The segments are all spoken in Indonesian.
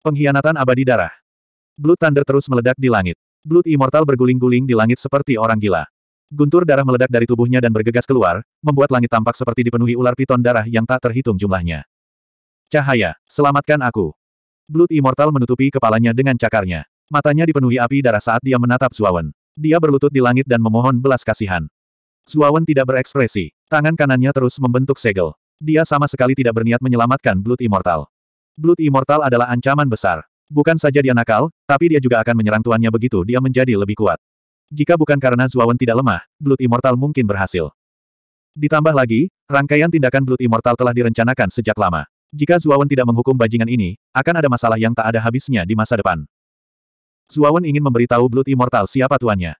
Pengkhianatan abadi darah. Blood Thunder terus meledak di langit. Blood Immortal berguling-guling di langit seperti orang gila. Guntur darah meledak dari tubuhnya dan bergegas keluar, membuat langit tampak seperti dipenuhi ular piton darah yang tak terhitung jumlahnya. Cahaya, selamatkan aku. Blood Immortal menutupi kepalanya dengan cakarnya. Matanya dipenuhi api darah saat dia menatap Zuawan. Dia berlutut di langit dan memohon belas kasihan. Zuawan tidak berekspresi. Tangan kanannya terus membentuk segel. Dia sama sekali tidak berniat menyelamatkan Blood Immortal. Blood Immortal adalah ancaman besar. Bukan saja dia nakal, tapi dia juga akan menyerang tuannya begitu dia menjadi lebih kuat. Jika bukan karena Zuawan tidak lemah, Blood Immortal mungkin berhasil. Ditambah lagi, rangkaian tindakan Blood Immortal telah direncanakan sejak lama. Jika Zuawan tidak menghukum bajingan ini, akan ada masalah yang tak ada habisnya di masa depan. Zuawan ingin memberitahu Blood Immortal siapa tuannya.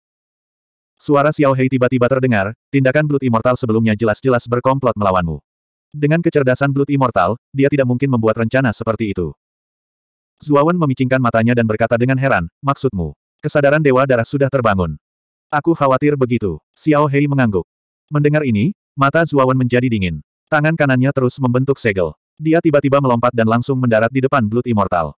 Suara Xiao Hei tiba-tiba terdengar, tindakan Blood Immortal sebelumnya jelas-jelas berkomplot melawanmu. Dengan kecerdasan Blood Immortal, dia tidak mungkin membuat rencana seperti itu. Zuawan memicingkan matanya dan berkata dengan heran, maksudmu, kesadaran Dewa Darah sudah terbangun. Aku khawatir begitu. Xiao Hei mengangguk. Mendengar ini, mata Zuawan menjadi dingin. Tangan kanannya terus membentuk segel. Dia tiba-tiba melompat dan langsung mendarat di depan Blood Immortal.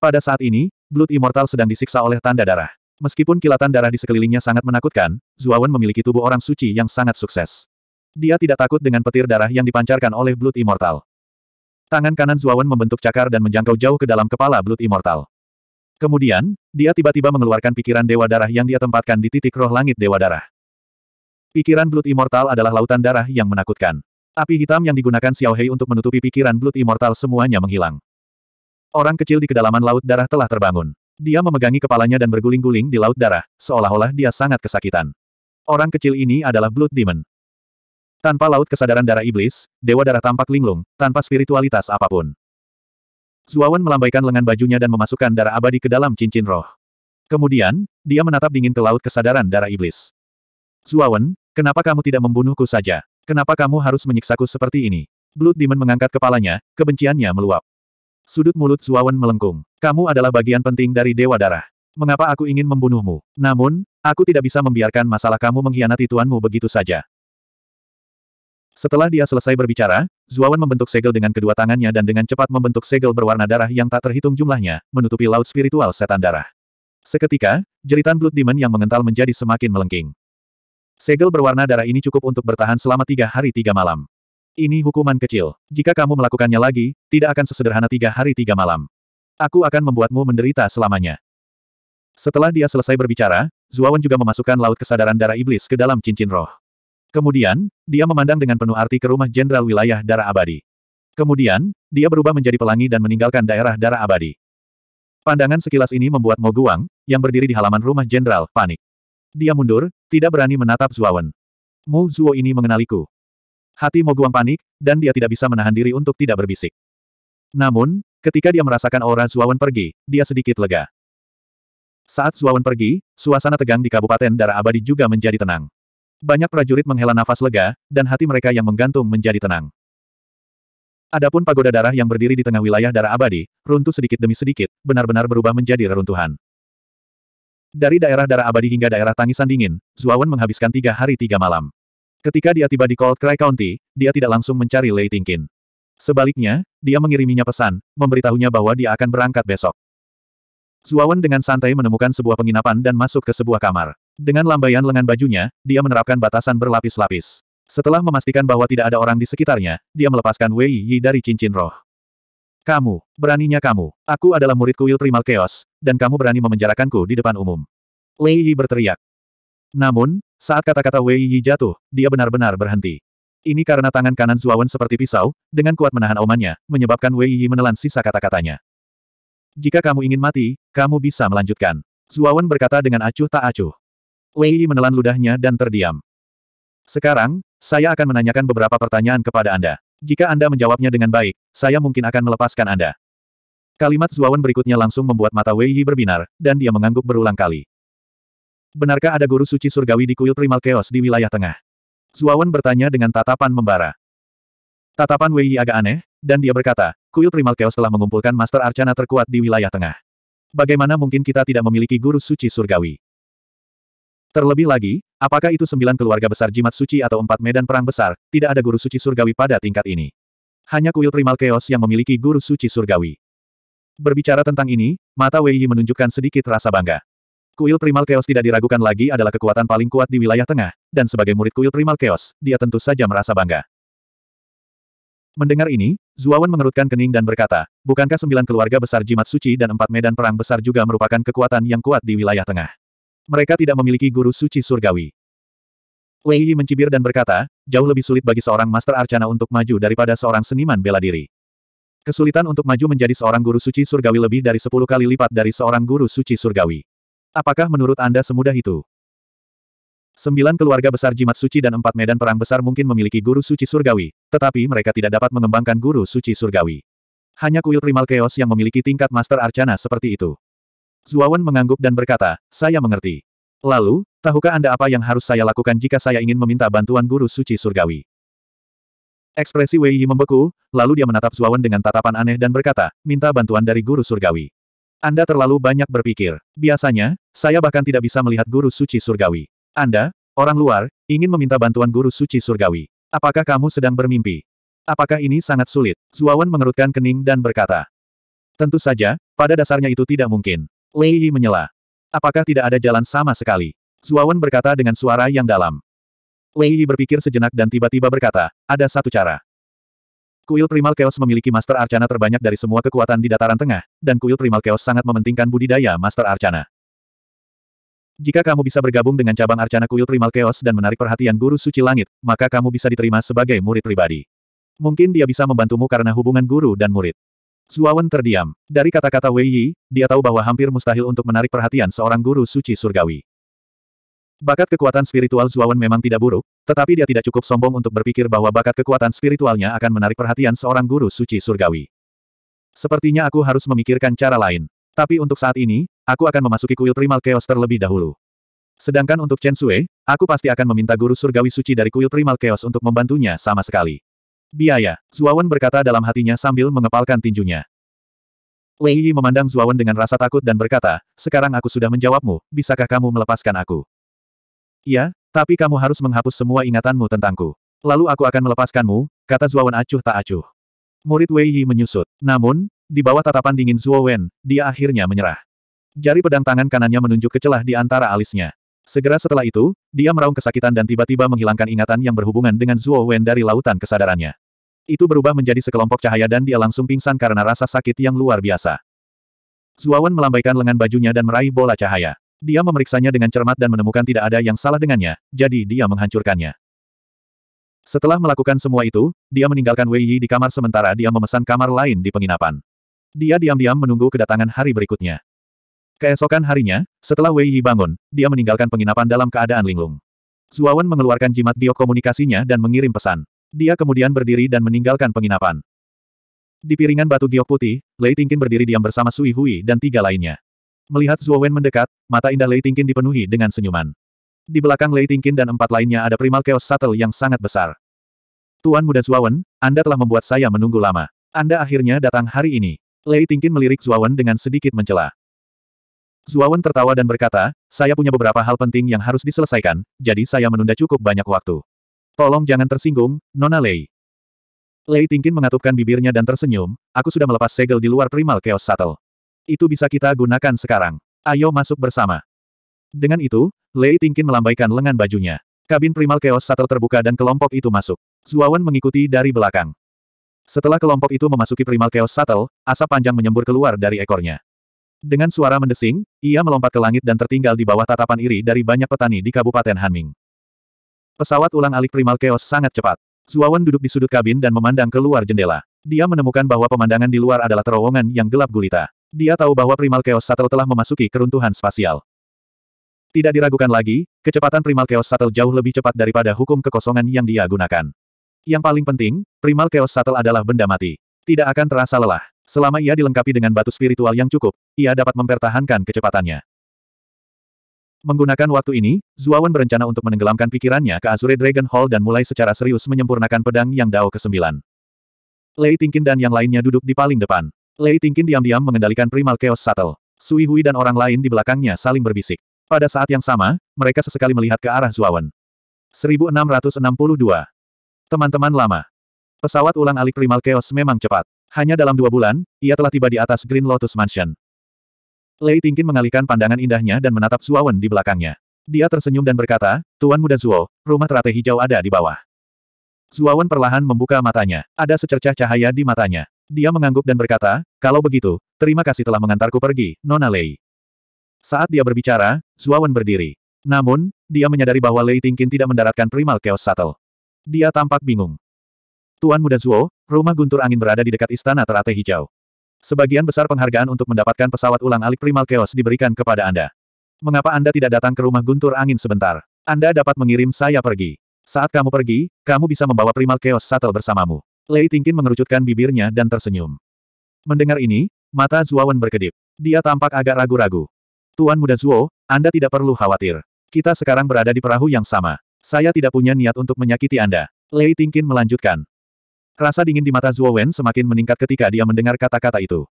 Pada saat ini, Blood Immortal sedang disiksa oleh tanda darah. Meskipun kilatan darah di sekelilingnya sangat menakutkan, Zuawan memiliki tubuh orang suci yang sangat sukses. Dia tidak takut dengan petir darah yang dipancarkan oleh Blood Immortal. Tangan kanan Zuawan membentuk cakar dan menjangkau jauh ke dalam kepala Blood Immortal. Kemudian, dia tiba-tiba mengeluarkan pikiran Dewa Darah yang dia tempatkan di titik roh langit Dewa Darah. Pikiran Blood Immortal adalah lautan darah yang menakutkan. Api hitam yang digunakan Xiao Hei untuk menutupi pikiran Blood Immortal semuanya menghilang. Orang kecil di kedalaman Laut Darah telah terbangun. Dia memegangi kepalanya dan berguling-guling di Laut Darah, seolah-olah dia sangat kesakitan. Orang kecil ini adalah Blood Demon. Tanpa laut kesadaran darah iblis, dewa darah tampak linglung, tanpa spiritualitas apapun. Zuawan melambaikan lengan bajunya dan memasukkan darah abadi ke dalam cincin roh. Kemudian, dia menatap dingin ke laut kesadaran darah iblis. Zuawan, kenapa kamu tidak membunuhku saja? Kenapa kamu harus menyiksaku seperti ini? Blood Demon mengangkat kepalanya, kebenciannya meluap. Sudut mulut Zuawan melengkung. Kamu adalah bagian penting dari Dewa Darah. Mengapa aku ingin membunuhmu? Namun, aku tidak bisa membiarkan masalah kamu mengkhianati tuanmu begitu saja. Setelah dia selesai berbicara, Zuawan membentuk segel dengan kedua tangannya dan dengan cepat membentuk segel berwarna darah yang tak terhitung jumlahnya, menutupi laut spiritual setan darah. Seketika, jeritan Blood Demon yang mengental menjadi semakin melengking. Segel berwarna darah ini cukup untuk bertahan selama tiga hari tiga malam. Ini hukuman kecil. Jika kamu melakukannya lagi, tidak akan sesederhana tiga hari tiga malam. Aku akan membuatmu menderita selamanya. Setelah dia selesai berbicara, Zuawan juga memasukkan laut kesadaran darah iblis ke dalam cincin roh. Kemudian, dia memandang dengan penuh arti ke rumah Jenderal Wilayah Darah Abadi. Kemudian, dia berubah menjadi pelangi dan meninggalkan daerah Darah Abadi. Pandangan sekilas ini membuat Moguang, yang berdiri di halaman rumah Jenderal, panik. Dia mundur, tidak berani menatap Zuawan. Mu Zuo ini mengenaliku. Hati Moguang panik, dan dia tidak bisa menahan diri untuk tidak berbisik. Namun, ketika dia merasakan aura Zuawan pergi, dia sedikit lega. Saat Zuawan pergi, suasana tegang di Kabupaten Darah Abadi juga menjadi tenang. Banyak prajurit menghela nafas lega, dan hati mereka yang menggantung menjadi tenang. Adapun pagoda darah yang berdiri di tengah wilayah darah abadi, runtuh sedikit demi sedikit, benar-benar berubah menjadi reruntuhan. Dari daerah darah abadi hingga daerah tangisan dingin, Zuawan menghabiskan tiga hari tiga malam. Ketika dia tiba di Cold Cry County, dia tidak langsung mencari Lei Tingkin. Sebaliknya, dia mengiriminya pesan, memberitahunya bahwa dia akan berangkat besok. Zuawan dengan santai menemukan sebuah penginapan dan masuk ke sebuah kamar. Dengan lambaian lengan bajunya, dia menerapkan batasan berlapis-lapis. Setelah memastikan bahwa tidak ada orang di sekitarnya, dia melepaskan Wei Yi dari cincin roh. Kamu, beraninya kamu, aku adalah murid kuil primal chaos, dan kamu berani memenjarakanku di depan umum. Wei Yi berteriak. Namun, saat kata-kata Wei Yi jatuh, dia benar-benar berhenti. Ini karena tangan kanan Zuawan seperti pisau, dengan kuat menahan omannya, menyebabkan Wei Yi menelan sisa kata-katanya. Jika kamu ingin mati, kamu bisa melanjutkan. Zuawan berkata dengan acuh tak acuh. Wei menelan ludahnya dan terdiam. Sekarang, saya akan menanyakan beberapa pertanyaan kepada Anda. Jika Anda menjawabnya dengan baik, saya mungkin akan melepaskan Anda. Kalimat Zuawan berikutnya langsung membuat mata Wei Yi berbinar, dan dia mengangguk berulang kali. Benarkah ada guru suci surgawi di kuil primal chaos di wilayah tengah? Zuawan bertanya dengan tatapan membara. Tatapan Wei Yi agak aneh, dan dia berkata, kuil primal chaos telah mengumpulkan master arcana terkuat di wilayah tengah. Bagaimana mungkin kita tidak memiliki guru suci surgawi? Terlebih lagi, apakah itu sembilan keluarga besar jimat suci atau empat medan perang besar, tidak ada guru suci surgawi pada tingkat ini. Hanya kuil primal chaos yang memiliki guru suci surgawi. Berbicara tentang ini, mata Wei Yi menunjukkan sedikit rasa bangga. Kuil primal chaos tidak diragukan lagi adalah kekuatan paling kuat di wilayah tengah, dan sebagai murid kuil primal chaos, dia tentu saja merasa bangga. Mendengar ini, Zuawan mengerutkan kening dan berkata, bukankah sembilan keluarga besar jimat suci dan empat medan perang besar juga merupakan kekuatan yang kuat di wilayah tengah? Mereka tidak memiliki guru suci surgawi. Wei Yi mencibir dan berkata, jauh lebih sulit bagi seorang Master Arcana untuk maju daripada seorang seniman bela diri. Kesulitan untuk maju menjadi seorang guru suci surgawi lebih dari sepuluh kali lipat dari seorang guru suci surgawi. Apakah menurut Anda semudah itu? Sembilan keluarga besar jimat suci dan empat medan perang besar mungkin memiliki guru suci surgawi, tetapi mereka tidak dapat mengembangkan guru suci surgawi. Hanya kuil primal chaos yang memiliki tingkat master arcana seperti itu. Zuawan mengangguk dan berkata, saya mengerti. Lalu, tahukah Anda apa yang harus saya lakukan jika saya ingin meminta bantuan guru suci surgawi? Ekspresi Wei Yi membeku, lalu dia menatap Zuawan dengan tatapan aneh dan berkata, minta bantuan dari guru surgawi. Anda terlalu banyak berpikir. Biasanya, saya bahkan tidak bisa melihat guru suci surgawi. Anda, orang luar, ingin meminta bantuan guru suci surgawi. Apakah kamu sedang bermimpi? Apakah ini sangat sulit? Zuawan mengerutkan kening dan berkata. Tentu saja, pada dasarnya itu tidak mungkin. Wei Yi menyela. Apakah tidak ada jalan sama sekali? Zuawan berkata dengan suara yang dalam. Wei Yi berpikir sejenak dan tiba-tiba berkata, ada satu cara. Kuil Primal Chaos memiliki Master Arcana terbanyak dari semua kekuatan di dataran tengah, dan Kuil Primal Chaos sangat mementingkan budidaya Master Arcana. Jika kamu bisa bergabung dengan cabang Arcana Kuil Primal Chaos dan menarik perhatian Guru Suci Langit, maka kamu bisa diterima sebagai murid pribadi. Mungkin dia bisa membantumu karena hubungan guru dan murid. Zuawan terdiam. Dari kata-kata Wei Yi, dia tahu bahwa hampir mustahil untuk menarik perhatian seorang guru suci surgawi. Bakat kekuatan spiritual Zuawan memang tidak buruk, tetapi dia tidak cukup sombong untuk berpikir bahwa bakat kekuatan spiritualnya akan menarik perhatian seorang guru suci surgawi. Sepertinya aku harus memikirkan cara lain. Tapi untuk saat ini, aku akan memasuki kuil primal chaos terlebih dahulu. Sedangkan untuk Chen Sue, aku pasti akan meminta guru surgawi suci dari kuil primal chaos untuk membantunya sama sekali. Biaya, Zuawan berkata dalam hatinya sambil mengepalkan tinjunya. Wei Yi memandang Zuawan dengan rasa takut dan berkata, sekarang aku sudah menjawabmu, bisakah kamu melepaskan aku? Ya, tapi kamu harus menghapus semua ingatanmu tentangku. Lalu aku akan melepaskanmu, kata Zuawan acuh tak acuh. Murid Wei Yi menyusut. Namun, di bawah tatapan dingin Zuo dia akhirnya menyerah. Jari pedang tangan kanannya menunjuk ke celah di antara alisnya. Segera setelah itu, dia meraung kesakitan dan tiba-tiba menghilangkan ingatan yang berhubungan dengan Zuo Wen dari lautan kesadarannya. Itu berubah menjadi sekelompok cahaya dan dia langsung pingsan karena rasa sakit yang luar biasa. Zuo Wen melambaikan lengan bajunya dan meraih bola cahaya. Dia memeriksanya dengan cermat dan menemukan tidak ada yang salah dengannya, jadi dia menghancurkannya. Setelah melakukan semua itu, dia meninggalkan Wei Yi di kamar sementara dia memesan kamar lain di penginapan. Dia diam-diam menunggu kedatangan hari berikutnya. Keesokan harinya, setelah Wei Yi bangun, dia meninggalkan penginapan dalam keadaan linglung. Zuawan mengeluarkan jimat biokomunikasinya dan mengirim pesan. Dia kemudian berdiri dan meninggalkan penginapan. Di piringan batu giok putih, Lei Tingkin berdiri diam bersama Sui Hui dan tiga lainnya. Melihat Zuawan mendekat, mata indah Lei Tingkin dipenuhi dengan senyuman. Di belakang Lei Tingkin dan empat lainnya ada primal chaos shuttle yang sangat besar. Tuan muda Zuawan, Anda telah membuat saya menunggu lama. Anda akhirnya datang hari ini. Lei Tingkin melirik Zuawan dengan sedikit mencela. Zuawan tertawa dan berkata, saya punya beberapa hal penting yang harus diselesaikan, jadi saya menunda cukup banyak waktu. Tolong jangan tersinggung, Nona Lei. Lei Tingkin mengatupkan bibirnya dan tersenyum, aku sudah melepas segel di luar primal Chaos Shuttle. Itu bisa kita gunakan sekarang. Ayo masuk bersama. Dengan itu, Lei Tingkin melambaikan lengan bajunya. Kabin primal Chaos Shuttle terbuka dan kelompok itu masuk. Zuawan mengikuti dari belakang. Setelah kelompok itu memasuki primal Chaos Shuttle, asap panjang menyembur keluar dari ekornya. Dengan suara mendesing, ia melompat ke langit dan tertinggal di bawah tatapan iri dari banyak petani di Kabupaten Hanming. Pesawat ulang alik primal chaos sangat cepat. Zuawan duduk di sudut kabin dan memandang keluar jendela. Dia menemukan bahwa pemandangan di luar adalah terowongan yang gelap gulita. Dia tahu bahwa primal chaos satel telah memasuki keruntuhan spasial. Tidak diragukan lagi, kecepatan primal chaos satel jauh lebih cepat daripada hukum kekosongan yang dia gunakan. Yang paling penting, primal chaos satel adalah benda mati. Tidak akan terasa lelah. Selama ia dilengkapi dengan batu spiritual yang cukup, ia dapat mempertahankan kecepatannya. Menggunakan waktu ini, Zuawan berencana untuk menenggelamkan pikirannya ke Azure Dragon Hall dan mulai secara serius menyempurnakan pedang yang Dao ke-9. Lei Tingkin dan yang lainnya duduk di paling depan. Lei Tingkin diam-diam mengendalikan Primal Chaos Shuttle. Sui Hui dan orang lain di belakangnya saling berbisik. Pada saat yang sama, mereka sesekali melihat ke arah Zuawan. 1662. Teman-teman lama. Pesawat ulang alik Primal Chaos memang cepat. Hanya dalam dua bulan, ia telah tiba di atas Green Lotus Mansion. Lei Tingkin mengalihkan pandangan indahnya dan menatap Wen di belakangnya. Dia tersenyum dan berkata, Tuan Muda Zuo, rumah teratai hijau ada di bawah. Wen perlahan membuka matanya. Ada secercah cahaya di matanya. Dia mengangguk dan berkata, kalau begitu, terima kasih telah mengantarku pergi, Nona Lei. Saat dia berbicara, Wen berdiri. Namun, dia menyadari bahwa Lei Tingkin tidak mendaratkan primal Chaos Shuttle. Dia tampak bingung. Tuan Muda Zuo, rumah guntur angin berada di dekat istana terate hijau. Sebagian besar penghargaan untuk mendapatkan pesawat ulang alik primal chaos diberikan kepada Anda. Mengapa Anda tidak datang ke rumah guntur angin sebentar? Anda dapat mengirim saya pergi. Saat kamu pergi, kamu bisa membawa primal chaos shuttle bersamamu. Lei Tingkin mengerucutkan bibirnya dan tersenyum. Mendengar ini, mata Zuo Wen berkedip. Dia tampak agak ragu-ragu. Tuan Muda Zuo, Anda tidak perlu khawatir. Kita sekarang berada di perahu yang sama. Saya tidak punya niat untuk menyakiti Anda. Lei Tingkin melanjutkan. Rasa dingin di mata Zuo Wen semakin meningkat ketika dia mendengar kata-kata itu.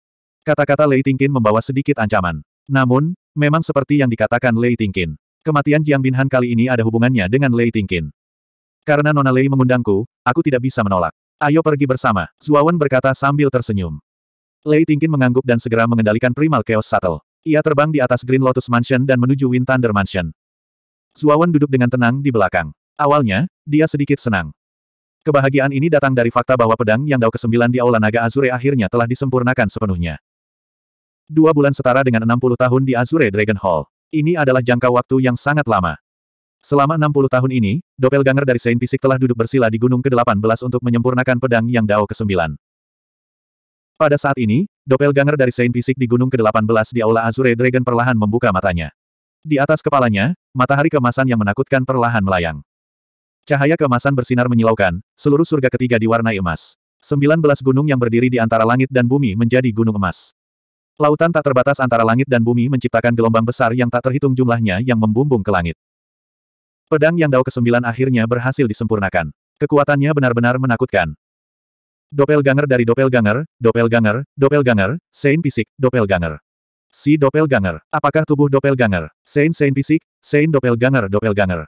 Kata-kata Lei Tingkin membawa sedikit ancaman. Namun, memang seperti yang dikatakan Lei Tingkin. Kematian Jiang Han kali ini ada hubungannya dengan Lei Tingkin. Karena Nona Lei mengundangku, aku tidak bisa menolak. Ayo pergi bersama, Zuo Wen berkata sambil tersenyum. Lei Tingkin mengangguk dan segera mengendalikan Primal Chaos Shuttle. Ia terbang di atas Green Lotus Mansion dan menuju Wind Thunder Mansion. Zuo Wen duduk dengan tenang di belakang. Awalnya, dia sedikit senang. Kebahagiaan ini datang dari fakta bahwa pedang yang Dao ke-9 di Aula Naga Azure akhirnya telah disempurnakan sepenuhnya. Dua bulan setara dengan 60 tahun di Azure Dragon Hall. Ini adalah jangka waktu yang sangat lama. Selama 60 tahun ini, doppelganger dari Saint Pisik telah duduk bersila di Gunung ke-18 untuk menyempurnakan pedang yang Dao ke-9. Pada saat ini, doppelganger dari Saint Pisik di Gunung ke-18 di Aula Azure Dragon perlahan membuka matanya. Di atas kepalanya, matahari kemasan yang menakutkan perlahan melayang. Cahaya keemasan bersinar menyilaukan, seluruh surga ketiga diwarnai emas. Sembilan belas gunung yang berdiri di antara langit dan bumi menjadi gunung emas. Lautan tak terbatas antara langit dan bumi menciptakan gelombang besar yang tak terhitung jumlahnya yang membumbung ke langit. Pedang yang dao kesembilan akhirnya berhasil disempurnakan. Kekuatannya benar-benar menakutkan. Doppelganger dari Doppelganger, Doppelganger, Doppelganger, Sein Pisik, Doppelganger. Si Doppelganger, apakah tubuh Doppelganger? Sein Sein Pisik, Sein Doppelganger Doppelganger.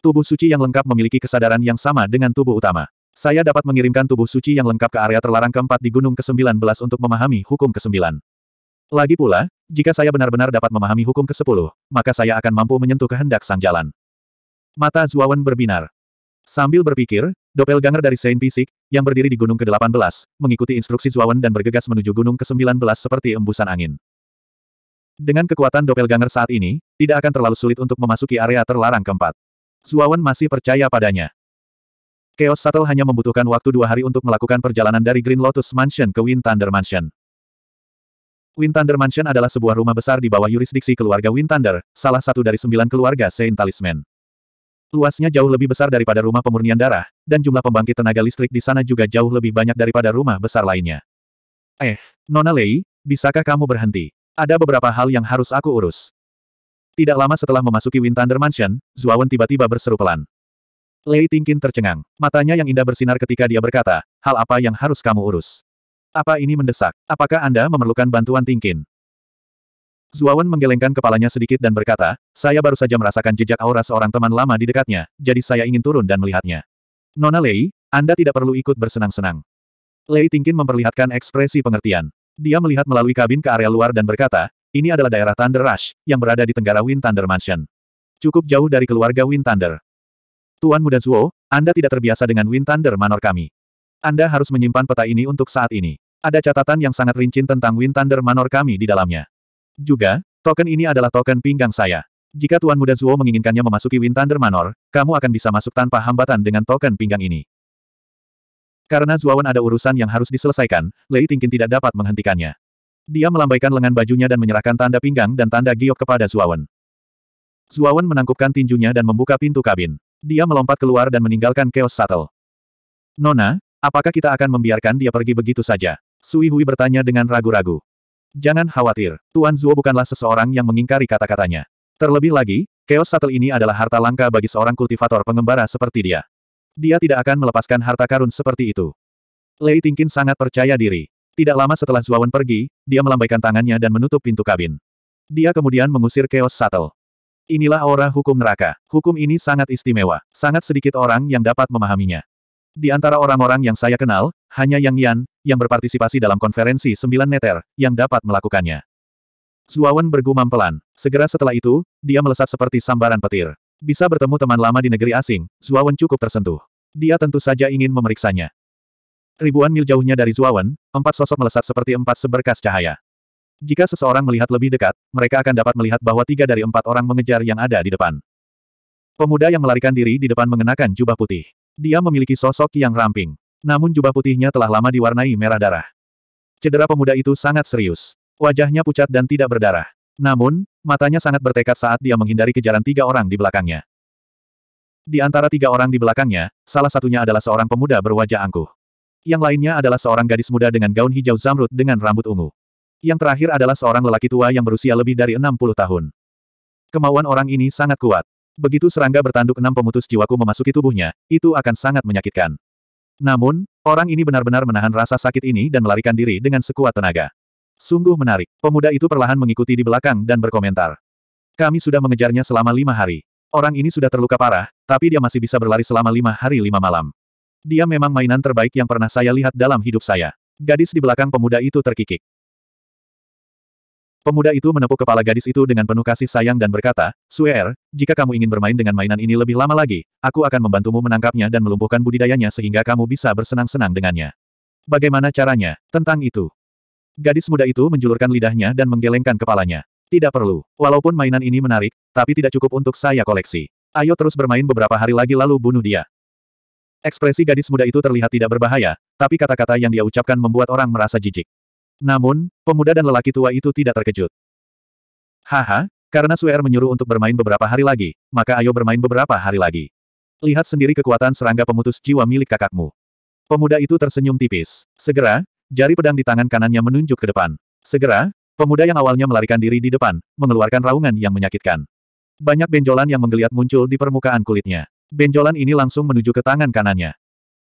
Tubuh suci yang lengkap memiliki kesadaran yang sama dengan tubuh utama. Saya dapat mengirimkan tubuh suci yang lengkap ke area terlarang keempat di Gunung ke-19 untuk memahami hukum ke-9. Lagi pula, jika saya benar-benar dapat memahami hukum ke-10, maka saya akan mampu menyentuh kehendak sang jalan. Mata Zuawan berbinar. Sambil berpikir, doppelganger dari Saint Pisik, yang berdiri di Gunung ke-18, mengikuti instruksi Zuawan dan bergegas menuju Gunung ke-19 seperti embusan angin. Dengan kekuatan doppelganger saat ini, tidak akan terlalu sulit untuk memasuki area terlarang keempat. Suawan masih percaya padanya. Chaos Shuttle hanya membutuhkan waktu dua hari untuk melakukan perjalanan dari Green Lotus Mansion ke Wind Thunder Mansion. Wind Thunder Mansion adalah sebuah rumah besar di bawah yurisdiksi keluarga Wind Thunder, salah satu dari sembilan keluarga Saint Talisman. Luasnya jauh lebih besar daripada rumah pemurnian darah, dan jumlah pembangkit tenaga listrik di sana juga jauh lebih banyak daripada rumah besar lainnya. Eh, Nona Lei, bisakah kamu berhenti? Ada beberapa hal yang harus aku urus. Tidak lama setelah memasuki Wind Thunder Mansion, Zuawan tiba-tiba berseru pelan. Lei Tingkin tercengang. Matanya yang indah bersinar ketika dia berkata, hal apa yang harus kamu urus? Apa ini mendesak? Apakah Anda memerlukan bantuan Tingkin? Zuawan menggelengkan kepalanya sedikit dan berkata, saya baru saja merasakan jejak aura seorang teman lama di dekatnya, jadi saya ingin turun dan melihatnya. Nona Lei, Anda tidak perlu ikut bersenang-senang. Lei Tingkin memperlihatkan ekspresi pengertian. Dia melihat melalui kabin ke area luar dan berkata, ini adalah daerah Thunder Rush, yang berada di tenggara Wind Thunder Mansion. Cukup jauh dari keluarga Wind Thunder. Tuan Muda Zuo, Anda tidak terbiasa dengan Wind Thunder Manor kami. Anda harus menyimpan peta ini untuk saat ini. Ada catatan yang sangat rinci tentang Wind Thunder Manor kami di dalamnya. Juga, token ini adalah token pinggang saya. Jika Tuan Muda Zuo menginginkannya memasuki Wind Thunder Manor, kamu akan bisa masuk tanpa hambatan dengan token pinggang ini. Karena Zuawan ada urusan yang harus diselesaikan, Lei Tingkin tidak dapat menghentikannya. Dia melambaikan lengan bajunya dan menyerahkan tanda pinggang dan tanda giok kepada Zuawan. Zuawan menangkupkan tinjunya dan membuka pintu kabin. Dia melompat keluar dan meninggalkan Chaos Shuttle. Nona, apakah kita akan membiarkan dia pergi begitu saja? Sui Hui bertanya dengan ragu-ragu. Jangan khawatir, Tuan Zuo bukanlah seseorang yang mengingkari kata-katanya. Terlebih lagi, Chaos Shuttle ini adalah harta langka bagi seorang kultivator pengembara seperti dia. Dia tidak akan melepaskan harta karun seperti itu. Lei Tingkin sangat percaya diri. Tidak lama setelah Zuawan pergi, dia melambaikan tangannya dan menutup pintu kabin. Dia kemudian mengusir Chaos Shuttle. Inilah aura hukum neraka. Hukum ini sangat istimewa. Sangat sedikit orang yang dapat memahaminya. Di antara orang-orang yang saya kenal, hanya Yang Yan, yang berpartisipasi dalam konferensi sembilan neter, yang dapat melakukannya. Zuawan bergumam pelan. Segera setelah itu, dia melesat seperti sambaran petir. Bisa bertemu teman lama di negeri asing, Zuawan cukup tersentuh. Dia tentu saja ingin memeriksanya. Ribuan mil jauhnya dari Zuawan, empat sosok melesat seperti empat seberkas cahaya. Jika seseorang melihat lebih dekat, mereka akan dapat melihat bahwa tiga dari empat orang mengejar yang ada di depan. Pemuda yang melarikan diri di depan mengenakan jubah putih. Dia memiliki sosok yang ramping. Namun jubah putihnya telah lama diwarnai merah darah. Cedera pemuda itu sangat serius. Wajahnya pucat dan tidak berdarah. Namun, matanya sangat bertekad saat dia menghindari kejaran tiga orang di belakangnya. Di antara tiga orang di belakangnya, salah satunya adalah seorang pemuda berwajah angkuh. Yang lainnya adalah seorang gadis muda dengan gaun hijau zamrud dengan rambut ungu. Yang terakhir adalah seorang lelaki tua yang berusia lebih dari 60 tahun. Kemauan orang ini sangat kuat. Begitu serangga bertanduk enam pemutus jiwaku memasuki tubuhnya, itu akan sangat menyakitkan. Namun, orang ini benar-benar menahan rasa sakit ini dan melarikan diri dengan sekuat tenaga. Sungguh menarik. Pemuda itu perlahan mengikuti di belakang dan berkomentar. Kami sudah mengejarnya selama lima hari. Orang ini sudah terluka parah, tapi dia masih bisa berlari selama lima hari lima malam. Dia memang mainan terbaik yang pernah saya lihat dalam hidup saya. Gadis di belakang pemuda itu terkikik. Pemuda itu menepuk kepala gadis itu dengan penuh kasih sayang dan berkata, Suer, jika kamu ingin bermain dengan mainan ini lebih lama lagi, aku akan membantumu menangkapnya dan melumpuhkan budidayanya sehingga kamu bisa bersenang-senang dengannya. Bagaimana caranya? Tentang itu. Gadis muda itu menjulurkan lidahnya dan menggelengkan kepalanya. Tidak perlu. Walaupun mainan ini menarik, tapi tidak cukup untuk saya koleksi. Ayo terus bermain beberapa hari lagi lalu bunuh dia. Ekspresi gadis muda itu terlihat tidak berbahaya, tapi kata-kata yang dia ucapkan membuat orang merasa jijik. Namun, pemuda dan lelaki tua itu tidak terkejut. Haha, karena Suer menyuruh untuk bermain beberapa hari lagi, maka ayo bermain beberapa hari lagi. Lihat sendiri kekuatan serangga pemutus jiwa milik kakakmu. Pemuda itu tersenyum tipis. Segera, jari pedang di tangan kanannya menunjuk ke depan. Segera, pemuda yang awalnya melarikan diri di depan, mengeluarkan raungan yang menyakitkan. Banyak benjolan yang menggeliat muncul di permukaan kulitnya. Benjolan ini langsung menuju ke tangan kanannya.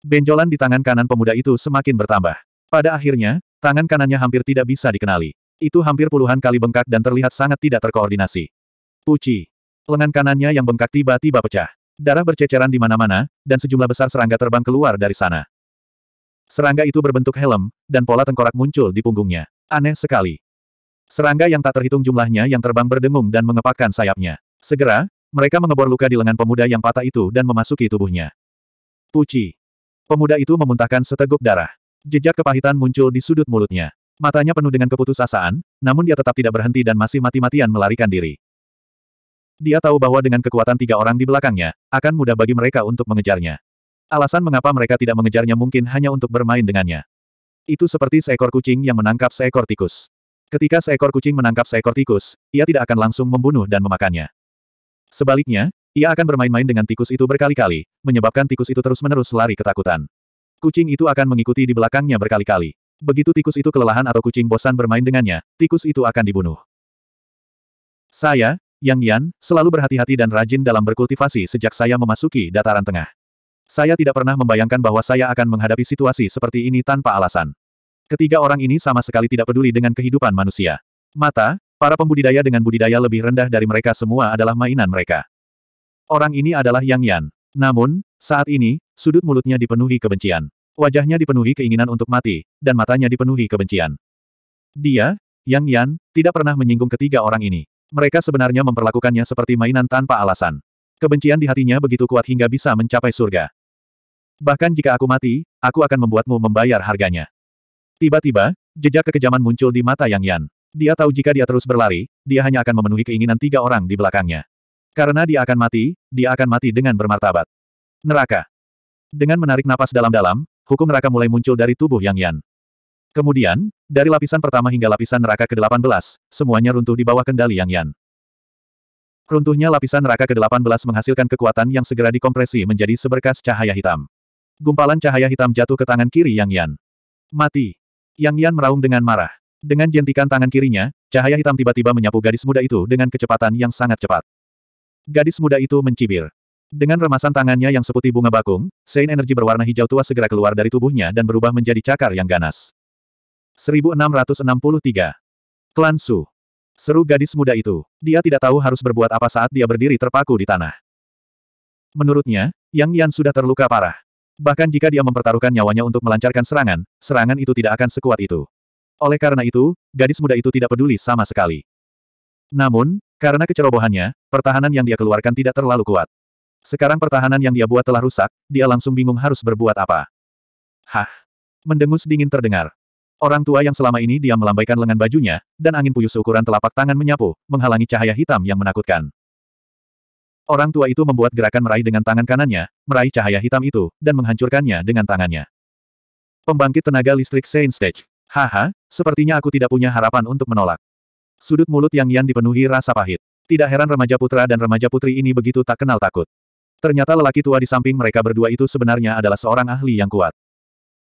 Benjolan di tangan kanan pemuda itu semakin bertambah. Pada akhirnya, tangan kanannya hampir tidak bisa dikenali. Itu hampir puluhan kali bengkak dan terlihat sangat tidak terkoordinasi. Puci. Lengan kanannya yang bengkak tiba-tiba pecah. Darah berceceran di mana-mana, dan sejumlah besar serangga terbang keluar dari sana. Serangga itu berbentuk helm, dan pola tengkorak muncul di punggungnya. Aneh sekali. Serangga yang tak terhitung jumlahnya yang terbang berdengung dan mengepakkan sayapnya. Segera, mereka mengebor luka di lengan pemuda yang patah itu dan memasuki tubuhnya. Puci. Pemuda itu memuntahkan seteguk darah. Jejak kepahitan muncul di sudut mulutnya. Matanya penuh dengan keputusasaan, namun dia tetap tidak berhenti dan masih mati-matian melarikan diri. Dia tahu bahwa dengan kekuatan tiga orang di belakangnya, akan mudah bagi mereka untuk mengejarnya. Alasan mengapa mereka tidak mengejarnya mungkin hanya untuk bermain dengannya. Itu seperti seekor kucing yang menangkap seekor tikus. Ketika seekor kucing menangkap seekor tikus, ia tidak akan langsung membunuh dan memakannya. Sebaliknya, ia akan bermain-main dengan tikus itu berkali-kali, menyebabkan tikus itu terus-menerus lari ketakutan. Kucing itu akan mengikuti di belakangnya berkali-kali. Begitu tikus itu kelelahan atau kucing bosan bermain dengannya, tikus itu akan dibunuh. Saya, Yang Yan, selalu berhati-hati dan rajin dalam berkultivasi sejak saya memasuki dataran tengah. Saya tidak pernah membayangkan bahwa saya akan menghadapi situasi seperti ini tanpa alasan. Ketiga orang ini sama sekali tidak peduli dengan kehidupan manusia. Mata, Para pembudidaya dengan budidaya lebih rendah dari mereka semua adalah mainan mereka. Orang ini adalah Yang Yan. Namun, saat ini, sudut mulutnya dipenuhi kebencian. Wajahnya dipenuhi keinginan untuk mati, dan matanya dipenuhi kebencian. Dia, Yang Yan, tidak pernah menyinggung ketiga orang ini. Mereka sebenarnya memperlakukannya seperti mainan tanpa alasan. Kebencian di hatinya begitu kuat hingga bisa mencapai surga. Bahkan jika aku mati, aku akan membuatmu membayar harganya. Tiba-tiba, jejak kekejaman muncul di mata Yang Yan. Dia tahu jika dia terus berlari, dia hanya akan memenuhi keinginan tiga orang di belakangnya. Karena dia akan mati, dia akan mati dengan bermartabat. Neraka. Dengan menarik napas dalam-dalam, hukum neraka mulai muncul dari tubuh Yang Yan. Kemudian, dari lapisan pertama hingga lapisan neraka ke-18, semuanya runtuh di bawah kendali Yang Yan. Runtuhnya lapisan neraka ke-18 menghasilkan kekuatan yang segera dikompresi menjadi seberkas cahaya hitam. Gumpalan cahaya hitam jatuh ke tangan kiri Yang Yan. Mati. Yang Yan meraung dengan marah. Dengan jentikan tangan kirinya, cahaya hitam tiba-tiba menyapu gadis muda itu dengan kecepatan yang sangat cepat. Gadis muda itu mencibir. Dengan remasan tangannya yang seputih bunga bakung, sein energi berwarna hijau tua segera keluar dari tubuhnya dan berubah menjadi cakar yang ganas. 1663. Klan Su. Seru gadis muda itu. Dia tidak tahu harus berbuat apa saat dia berdiri terpaku di tanah. Menurutnya, Yang Yan sudah terluka parah. Bahkan jika dia mempertaruhkan nyawanya untuk melancarkan serangan, serangan itu tidak akan sekuat itu. Oleh karena itu, gadis muda itu tidak peduli sama sekali. Namun, karena kecerobohannya, pertahanan yang dia keluarkan tidak terlalu kuat. Sekarang pertahanan yang dia buat telah rusak, dia langsung bingung harus berbuat apa. Hah! Mendengus dingin terdengar. Orang tua yang selama ini dia melambaikan lengan bajunya, dan angin puyuh seukuran telapak tangan menyapu, menghalangi cahaya hitam yang menakutkan. Orang tua itu membuat gerakan meraih dengan tangan kanannya, meraih cahaya hitam itu, dan menghancurkannya dengan tangannya. Pembangkit tenaga listrik Saint Stage. Haha, sepertinya aku tidak punya harapan untuk menolak. Sudut mulut Yang Yan dipenuhi rasa pahit. Tidak heran remaja putra dan remaja putri ini begitu tak kenal takut. Ternyata lelaki tua di samping mereka berdua itu sebenarnya adalah seorang ahli yang kuat.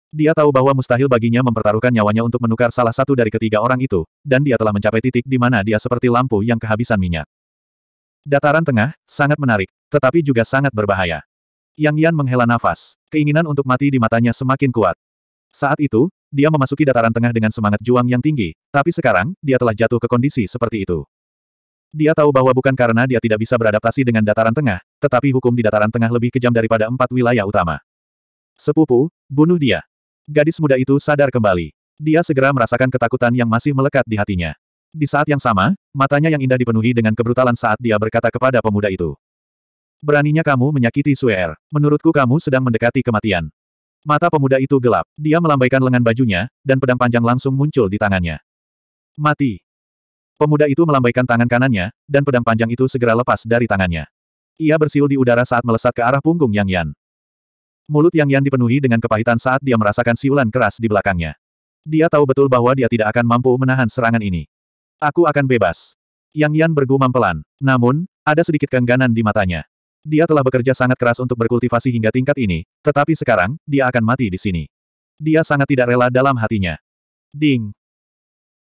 Dia tahu bahwa mustahil baginya mempertaruhkan nyawanya untuk menukar salah satu dari ketiga orang itu, dan dia telah mencapai titik di mana dia seperti lampu yang kehabisan minyak. Dataran tengah, sangat menarik, tetapi juga sangat berbahaya. Yang Yan menghela nafas, keinginan untuk mati di matanya semakin kuat. Saat itu, dia memasuki dataran tengah dengan semangat juang yang tinggi, tapi sekarang, dia telah jatuh ke kondisi seperti itu. Dia tahu bahwa bukan karena dia tidak bisa beradaptasi dengan dataran tengah, tetapi hukum di dataran tengah lebih kejam daripada empat wilayah utama. Sepupu, bunuh dia. Gadis muda itu sadar kembali. Dia segera merasakan ketakutan yang masih melekat di hatinya. Di saat yang sama, matanya yang indah dipenuhi dengan kebrutalan saat dia berkata kepada pemuda itu. Beraninya kamu menyakiti Suer. Menurutku kamu sedang mendekati kematian. Mata pemuda itu gelap. Dia melambaikan lengan bajunya, dan pedang panjang langsung muncul di tangannya. Mati. Pemuda itu melambaikan tangan kanannya, dan pedang panjang itu segera lepas dari tangannya. Ia bersiul di udara saat melesat ke arah punggung Yang Yan. Mulut Yang Yan dipenuhi dengan kepahitan saat dia merasakan siulan keras di belakangnya. Dia tahu betul bahwa dia tidak akan mampu menahan serangan ini. Aku akan bebas. Yang Yan bergumam pelan. Namun, ada sedikit keengganan di matanya. Dia telah bekerja sangat keras untuk berkultivasi hingga tingkat ini, tetapi sekarang, dia akan mati di sini. Dia sangat tidak rela dalam hatinya. Ding!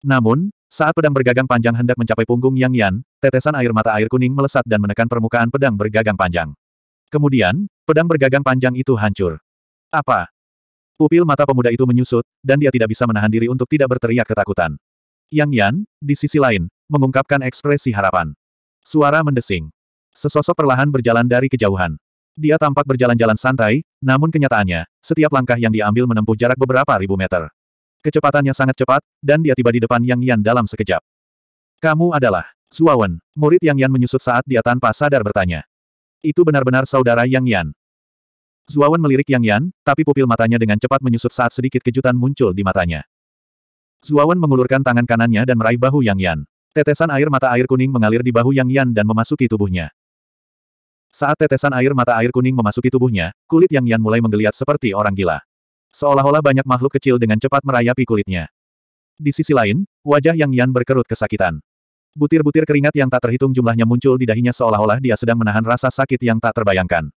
Namun, saat pedang bergagang panjang hendak mencapai punggung Yang Yan, tetesan air mata air kuning melesat dan menekan permukaan pedang bergagang panjang. Kemudian, pedang bergagang panjang itu hancur. Apa? Pupil mata pemuda itu menyusut, dan dia tidak bisa menahan diri untuk tidak berteriak ketakutan. Yang Yan, di sisi lain, mengungkapkan ekspresi harapan. Suara mendesing. Sesosok perlahan berjalan dari kejauhan. Dia tampak berjalan-jalan santai, namun kenyataannya, setiap langkah yang diambil menempuh jarak beberapa ribu meter. Kecepatannya sangat cepat, dan dia tiba di depan Yang Yan dalam sekejap. Kamu adalah Suawan, murid Yang Yan menyusut saat dia tanpa sadar bertanya. Itu benar-benar saudara Yang Yan. Zuawan melirik Yang Yan, tapi pupil matanya dengan cepat menyusut saat sedikit kejutan muncul di matanya. Zuawan mengulurkan tangan kanannya dan meraih bahu Yang Yan. Tetesan air mata air kuning mengalir di bahu Yang Yan dan memasuki tubuhnya. Saat tetesan air mata air kuning memasuki tubuhnya, kulit Yang Yan mulai menggeliat seperti orang gila. Seolah-olah banyak makhluk kecil dengan cepat merayapi kulitnya. Di sisi lain, wajah Yang Yan berkerut kesakitan. Butir-butir keringat yang tak terhitung jumlahnya muncul di dahinya seolah-olah dia sedang menahan rasa sakit yang tak terbayangkan.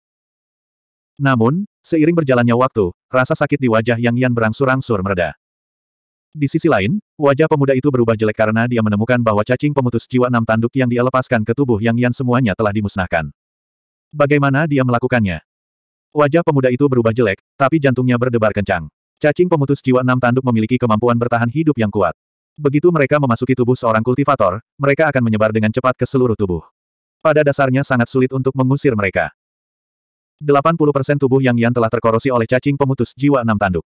Namun, seiring berjalannya waktu, rasa sakit di wajah Yang Yan berangsur-angsur mereda. Di sisi lain, wajah pemuda itu berubah jelek karena dia menemukan bahwa cacing pemutus jiwa enam tanduk yang dia lepaskan ke tubuh Yang Yan semuanya telah dimusnahkan. Bagaimana dia melakukannya? Wajah pemuda itu berubah jelek, tapi jantungnya berdebar kencang. Cacing pemutus jiwa enam tanduk memiliki kemampuan bertahan hidup yang kuat. Begitu mereka memasuki tubuh seorang kultivator, mereka akan menyebar dengan cepat ke seluruh tubuh. Pada dasarnya sangat sulit untuk mengusir mereka. 80% tubuh Yang Yan telah terkorosi oleh cacing pemutus jiwa enam tanduk.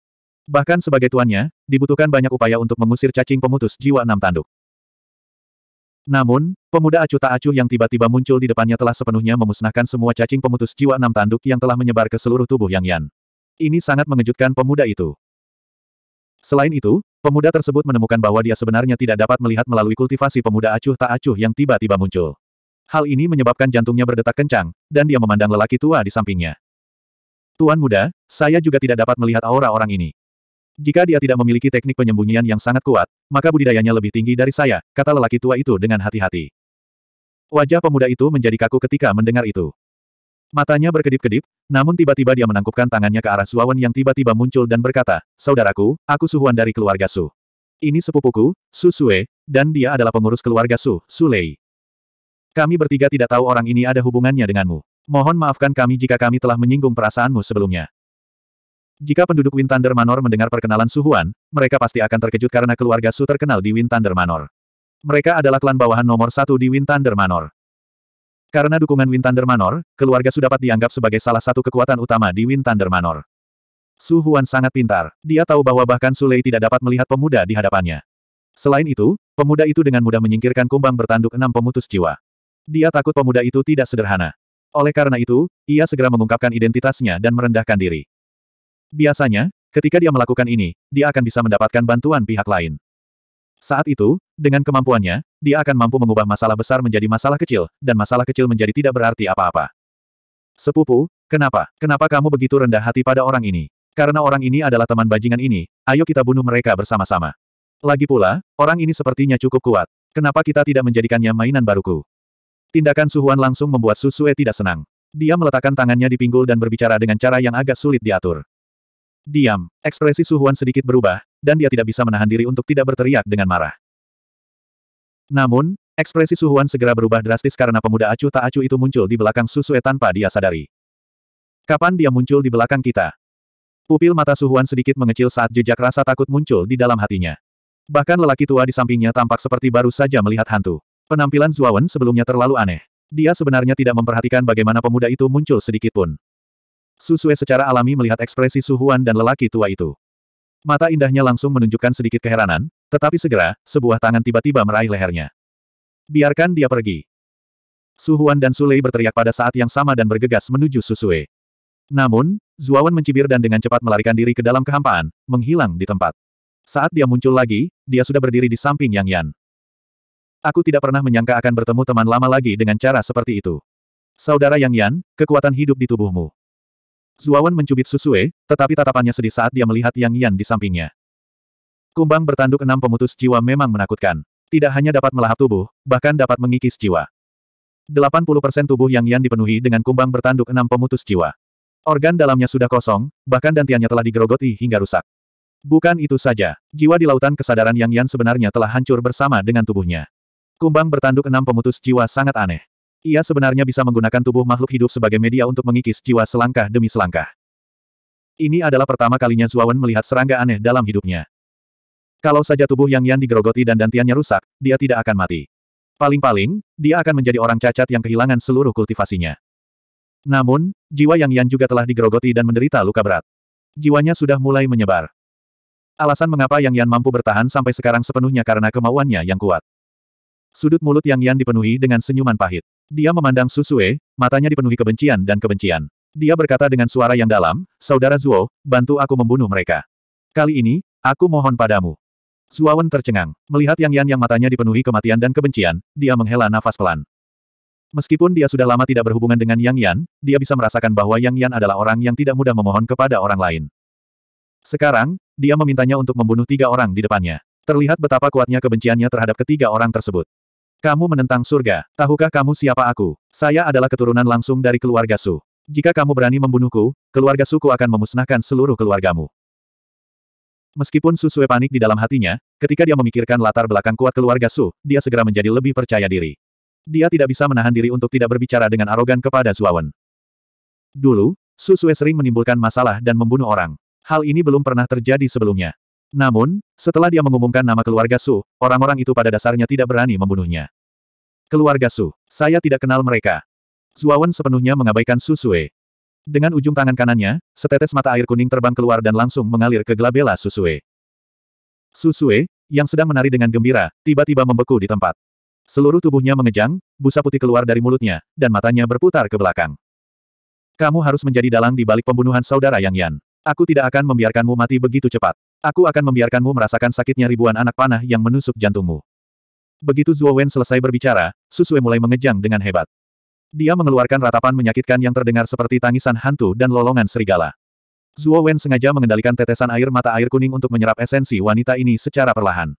Bahkan sebagai tuannya, dibutuhkan banyak upaya untuk mengusir cacing pemutus jiwa enam tanduk. Namun, pemuda acuh tak acuh yang tiba-tiba muncul di depannya telah sepenuhnya memusnahkan semua cacing pemutus jiwa enam tanduk yang telah menyebar ke seluruh tubuh Yang Yan. Ini sangat mengejutkan pemuda itu. Selain itu, pemuda tersebut menemukan bahwa dia sebenarnya tidak dapat melihat melalui kultivasi pemuda acuh tak acuh yang tiba-tiba muncul. Hal ini menyebabkan jantungnya berdetak kencang, dan dia memandang lelaki tua di sampingnya. Tuan muda, saya juga tidak dapat melihat aura orang ini. Jika dia tidak memiliki teknik penyembunyian yang sangat kuat, maka budidayanya lebih tinggi dari saya, kata lelaki tua itu dengan hati-hati. Wajah pemuda itu menjadi kaku ketika mendengar itu. Matanya berkedip-kedip, namun tiba-tiba dia menangkupkan tangannya ke arah Suawan yang tiba-tiba muncul dan berkata, Saudaraku, aku Suhuan dari keluarga Su. Ini sepupuku, Su Sue, dan dia adalah pengurus keluarga Su, Sulei. Kami bertiga tidak tahu orang ini ada hubungannya denganmu. Mohon maafkan kami jika kami telah menyinggung perasaanmu sebelumnya. Jika penduduk Wind Thunder Manor mendengar perkenalan Suhuan, mereka pasti akan terkejut karena keluarga Su terkenal di Wind Thunder Manor. Mereka adalah klan bawahan nomor satu di Wind Thunder Manor. Karena dukungan Wind Thunder Manor, keluarga Su dapat dianggap sebagai salah satu kekuatan utama di Wind Thunder Manor. Su Huan sangat pintar. Dia tahu bahwa bahkan Su Lei tidak dapat melihat pemuda di hadapannya. Selain itu, pemuda itu dengan mudah menyingkirkan kumbang bertanduk enam pemutus jiwa. Dia takut pemuda itu tidak sederhana. Oleh karena itu, ia segera mengungkapkan identitasnya dan merendahkan diri. Biasanya, ketika dia melakukan ini, dia akan bisa mendapatkan bantuan pihak lain. Saat itu, dengan kemampuannya, dia akan mampu mengubah masalah besar menjadi masalah kecil, dan masalah kecil menjadi tidak berarti apa-apa. Sepupu, kenapa? Kenapa kamu begitu rendah hati pada orang ini? Karena orang ini adalah teman bajingan ini, ayo kita bunuh mereka bersama-sama. Lagi pula, orang ini sepertinya cukup kuat. Kenapa kita tidak menjadikannya mainan baruku? Tindakan Suhuan langsung membuat Susue tidak senang. Dia meletakkan tangannya di pinggul dan berbicara dengan cara yang agak sulit diatur. Diam. Ekspresi Suhuan sedikit berubah, dan dia tidak bisa menahan diri untuk tidak berteriak dengan marah. Namun, ekspresi Suhuan segera berubah drastis karena pemuda acuh tak acuh itu muncul di belakang Susue tanpa dia sadari. Kapan dia muncul di belakang kita? Pupil mata Suhuan sedikit mengecil saat jejak rasa takut muncul di dalam hatinya. Bahkan lelaki tua di sampingnya tampak seperti baru saja melihat hantu. Penampilan Zuawan sebelumnya terlalu aneh. Dia sebenarnya tidak memperhatikan bagaimana pemuda itu muncul sedikit pun. Susue secara alami melihat ekspresi Suhuan dan lelaki tua itu. Mata indahnya langsung menunjukkan sedikit keheranan, tetapi segera, sebuah tangan tiba-tiba meraih lehernya. Biarkan dia pergi. Suhuan dan Sulei berteriak pada saat yang sama dan bergegas menuju Susue. Namun, Zuawan mencibir dan dengan cepat melarikan diri ke dalam kehampaan, menghilang di tempat. Saat dia muncul lagi, dia sudah berdiri di samping Yang Yan. Aku tidak pernah menyangka akan bertemu teman lama lagi dengan cara seperti itu. Saudara Yang Yan, kekuatan hidup di tubuhmu. Zuawan mencubit Susue, tetapi tatapannya sedih saat dia melihat Yang Yan di sampingnya. Kumbang bertanduk enam pemutus jiwa memang menakutkan. Tidak hanya dapat melahap tubuh, bahkan dapat mengikis jiwa. 80% tubuh Yang Yan dipenuhi dengan kumbang bertanduk enam pemutus jiwa. Organ dalamnya sudah kosong, bahkan dantiannya telah digerogoti hingga rusak. Bukan itu saja, jiwa di lautan kesadaran Yang Yan sebenarnya telah hancur bersama dengan tubuhnya. Kumbang bertanduk enam pemutus jiwa sangat aneh. Ia sebenarnya bisa menggunakan tubuh makhluk hidup sebagai media untuk mengikis jiwa selangkah demi selangkah. Ini adalah pertama kalinya Zuawan melihat serangga aneh dalam hidupnya. Kalau saja tubuh Yang Yan digerogoti dan dantiannya rusak, dia tidak akan mati. Paling-paling, dia akan menjadi orang cacat yang kehilangan seluruh kultivasinya. Namun, jiwa Yang Yan juga telah digerogoti dan menderita luka berat. Jiwanya sudah mulai menyebar. Alasan mengapa Yang Yan mampu bertahan sampai sekarang sepenuhnya karena kemauannya yang kuat. Sudut mulut Yang Yan dipenuhi dengan senyuman pahit. Dia memandang Susue, matanya dipenuhi kebencian dan kebencian. Dia berkata dengan suara yang dalam, Saudara Zuo, bantu aku membunuh mereka. Kali ini, aku mohon padamu. Zuawan tercengang. Melihat Yang Yan yang matanya dipenuhi kematian dan kebencian, dia menghela nafas pelan. Meskipun dia sudah lama tidak berhubungan dengan Yang Yan, dia bisa merasakan bahwa Yang Yan adalah orang yang tidak mudah memohon kepada orang lain. Sekarang, dia memintanya untuk membunuh tiga orang di depannya. Terlihat betapa kuatnya kebenciannya terhadap ketiga orang tersebut. Kamu menentang surga. Tahukah kamu siapa aku? Saya adalah keturunan langsung dari keluarga Su. Jika kamu berani membunuhku, keluarga suku akan memusnahkan seluruh keluargamu. Meskipun Su Sue panik di dalam hatinya, ketika dia memikirkan latar belakang kuat keluarga Su, dia segera menjadi lebih percaya diri. Dia tidak bisa menahan diri untuk tidak berbicara dengan arogan kepada Zuawan. Dulu, Su Sue sering menimbulkan masalah dan membunuh orang. Hal ini belum pernah terjadi sebelumnya. Namun, setelah dia mengumumkan nama keluarga Su, orang-orang itu pada dasarnya tidak berani membunuhnya. Keluarga Su, saya tidak kenal mereka. Zuawan sepenuhnya mengabaikan Su Sue. Dengan ujung tangan kanannya, setetes mata air kuning terbang keluar dan langsung mengalir ke gelabela Su Sue. Su Sue, yang sedang menari dengan gembira, tiba-tiba membeku di tempat. Seluruh tubuhnya mengejang, busa putih keluar dari mulutnya, dan matanya berputar ke belakang. Kamu harus menjadi dalang di balik pembunuhan saudara Yang Yan. Aku tidak akan membiarkanmu mati begitu cepat. Aku akan membiarkanmu merasakan sakitnya ribuan anak panah yang menusuk jantungmu. Begitu Zuo Wen selesai berbicara, Susue mulai mengejang dengan hebat. Dia mengeluarkan ratapan menyakitkan yang terdengar seperti tangisan hantu dan lolongan serigala. Zuo Wen sengaja mengendalikan tetesan air mata air kuning untuk menyerap esensi wanita ini secara perlahan.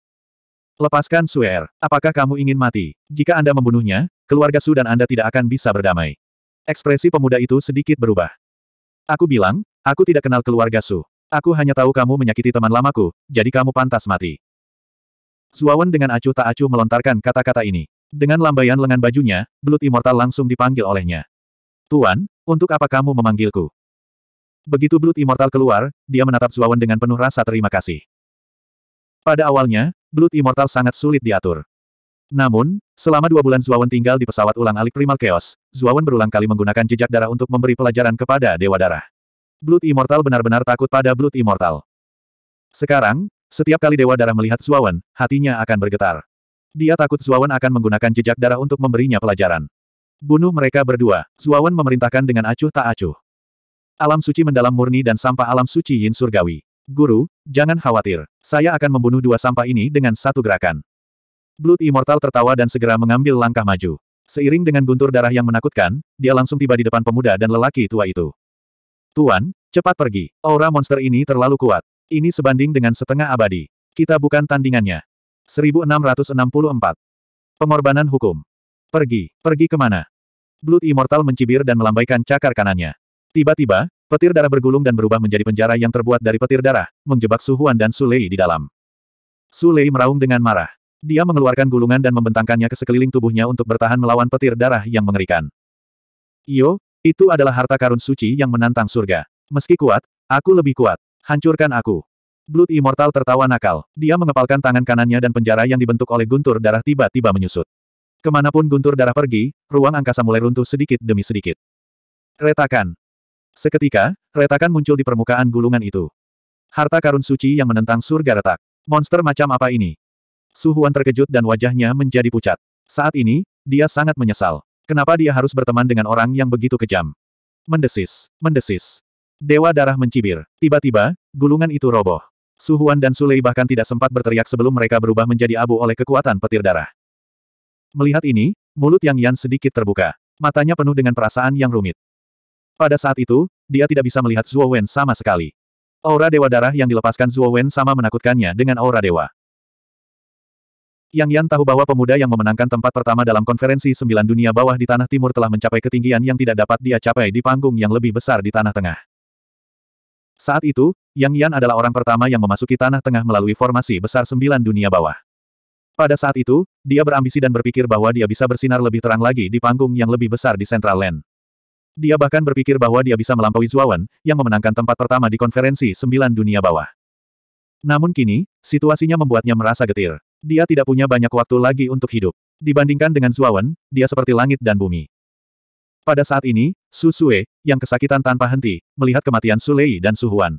Lepaskan Suer, apakah kamu ingin mati? Jika Anda membunuhnya, keluarga Su dan Anda tidak akan bisa berdamai. Ekspresi pemuda itu sedikit berubah. Aku bilang, aku tidak kenal keluarga Su. Aku hanya tahu kamu menyakiti teman lamaku, jadi kamu pantas mati. Zuawan dengan acuh tak acuh melontarkan kata-kata ini. Dengan lambaian lengan bajunya, belut immortal langsung dipanggil olehnya. Tuan, untuk apa kamu memanggilku? Begitu belut immortal keluar, dia menatap Zuawan dengan penuh rasa terima kasih. Pada awalnya, belut immortal sangat sulit diatur. Namun, selama dua bulan Zuawan tinggal di pesawat ulang alik primal chaos, Zuawan berulang kali menggunakan jejak darah untuk memberi pelajaran kepada Dewa Darah. Blood Immortal benar-benar takut pada Blood Immortal. Sekarang, setiap kali Dewa Darah melihat Suawan, hatinya akan bergetar. Dia takut Suawan akan menggunakan jejak darah untuk memberinya pelajaran. Bunuh mereka berdua, Suawan memerintahkan dengan acuh tak acuh. Alam suci mendalam murni dan sampah alam suci yin surgawi. Guru, jangan khawatir, saya akan membunuh dua sampah ini dengan satu gerakan. Blood Immortal tertawa dan segera mengambil langkah maju. Seiring dengan guntur darah yang menakutkan, dia langsung tiba di depan pemuda dan lelaki tua itu. Tuan, cepat pergi. Aura monster ini terlalu kuat. Ini sebanding dengan setengah abadi. Kita bukan tandingannya. 1664. Pengorbanan hukum. Pergi, pergi kemana? Blood Immortal mencibir dan melambaikan cakar kanannya. Tiba-tiba, petir darah bergulung dan berubah menjadi penjara yang terbuat dari petir darah, menjebak Suhuan dan Sulei di dalam. Sulei meraung dengan marah. Dia mengeluarkan gulungan dan membentangkannya ke sekeliling tubuhnya untuk bertahan melawan petir darah yang mengerikan. Yo. Itu adalah harta karun suci yang menantang surga. Meski kuat, aku lebih kuat. Hancurkan aku. Blood Immortal tertawa nakal. Dia mengepalkan tangan kanannya dan penjara yang dibentuk oleh guntur darah tiba-tiba menyusut. Kemanapun guntur darah pergi, ruang angkasa mulai runtuh sedikit demi sedikit. Retakan. Seketika, retakan muncul di permukaan gulungan itu. Harta karun suci yang menentang surga retak. Monster macam apa ini? Suhuan terkejut dan wajahnya menjadi pucat. Saat ini, dia sangat menyesal. Kenapa dia harus berteman dengan orang yang begitu kejam? Mendesis, mendesis. Dewa darah mencibir. Tiba-tiba, gulungan itu roboh. Suhuan dan Sulei bahkan tidak sempat berteriak sebelum mereka berubah menjadi abu oleh kekuatan petir darah. Melihat ini, mulut Yang Yan sedikit terbuka. Matanya penuh dengan perasaan yang rumit. Pada saat itu, dia tidak bisa melihat Zhuo Wen sama sekali. Aura dewa darah yang dilepaskan Zhuo Wen sama menakutkannya dengan aura dewa. Yang Yan tahu bahwa pemuda yang memenangkan tempat pertama dalam konferensi sembilan dunia bawah di Tanah Timur telah mencapai ketinggian yang tidak dapat dia capai di panggung yang lebih besar di Tanah Tengah. Saat itu, Yang Yan adalah orang pertama yang memasuki Tanah Tengah melalui formasi besar sembilan dunia bawah. Pada saat itu, dia berambisi dan berpikir bahwa dia bisa bersinar lebih terang lagi di panggung yang lebih besar di Central Land. Dia bahkan berpikir bahwa dia bisa melampaui Zuawan, yang memenangkan tempat pertama di konferensi sembilan dunia bawah. Namun kini, situasinya membuatnya merasa getir. Dia tidak punya banyak waktu lagi untuk hidup. Dibandingkan dengan Zuawan, dia seperti langit dan bumi. Pada saat ini, Su Sue, yang kesakitan tanpa henti, melihat kematian Su Lei dan Su Huan.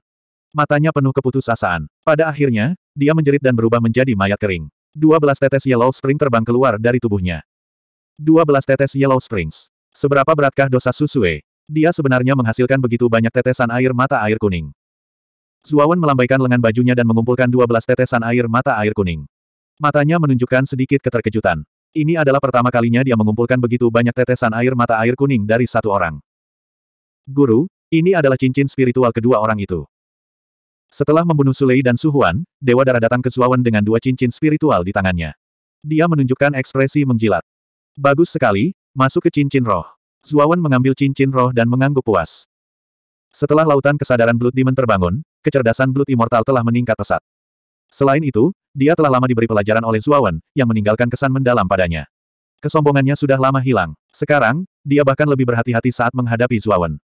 Matanya penuh keputusasaan. Pada akhirnya, dia menjerit dan berubah menjadi mayat kering. Dua belas tetes Yellow Spring terbang keluar dari tubuhnya. Dua belas tetes Yellow Springs. Seberapa beratkah dosa Su Sue? Dia sebenarnya menghasilkan begitu banyak tetesan air mata air kuning. Zuawan melambaikan lengan bajunya dan mengumpulkan dua belas tetesan air mata air kuning. Matanya menunjukkan sedikit keterkejutan. Ini adalah pertama kalinya dia mengumpulkan begitu banyak tetesan air mata air kuning dari satu orang. Guru, ini adalah cincin spiritual kedua orang itu. Setelah membunuh Sulei dan Suhuan, Dewa Darah datang ke Suawan dengan dua cincin spiritual di tangannya. Dia menunjukkan ekspresi menjilat. Bagus sekali, masuk ke cincin roh. Suawan mengambil cincin roh dan mengangguk puas. Setelah lautan kesadaran Blood Demon terbangun, kecerdasan Blood Immortal telah meningkat pesat. Selain itu, dia telah lama diberi pelajaran oleh Zuawan, yang meninggalkan kesan mendalam padanya. Kesombongannya sudah lama hilang. Sekarang, dia bahkan lebih berhati-hati saat menghadapi Zuawan.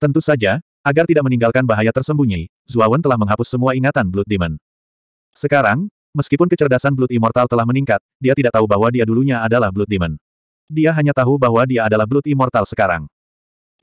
Tentu saja, agar tidak meninggalkan bahaya tersembunyi, Zuawan telah menghapus semua ingatan Blood Demon. Sekarang, meskipun kecerdasan Blood Immortal telah meningkat, dia tidak tahu bahwa dia dulunya adalah Blood Demon. Dia hanya tahu bahwa dia adalah Blood Immortal sekarang.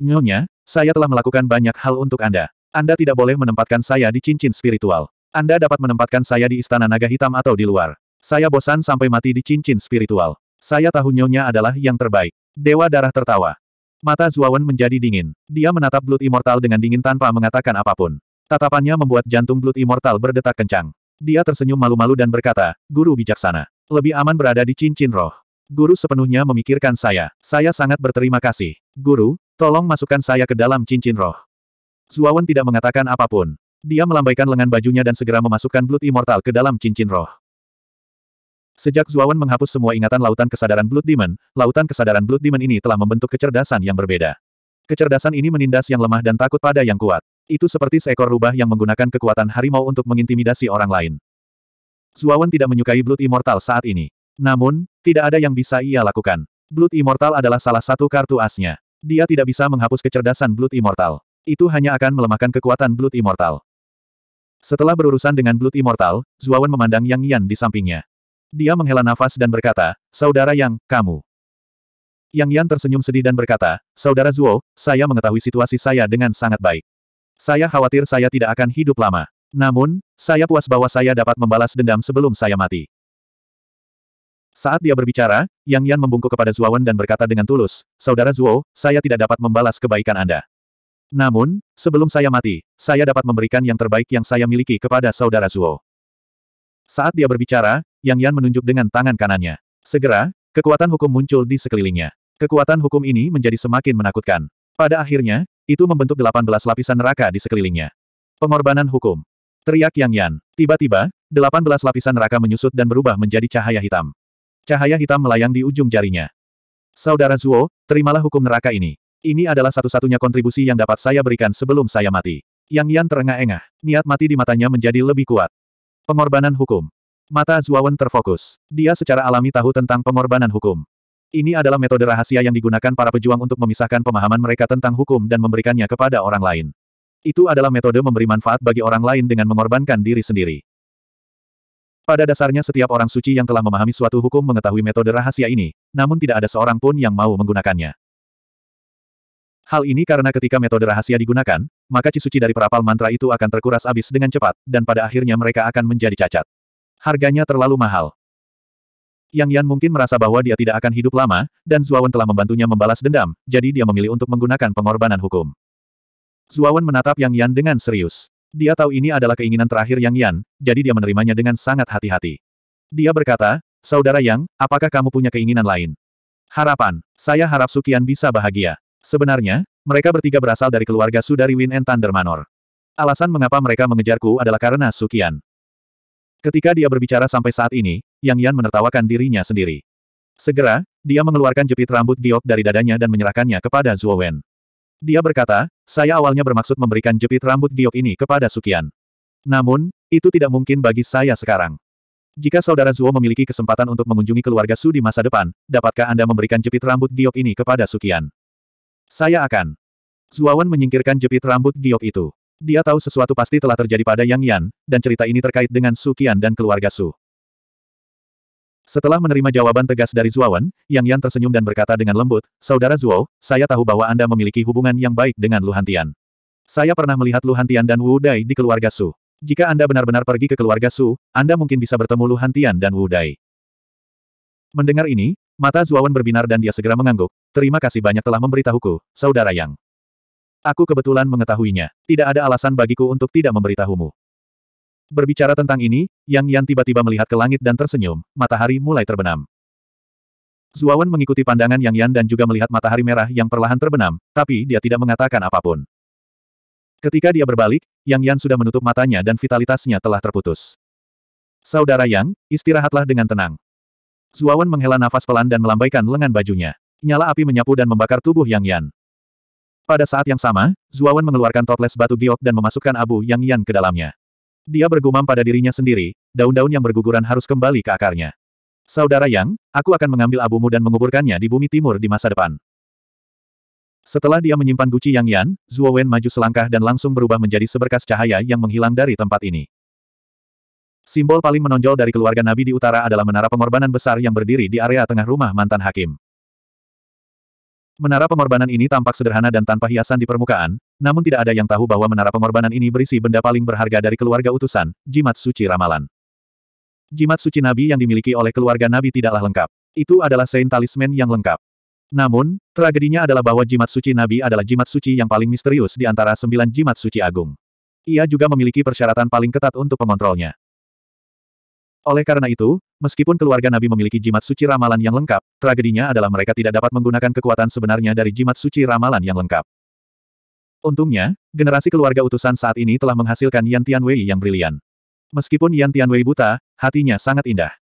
Nyonya, saya telah melakukan banyak hal untuk Anda. Anda tidak boleh menempatkan saya di cincin spiritual. Anda dapat menempatkan saya di Istana Naga Hitam atau di luar. Saya bosan sampai mati di cincin spiritual. Saya tahu nyonya adalah yang terbaik. Dewa darah tertawa. Mata Zuawan menjadi dingin. Dia menatap Blood Immortal dengan dingin tanpa mengatakan apapun. Tatapannya membuat jantung Blood Immortal berdetak kencang. Dia tersenyum malu-malu dan berkata, Guru bijaksana. Lebih aman berada di cincin roh. Guru sepenuhnya memikirkan saya. Saya sangat berterima kasih. Guru, tolong masukkan saya ke dalam cincin roh. Zuawan tidak mengatakan apapun. Dia melambaikan lengan bajunya dan segera memasukkan Blood Immortal ke dalam cincin roh. Sejak Zuawan menghapus semua ingatan lautan kesadaran Blood Demon, lautan kesadaran Blood Demon ini telah membentuk kecerdasan yang berbeda. Kecerdasan ini menindas yang lemah dan takut pada yang kuat. Itu seperti seekor rubah yang menggunakan kekuatan harimau untuk mengintimidasi orang lain. Zuawan tidak menyukai Blood Immortal saat ini. Namun, tidak ada yang bisa ia lakukan. Blood Immortal adalah salah satu kartu asnya. Dia tidak bisa menghapus kecerdasan Blood Immortal. Itu hanya akan melemahkan kekuatan Blood Immortal. Setelah berurusan dengan Blood Immortal, Zuawan memandang Yang Yan di sampingnya. Dia menghela nafas dan berkata, Saudara Yang, kamu. Yang Yan tersenyum sedih dan berkata, Saudara Zuo, saya mengetahui situasi saya dengan sangat baik. Saya khawatir saya tidak akan hidup lama. Namun, saya puas bahwa saya dapat membalas dendam sebelum saya mati. Saat dia berbicara, Yang Yan membungkuk kepada Zuawan dan berkata dengan tulus, Saudara Zuo, saya tidak dapat membalas kebaikan Anda. Namun, sebelum saya mati, saya dapat memberikan yang terbaik yang saya miliki kepada saudara Zuo. Saat dia berbicara, Yang Yan menunjuk dengan tangan kanannya. Segera, kekuatan hukum muncul di sekelilingnya. Kekuatan hukum ini menjadi semakin menakutkan. Pada akhirnya, itu membentuk 18 lapisan neraka di sekelilingnya. Pengorbanan hukum. Teriak Yang Yan. Tiba-tiba, 18 lapisan neraka menyusut dan berubah menjadi cahaya hitam. Cahaya hitam melayang di ujung jarinya. Saudara Zuo, terimalah hukum neraka ini. Ini adalah satu-satunya kontribusi yang dapat saya berikan sebelum saya mati. Yang Yan terengah-engah, niat mati di matanya menjadi lebih kuat. Pengorbanan hukum. Mata Zuawan terfokus. Dia secara alami tahu tentang pengorbanan hukum. Ini adalah metode rahasia yang digunakan para pejuang untuk memisahkan pemahaman mereka tentang hukum dan memberikannya kepada orang lain. Itu adalah metode memberi manfaat bagi orang lain dengan mengorbankan diri sendiri. Pada dasarnya setiap orang suci yang telah memahami suatu hukum mengetahui metode rahasia ini, namun tidak ada seorang pun yang mau menggunakannya. Hal ini karena ketika metode rahasia digunakan, maka cisuci dari perapal mantra itu akan terkuras habis dengan cepat, dan pada akhirnya mereka akan menjadi cacat. Harganya terlalu mahal. Yang Yan mungkin merasa bahwa dia tidak akan hidup lama, dan Zuawan telah membantunya membalas dendam, jadi dia memilih untuk menggunakan pengorbanan hukum. Zuawan menatap Yang Yan dengan serius. Dia tahu ini adalah keinginan terakhir Yang Yan, jadi dia menerimanya dengan sangat hati-hati. Dia berkata, Saudara Yang, apakah kamu punya keinginan lain? Harapan, saya harap Sukian bisa bahagia. Sebenarnya, mereka bertiga berasal dari keluarga su dari Win and Thunder Manor. Alasan mengapa mereka mengejarku adalah karena Sukian. Ketika dia berbicara sampai saat ini, Yang Yan menertawakan dirinya sendiri. Segera, dia mengeluarkan jepit rambut giok dari dadanya dan menyerahkannya kepada Zhuo Wen. Dia berkata, saya awalnya bermaksud memberikan jepit rambut giok ini kepada Sukian. Namun, itu tidak mungkin bagi saya sekarang. Jika saudara Zhuo memiliki kesempatan untuk mengunjungi keluarga Su di masa depan, dapatkah Anda memberikan jepit rambut giok ini kepada Sukian? Saya akan. Zuawan menyingkirkan jepit rambut giok itu. Dia tahu sesuatu pasti telah terjadi pada Yang Yan, dan cerita ini terkait dengan Su Qian dan keluarga Su. Setelah menerima jawaban tegas dari Zuawan, Yang Yan tersenyum dan berkata dengan lembut, Saudara Zuo, saya tahu bahwa Anda memiliki hubungan yang baik dengan Lu Hantian. Saya pernah melihat Lu Hantian dan Wu Dai di keluarga Su. Jika Anda benar-benar pergi ke keluarga Su, Anda mungkin bisa bertemu Lu Hantian dan Wu Dai. Mendengar ini, Mata Zuawan berbinar dan dia segera mengangguk. Terima kasih banyak telah memberitahuku, saudara Yang. Aku kebetulan mengetahuinya. Tidak ada alasan bagiku untuk tidak memberitahumu. Berbicara tentang ini, Yang Yan tiba-tiba melihat ke langit dan tersenyum, matahari mulai terbenam. Zuawan mengikuti pandangan Yang Yan dan juga melihat matahari merah yang perlahan terbenam, tapi dia tidak mengatakan apapun. Ketika dia berbalik, Yang Yan sudah menutup matanya dan vitalitasnya telah terputus. Saudara Yang, istirahatlah dengan tenang. Zuawan menghela nafas pelan dan melambaikan lengan bajunya. Nyala api menyapu dan membakar tubuh Yang Yan. Pada saat yang sama, Zuawan mengeluarkan toples batu giok dan memasukkan abu Yang Yan ke dalamnya. Dia bergumam pada dirinya sendiri, daun-daun yang berguguran harus kembali ke akarnya. Saudara Yang, aku akan mengambil abumu dan menguburkannya di bumi timur di masa depan. Setelah dia menyimpan guci Yang Yan, Zuawan maju selangkah dan langsung berubah menjadi seberkas cahaya yang menghilang dari tempat ini. Simbol paling menonjol dari keluarga Nabi di utara adalah menara pengorbanan besar yang berdiri di area tengah rumah mantan hakim. Menara pengorbanan ini tampak sederhana dan tanpa hiasan di permukaan, namun tidak ada yang tahu bahwa menara pengorbanan ini berisi benda paling berharga dari keluarga utusan, jimat suci ramalan. Jimat suci Nabi yang dimiliki oleh keluarga Nabi tidaklah lengkap. Itu adalah Saint Talisman yang lengkap. Namun, tragedinya adalah bahwa jimat suci Nabi adalah jimat suci yang paling misterius di antara sembilan jimat suci agung. Ia juga memiliki persyaratan paling ketat untuk pengontrolnya. Oleh karena itu, meskipun keluarga Nabi memiliki jimat suci ramalan yang lengkap, tragedinya adalah mereka tidak dapat menggunakan kekuatan sebenarnya dari jimat suci ramalan yang lengkap. Untungnya, generasi keluarga utusan saat ini telah menghasilkan Yan Tianwei yang brilian. Meskipun Yan Tianwei buta, hatinya sangat indah.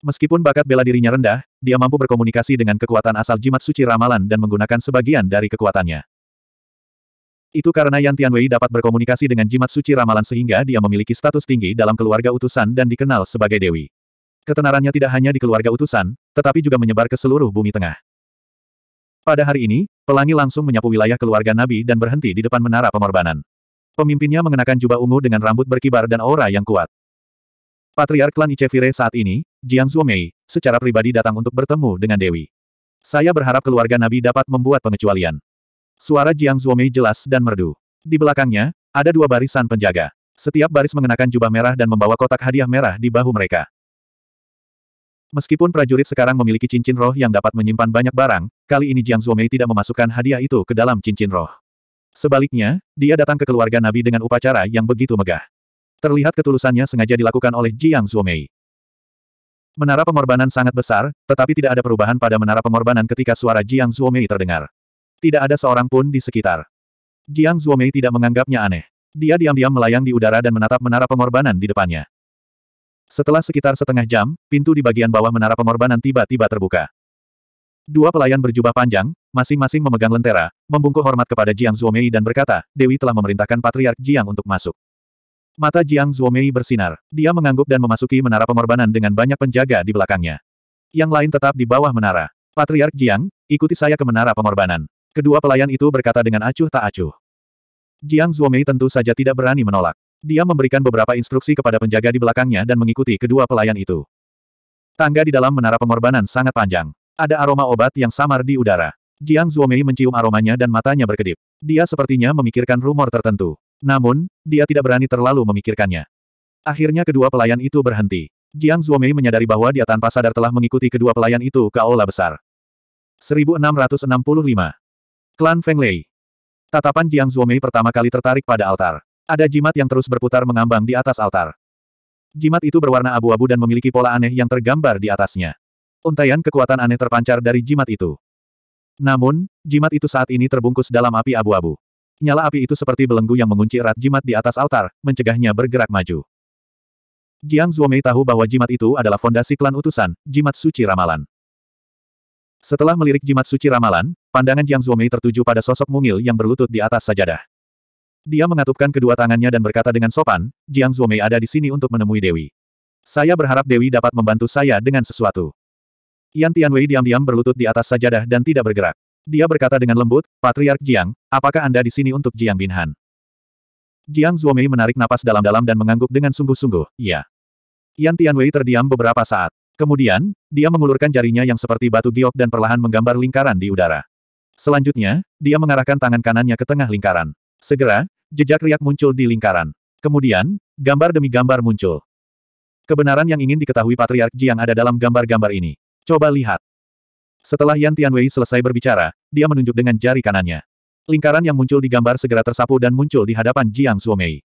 Meskipun bakat bela dirinya rendah, dia mampu berkomunikasi dengan kekuatan asal jimat suci ramalan dan menggunakan sebagian dari kekuatannya. Itu karena Yan Tianwei dapat berkomunikasi dengan jimat suci ramalan sehingga dia memiliki status tinggi dalam keluarga utusan dan dikenal sebagai Dewi. Ketenarannya tidak hanya di keluarga utusan, tetapi juga menyebar ke seluruh bumi tengah. Pada hari ini, pelangi langsung menyapu wilayah keluarga Nabi dan berhenti di depan menara pemorbanan. Pemimpinnya mengenakan jubah ungu dengan rambut berkibar dan aura yang kuat. Patriark klan Icevire saat ini, Jiang Zuomei, secara pribadi datang untuk bertemu dengan Dewi. Saya berharap keluarga Nabi dapat membuat pengecualian. Suara Jiang Zhuomei jelas dan merdu. Di belakangnya, ada dua barisan penjaga. Setiap baris mengenakan jubah merah dan membawa kotak hadiah merah di bahu mereka. Meskipun prajurit sekarang memiliki cincin roh yang dapat menyimpan banyak barang, kali ini Jiang Zhuomei tidak memasukkan hadiah itu ke dalam cincin roh. Sebaliknya, dia datang ke keluarga Nabi dengan upacara yang begitu megah. Terlihat ketulusannya sengaja dilakukan oleh Jiang Zhuomei. Menara pengorbanan sangat besar, tetapi tidak ada perubahan pada menara pengorbanan ketika suara Jiang Zhuomei terdengar. Tidak ada seorang pun di sekitar. Jiang Zuomei tidak menganggapnya aneh. Dia diam-diam melayang di udara dan menatap menara pengorbanan di depannya. Setelah sekitar setengah jam, pintu di bagian bawah menara pengorbanan tiba-tiba terbuka. Dua pelayan berjubah panjang, masing-masing memegang lentera, membungkuk hormat kepada Jiang Zuomei dan berkata, Dewi telah memerintahkan Patriark Jiang untuk masuk. Mata Jiang Zuomei bersinar. Dia mengangguk dan memasuki menara pengorbanan dengan banyak penjaga di belakangnya. Yang lain tetap di bawah menara. Patriark Jiang, ikuti saya ke menara pengorbanan. Kedua pelayan itu berkata dengan acuh tak acuh. Jiang Zhuomei tentu saja tidak berani menolak. Dia memberikan beberapa instruksi kepada penjaga di belakangnya dan mengikuti kedua pelayan itu. Tangga di dalam menara pengorbanan sangat panjang. Ada aroma obat yang samar di udara. Jiang Zhuomei mencium aromanya dan matanya berkedip. Dia sepertinya memikirkan rumor tertentu. Namun, dia tidak berani terlalu memikirkannya. Akhirnya kedua pelayan itu berhenti. Jiang Zhuomei menyadari bahwa dia tanpa sadar telah mengikuti kedua pelayan itu ke aula besar. 1665 Klan Feng Lei. Tatapan Jiang Zuomei pertama kali tertarik pada altar. Ada jimat yang terus berputar mengambang di atas altar. Jimat itu berwarna abu-abu dan memiliki pola aneh yang tergambar di atasnya. Untaian kekuatan aneh terpancar dari jimat itu. Namun, jimat itu saat ini terbungkus dalam api abu-abu. Nyala api itu seperti belenggu yang mengunci erat jimat di atas altar, mencegahnya bergerak maju. Jiang Zuomei tahu bahwa jimat itu adalah fondasi klan utusan, jimat suci ramalan. Setelah melirik jimat suci ramalan, Pandangan Jiang Zuomei tertuju pada sosok mungil yang berlutut di atas sajadah. Dia mengatupkan kedua tangannya dan berkata dengan sopan, Jiang Zuomei ada di sini untuk menemui Dewi. Saya berharap Dewi dapat membantu saya dengan sesuatu. Yan Tianwei diam-diam berlutut di atas sajadah dan tidak bergerak. Dia berkata dengan lembut, Patriark Jiang, apakah Anda di sini untuk Jiang Han? Jiang Zuomei menarik napas dalam-dalam dan mengangguk dengan sungguh-sungguh, iya. ya. Yan Tianwei terdiam beberapa saat. Kemudian, dia mengulurkan jarinya yang seperti batu giok dan perlahan menggambar lingkaran di udara. Selanjutnya, dia mengarahkan tangan kanannya ke tengah lingkaran. Segera, jejak riak muncul di lingkaran. Kemudian, gambar demi gambar muncul. Kebenaran yang ingin diketahui Patriark Ji yang ada dalam gambar-gambar ini. Coba lihat. Setelah Yan Tianwei selesai berbicara, dia menunjuk dengan jari kanannya. Lingkaran yang muncul di gambar segera tersapu dan muncul di hadapan Jiang Suomei.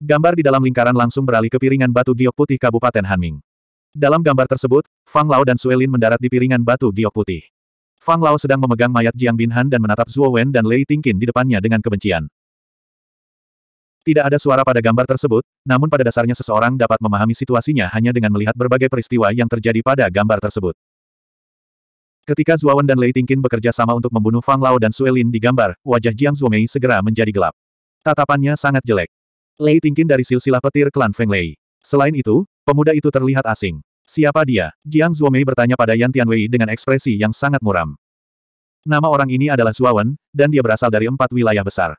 Gambar di dalam lingkaran langsung beralih ke piringan batu giok putih Kabupaten Hanming. Dalam gambar tersebut, Fang Lao dan Suelin mendarat di piringan batu giok putih. Fang Lao sedang memegang mayat Jiang Binhan dan menatap Zhuo Wen dan Lei Tingkin di depannya dengan kebencian. Tidak ada suara pada gambar tersebut, namun pada dasarnya seseorang dapat memahami situasinya hanya dengan melihat berbagai peristiwa yang terjadi pada gambar tersebut. Ketika Zhuo Wen dan Lei Tingkin bekerja sama untuk membunuh Fang Lao dan Sue Lin di gambar, wajah Jiang Zhuomei segera menjadi gelap. Tatapannya sangat jelek. Lei Tingkin dari silsilah petir klan Feng Lei. Selain itu, pemuda itu terlihat asing. Siapa dia? Jiang Zuomei bertanya pada Yan Tianwei dengan ekspresi yang sangat muram. Nama orang ini adalah Zuawan, dan dia berasal dari empat wilayah besar.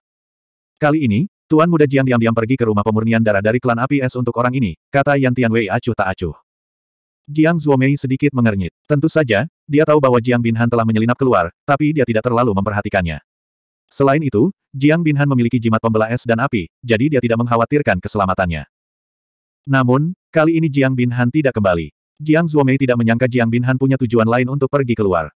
Kali ini, Tuan Muda Jiang diam-diam pergi ke rumah pemurnian darah dari klan api es untuk orang ini, kata Yan Tianwei acuh tak acuh. Jiang Zuomei sedikit mengernyit. Tentu saja, dia tahu bahwa Jiang Binhan telah menyelinap keluar, tapi dia tidak terlalu memperhatikannya. Selain itu, Jiang Binhan memiliki jimat pembela es dan api, jadi dia tidak mengkhawatirkan keselamatannya. Namun, kali ini Jiang Binhan tidak kembali. Jiang Zhuomei tidak menyangka Jiang Binhan punya tujuan lain untuk pergi keluar.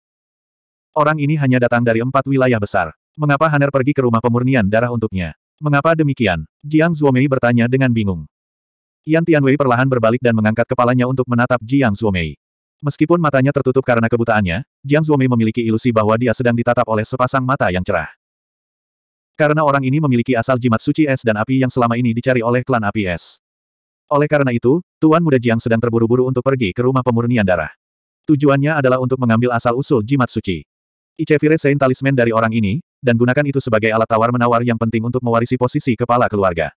Orang ini hanya datang dari empat wilayah besar. Mengapa Haner pergi ke rumah pemurnian darah untuknya? Mengapa demikian? Jiang Zhuomei bertanya dengan bingung. Yan Tianwei perlahan berbalik dan mengangkat kepalanya untuk menatap Jiang Zhuomei. Meskipun matanya tertutup karena kebutaannya, Jiang Zhuomei memiliki ilusi bahwa dia sedang ditatap oleh sepasang mata yang cerah. Karena orang ini memiliki asal jimat suci es dan api yang selama ini dicari oleh klan api es. Oleh karena itu, Tuan Muda Jiang sedang terburu-buru untuk pergi ke rumah pemurnian darah. Tujuannya adalah untuk mengambil asal-usul jimat suci. icevire Sein talisman dari orang ini, dan gunakan itu sebagai alat tawar-menawar yang penting untuk mewarisi posisi kepala keluarga.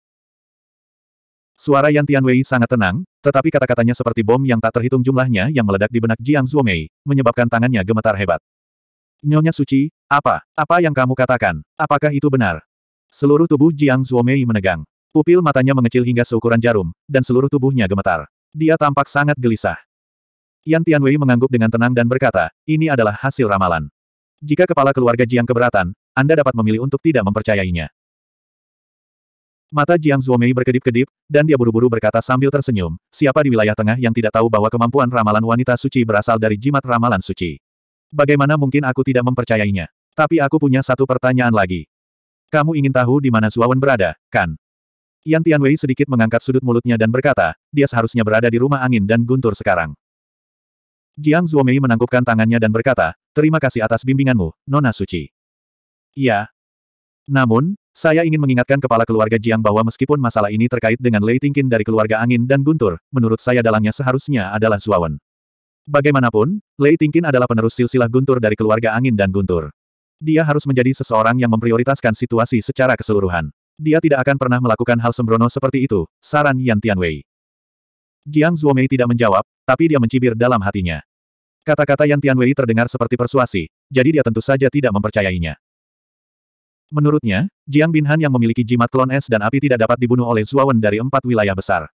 Suara Yan Tianwei sangat tenang, tetapi kata-katanya seperti bom yang tak terhitung jumlahnya yang meledak di benak Jiang Zhuomei, menyebabkan tangannya gemetar hebat. Nyonya Suci, apa? Apa yang kamu katakan? Apakah itu benar? Seluruh tubuh Jiang Zhuomei menegang. Pupil matanya mengecil hingga seukuran jarum, dan seluruh tubuhnya gemetar. Dia tampak sangat gelisah. Yan Tianwei mengangguk dengan tenang dan berkata, ini adalah hasil ramalan. Jika kepala keluarga Jiang keberatan, Anda dapat memilih untuk tidak mempercayainya. Mata Jiang Zhuomei berkedip-kedip, dan dia buru-buru berkata sambil tersenyum, siapa di wilayah tengah yang tidak tahu bahwa kemampuan ramalan wanita suci berasal dari jimat ramalan suci. Bagaimana mungkin aku tidak mempercayainya? Tapi aku punya satu pertanyaan lagi. Kamu ingin tahu di mana Suawan berada, kan? Yan Tianwei sedikit mengangkat sudut mulutnya dan berkata, dia seharusnya berada di rumah angin dan guntur sekarang. Jiang Zuomei menangkupkan tangannya dan berkata, terima kasih atas bimbinganmu, Nona Suci. Ya. Namun, saya ingin mengingatkan kepala keluarga Jiang bahwa meskipun masalah ini terkait dengan Lei Tingkin dari keluarga angin dan guntur, menurut saya dalangnya seharusnya adalah Zuawan. Bagaimanapun, Lei Tingkin adalah penerus silsilah guntur dari keluarga angin dan guntur. Dia harus menjadi seseorang yang memprioritaskan situasi secara keseluruhan. Dia tidak akan pernah melakukan hal sembrono seperti itu, saran Yan Tianwei. Jiang Zuomei tidak menjawab, tapi dia mencibir dalam hatinya. Kata-kata Yan Tianwei terdengar seperti persuasi, jadi dia tentu saja tidak mempercayainya. Menurutnya, Jiang Binhan yang memiliki jimat klon es dan api tidak dapat dibunuh oleh Zuawan dari empat wilayah besar.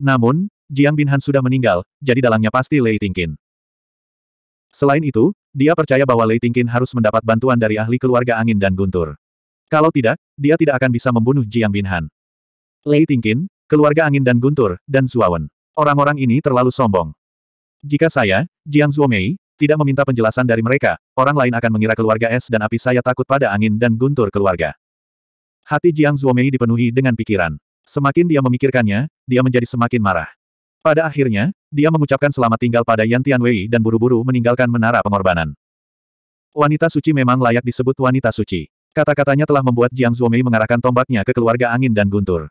Namun, Jiang Binhan sudah meninggal, jadi dalangnya pasti Lei Tingkin. Selain itu, dia percaya bahwa Lei Tingkin harus mendapat bantuan dari ahli keluarga angin dan guntur. Kalau tidak, dia tidak akan bisa membunuh Jiang Binhan. Lei Tingkin, keluarga Angin dan Guntur, dan Zuawan. Orang-orang ini terlalu sombong. Jika saya, Jiang Zuomei, tidak meminta penjelasan dari mereka, orang lain akan mengira keluarga es dan api saya takut pada angin dan guntur keluarga. Hati Jiang Zuomei dipenuhi dengan pikiran. Semakin dia memikirkannya, dia menjadi semakin marah. Pada akhirnya, dia mengucapkan selamat tinggal pada Yan Tianwei dan buru-buru meninggalkan menara pengorbanan. Wanita suci memang layak disebut wanita suci. Kata-katanya telah membuat Jiang Zuomei mengarahkan tombaknya ke keluarga angin dan guntur.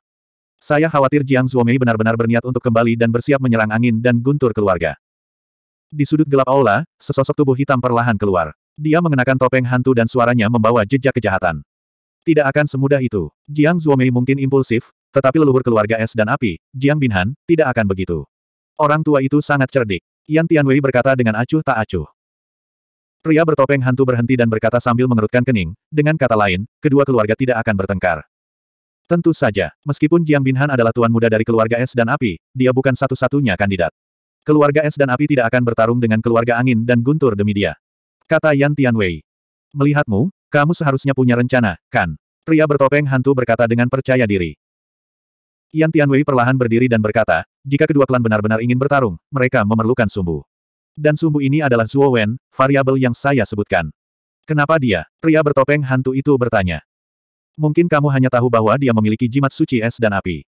Saya khawatir Jiang Zuomei benar-benar berniat untuk kembali dan bersiap menyerang angin dan guntur keluarga. Di sudut gelap aula, sesosok tubuh hitam perlahan keluar. Dia mengenakan topeng hantu dan suaranya membawa jejak kejahatan. Tidak akan semudah itu. Jiang Zuomei mungkin impulsif, tetapi leluhur keluarga es dan api, Jiang Binhan, tidak akan begitu. Orang tua itu sangat cerdik. Yan Tianwei berkata dengan acuh tak acuh. Pria bertopeng hantu berhenti dan berkata sambil mengerutkan kening, dengan kata lain, kedua keluarga tidak akan bertengkar. Tentu saja, meskipun Jiang Binhan adalah tuan muda dari keluarga es dan api, dia bukan satu-satunya kandidat. Keluarga es dan api tidak akan bertarung dengan keluarga angin dan guntur demi dia. Kata Yan Tianwei. Melihatmu, kamu seharusnya punya rencana, kan? Pria bertopeng hantu berkata dengan percaya diri. Yan Tianwei perlahan berdiri dan berkata, jika kedua klan benar-benar ingin bertarung, mereka memerlukan sumbu. Dan sumbu ini adalah Zuo Wen, variabel yang saya sebutkan. Kenapa dia? Pria bertopeng hantu itu bertanya. Mungkin kamu hanya tahu bahwa dia memiliki jimat suci es dan api.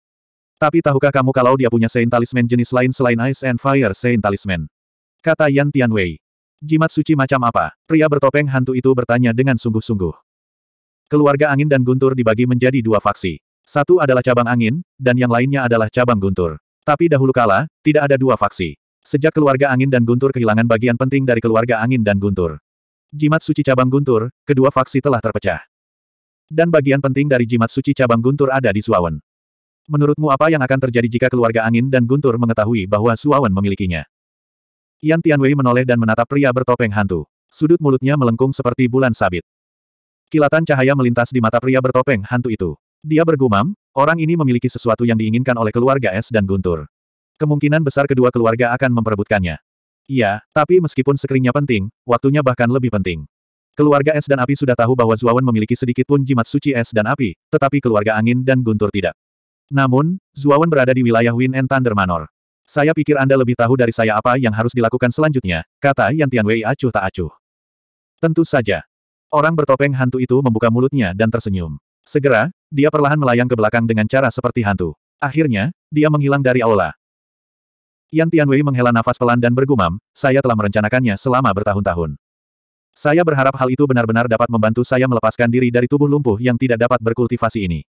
Tapi tahukah kamu kalau dia punya Saint Talisman jenis lain selain Ice and Fire Saint Talisman? Kata Yan Tianwei. Jimat suci macam apa? Pria bertopeng hantu itu bertanya dengan sungguh-sungguh. Keluarga angin dan guntur dibagi menjadi dua faksi. Satu adalah cabang angin, dan yang lainnya adalah cabang guntur. Tapi dahulu kala, tidak ada dua faksi. Sejak keluarga angin dan guntur kehilangan bagian penting dari keluarga angin dan guntur. Jimat suci cabang guntur, kedua faksi telah terpecah. Dan bagian penting dari jimat suci cabang guntur ada di Suawen. Menurutmu apa yang akan terjadi jika keluarga angin dan guntur mengetahui bahwa Suawen memilikinya? Yan Tianwei menoleh dan menatap pria bertopeng hantu. Sudut mulutnya melengkung seperti bulan sabit. Kilatan cahaya melintas di mata pria bertopeng hantu itu. Dia bergumam, orang ini memiliki sesuatu yang diinginkan oleh keluarga Es dan Guntur. Kemungkinan besar kedua keluarga akan memperebutkannya. Iya, tapi meskipun sekeringnya penting, waktunya bahkan lebih penting. Keluarga es dan api sudah tahu bahwa Zuawan memiliki sedikit pun jimat suci es dan api, tetapi keluarga angin dan guntur tidak. Namun, Zuawan berada di wilayah Wind and Thunder Manor. Saya pikir Anda lebih tahu dari saya apa yang harus dilakukan selanjutnya, kata Yan Tianwei acuh tak acuh. Tentu saja. Orang bertopeng hantu itu membuka mulutnya dan tersenyum. Segera, dia perlahan melayang ke belakang dengan cara seperti hantu. Akhirnya, dia menghilang dari aula, Yan Tianwei menghela nafas pelan dan bergumam, saya telah merencanakannya selama bertahun-tahun. Saya berharap hal itu benar-benar dapat membantu saya melepaskan diri dari tubuh lumpuh yang tidak dapat berkultivasi ini.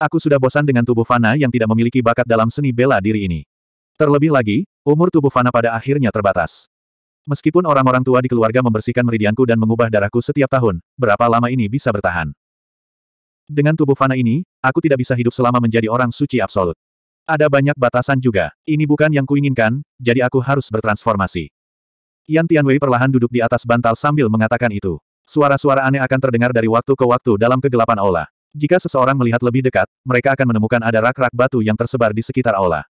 Aku sudah bosan dengan tubuh Fana yang tidak memiliki bakat dalam seni bela diri ini. Terlebih lagi, umur tubuh Fana pada akhirnya terbatas. Meskipun orang-orang tua di keluarga membersihkan meridianku dan mengubah darahku setiap tahun, berapa lama ini bisa bertahan? Dengan tubuh Fana ini, aku tidak bisa hidup selama menjadi orang suci absolut. Ada banyak batasan juga. Ini bukan yang kuinginkan, jadi aku harus bertransformasi. Yan Tianwei perlahan duduk di atas bantal sambil mengatakan itu. Suara-suara aneh akan terdengar dari waktu ke waktu dalam kegelapan aula. Jika seseorang melihat lebih dekat, mereka akan menemukan ada rak-rak batu yang tersebar di sekitar aula.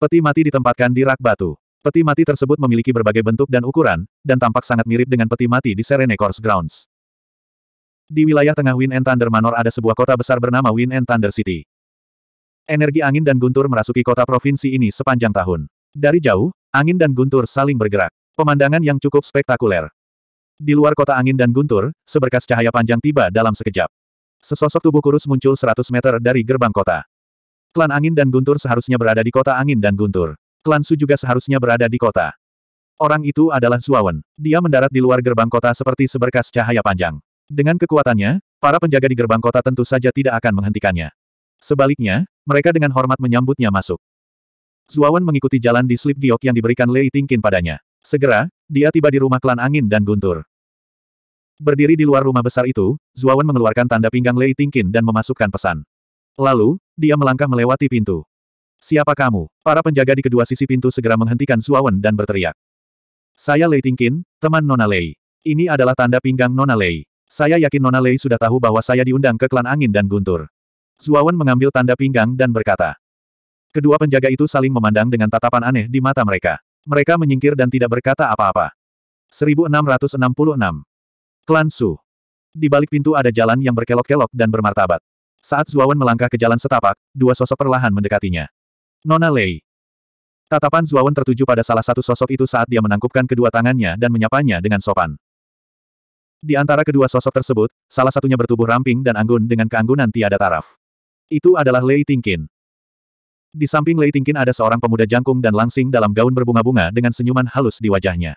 Peti mati ditempatkan di rak batu. Peti mati tersebut memiliki berbagai bentuk dan ukuran, dan tampak sangat mirip dengan peti mati di Serene Course Grounds. Di wilayah tengah Wind and Thunder Manor ada sebuah kota besar bernama Wind and Thunder City. Energi angin dan guntur merasuki kota provinsi ini sepanjang tahun. Dari jauh, angin dan guntur saling bergerak. Pemandangan yang cukup spektakuler. Di luar kota angin dan guntur, seberkas cahaya panjang tiba dalam sekejap. Sesosok tubuh kurus muncul 100 meter dari gerbang kota. Klan angin dan guntur seharusnya berada di kota angin dan guntur. Klan Su juga seharusnya berada di kota. Orang itu adalah Zuawan. Dia mendarat di luar gerbang kota seperti seberkas cahaya panjang. Dengan kekuatannya, para penjaga di gerbang kota tentu saja tidak akan menghentikannya. Sebaliknya, mereka dengan hormat menyambutnya masuk. Zuawan mengikuti jalan di slip giok yang diberikan Lei Tingkin padanya. Segera, dia tiba di rumah klan angin dan guntur. Berdiri di luar rumah besar itu, Zuawan mengeluarkan tanda pinggang Lei Tingkin dan memasukkan pesan. Lalu, dia melangkah melewati pintu. Siapa kamu? Para penjaga di kedua sisi pintu segera menghentikan Zuawan dan berteriak. Saya Lei Tingkin, teman Nona Lei. Ini adalah tanda pinggang Nona Lei. Saya yakin Nona Lei sudah tahu bahwa saya diundang ke klan angin dan guntur. Zuawan mengambil tanda pinggang dan berkata. Kedua penjaga itu saling memandang dengan tatapan aneh di mata mereka. Mereka menyingkir dan tidak berkata apa-apa. 1666. Klan Su. Di balik pintu ada jalan yang berkelok-kelok dan bermartabat. Saat Zuawan melangkah ke jalan setapak, dua sosok perlahan mendekatinya. Nona Lei. Tatapan Zuawan tertuju pada salah satu sosok itu saat dia menangkupkan kedua tangannya dan menyapanya dengan sopan. Di antara kedua sosok tersebut, salah satunya bertubuh ramping dan anggun dengan keanggunan tiada taraf. Itu adalah Lei Tingkin. Di samping Lei Tingkin ada seorang pemuda jangkung dan langsing dalam gaun berbunga-bunga dengan senyuman halus di wajahnya.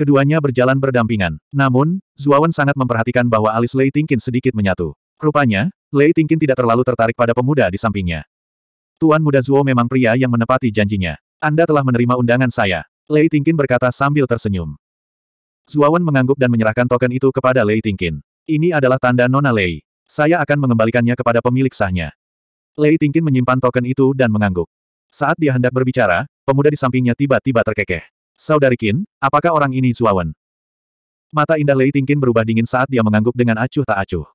Keduanya berjalan berdampingan. Namun, Zuawan sangat memperhatikan bahwa alis Lei Tingkin sedikit menyatu. Rupanya, Lei Tingkin tidak terlalu tertarik pada pemuda di sampingnya. Tuan muda Zuo memang pria yang menepati janjinya. Anda telah menerima undangan saya. Lei Tingkin berkata sambil tersenyum. Zuawan mengangguk dan menyerahkan token itu kepada Lei Tingkin. Ini adalah tanda Nona Lei. Saya akan mengembalikannya kepada pemilik sahnya. Lei Tingkin menyimpan token itu dan mengangguk. Saat dia hendak berbicara, pemuda di sampingnya tiba-tiba terkekeh. Saudari Qin, apakah orang ini Zuawan? Mata indah Lei Tingkin berubah dingin saat dia mengangguk dengan acuh tak acuh.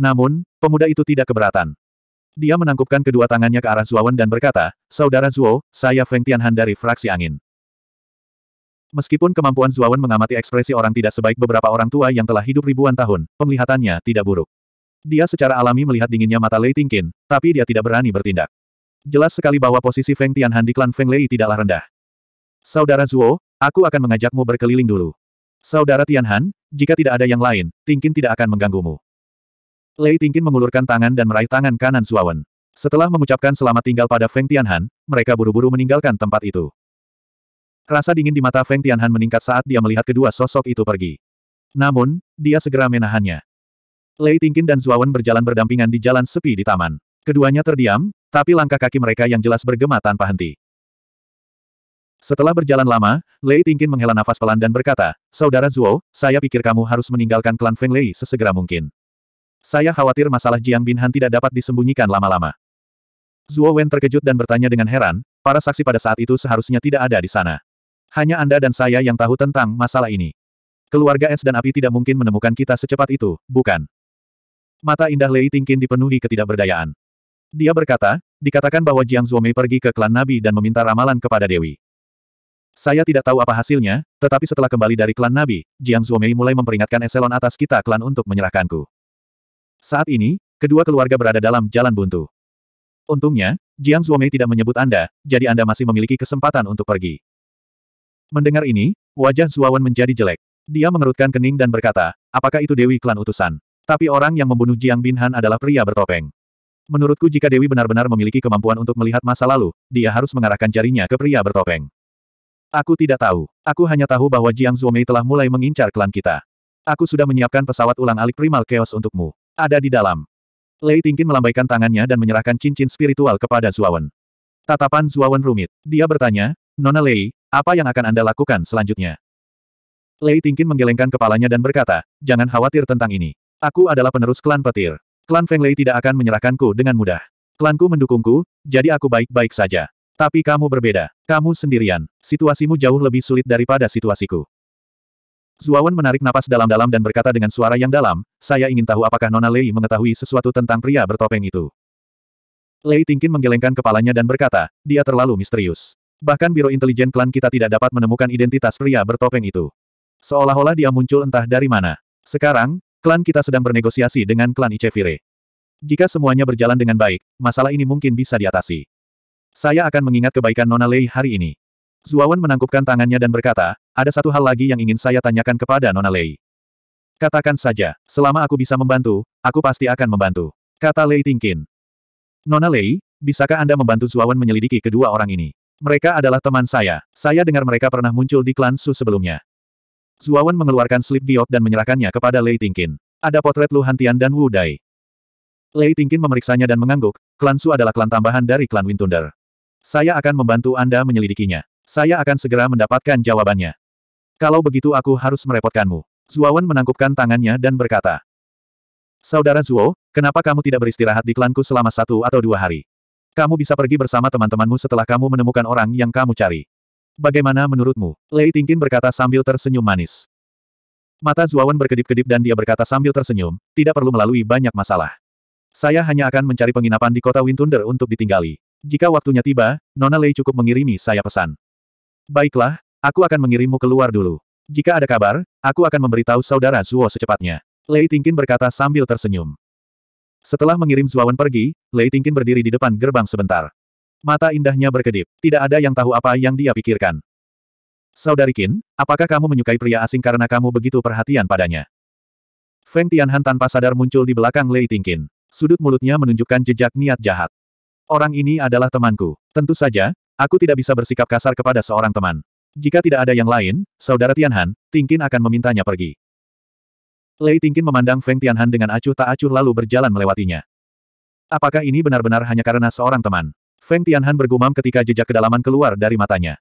Namun, pemuda itu tidak keberatan. Dia menangkupkan kedua tangannya ke arah Zuawan dan berkata, Saudara Zuo, saya Feng Tianhan dari fraksi angin. Meskipun kemampuan Zuawan mengamati ekspresi orang tidak sebaik beberapa orang tua yang telah hidup ribuan tahun, penglihatannya tidak buruk. Dia secara alami melihat dinginnya mata Lei Tingkin, tapi dia tidak berani bertindak. Jelas sekali bahwa posisi Feng Tianhan di klan Feng Lei tidaklah rendah. Saudara Zuo, aku akan mengajakmu berkeliling dulu. Saudara Tianhan, jika tidak ada yang lain, Tingkin tidak akan mengganggumu. Lei Tingkin mengulurkan tangan dan meraih tangan kanan Suawan. Setelah mengucapkan selamat tinggal pada Feng Tianhan, mereka buru-buru meninggalkan tempat itu. Rasa dingin di mata Feng Tianhan meningkat saat dia melihat kedua sosok itu pergi. Namun, dia segera menahannya. Lei Tingkin dan Zuawan berjalan berdampingan di jalan sepi di taman. Keduanya terdiam, tapi langkah kaki mereka yang jelas bergema tanpa henti. Setelah berjalan lama, Lei Tingkin menghela nafas pelan dan berkata, Saudara Zuo, saya pikir kamu harus meninggalkan klan Feng Lei sesegera mungkin. Saya khawatir masalah Jiang Binhan tidak dapat disembunyikan lama-lama. Zuo Wen terkejut dan bertanya dengan heran, para saksi pada saat itu seharusnya tidak ada di sana. Hanya Anda dan saya yang tahu tentang masalah ini. Keluarga Es dan Api tidak mungkin menemukan kita secepat itu, bukan? Mata indah Lei Tingkin dipenuhi ketidakberdayaan. Dia berkata, dikatakan bahwa Jiang Zuomei pergi ke klan Nabi dan meminta ramalan kepada Dewi. Saya tidak tahu apa hasilnya, tetapi setelah kembali dari klan Nabi, Jiang Zuomei mulai memperingatkan eselon atas kita klan untuk menyerahkanku. Saat ini, kedua keluarga berada dalam jalan buntu. Untungnya, Jiang Zuomei tidak menyebut Anda, jadi Anda masih memiliki kesempatan untuk pergi. Mendengar ini, wajah Zuawan menjadi jelek. Dia mengerutkan kening dan berkata, apakah itu Dewi Klan Utusan? Tapi orang yang membunuh Jiang Binhan adalah pria bertopeng. Menurutku jika Dewi benar-benar memiliki kemampuan untuk melihat masa lalu, dia harus mengarahkan jarinya ke pria bertopeng. Aku tidak tahu. Aku hanya tahu bahwa Jiang Zuomei telah mulai mengincar klan kita. Aku sudah menyiapkan pesawat ulang-alik primal chaos untukmu. Ada di dalam. Lei Tingkin melambaikan tangannya dan menyerahkan cincin spiritual kepada Zuawan. Tatapan Zuawan rumit. Dia bertanya, Nona Lei, apa yang akan Anda lakukan selanjutnya? Lei Tingkin menggelengkan kepalanya dan berkata, jangan khawatir tentang ini. Aku adalah penerus klan petir. Klan Feng Lei tidak akan menyerahkanku dengan mudah. Klanku mendukungku, jadi aku baik-baik saja. Tapi kamu berbeda. Kamu sendirian. Situasimu jauh lebih sulit daripada situasiku. Zuawan menarik napas dalam-dalam dan berkata dengan suara yang dalam, saya ingin tahu apakah Nona Lei mengetahui sesuatu tentang pria bertopeng itu. Lei Tingkin menggelengkan kepalanya dan berkata, dia terlalu misterius. Bahkan Biro Intelijen Klan kita tidak dapat menemukan identitas pria bertopeng itu. Seolah-olah dia muncul entah dari mana. Sekarang, Klan kita sedang bernegosiasi dengan klan Icevire. Jika semuanya berjalan dengan baik, masalah ini mungkin bisa diatasi. Saya akan mengingat kebaikan Nona Lei hari ini. Zuawan menangkupkan tangannya dan berkata, ada satu hal lagi yang ingin saya tanyakan kepada Nona Lei. Katakan saja, selama aku bisa membantu, aku pasti akan membantu. Kata Lei Tingkin. Nona Lei, bisakah Anda membantu Zuawan menyelidiki kedua orang ini? Mereka adalah teman saya. Saya dengar mereka pernah muncul di klan Su sebelumnya. Zuawan mengeluarkan slip biok dan menyerahkannya kepada Lei Tingkin. Ada potret Lu Hantian dan Wu Dai. Lei Tingkin memeriksanya dan mengangguk, klan Su adalah klan tambahan dari klan Wind Thunder. Saya akan membantu Anda menyelidikinya. Saya akan segera mendapatkan jawabannya. Kalau begitu aku harus merepotkanmu. Zuawan menangkupkan tangannya dan berkata. Saudara Zuo, kenapa kamu tidak beristirahat di klanku selama satu atau dua hari? Kamu bisa pergi bersama teman-temanmu setelah kamu menemukan orang yang kamu cari. Bagaimana menurutmu? Lei Tingkin berkata sambil tersenyum manis. Mata Zuawan berkedip-kedip dan dia berkata sambil tersenyum, tidak perlu melalui banyak masalah. Saya hanya akan mencari penginapan di kota Windunder untuk ditinggali. Jika waktunya tiba, Nona Lei cukup mengirimi saya pesan. Baiklah, aku akan mengirimmu keluar dulu. Jika ada kabar, aku akan memberitahu saudara Zuo secepatnya. Lei Tingkin berkata sambil tersenyum. Setelah mengirim Zuawan pergi, Lei Tingkin berdiri di depan gerbang sebentar. Mata indahnya berkedip. Tidak ada yang tahu apa yang dia pikirkan. Saudari Qin, apakah kamu menyukai pria asing karena kamu begitu perhatian padanya? Feng Tianhan tanpa sadar muncul di belakang Lei Tingkin. Sudut mulutnya menunjukkan jejak niat jahat. Orang ini adalah temanku. Tentu saja, aku tidak bisa bersikap kasar kepada seorang teman. Jika tidak ada yang lain, Saudara Tianhan, Tingkin akan memintanya pergi. Lei Tingkin memandang Feng Tianhan dengan acuh tak acuh lalu berjalan melewatinya. Apakah ini benar-benar hanya karena seorang teman? Feng Tianhan bergumam ketika jejak kedalaman keluar dari matanya.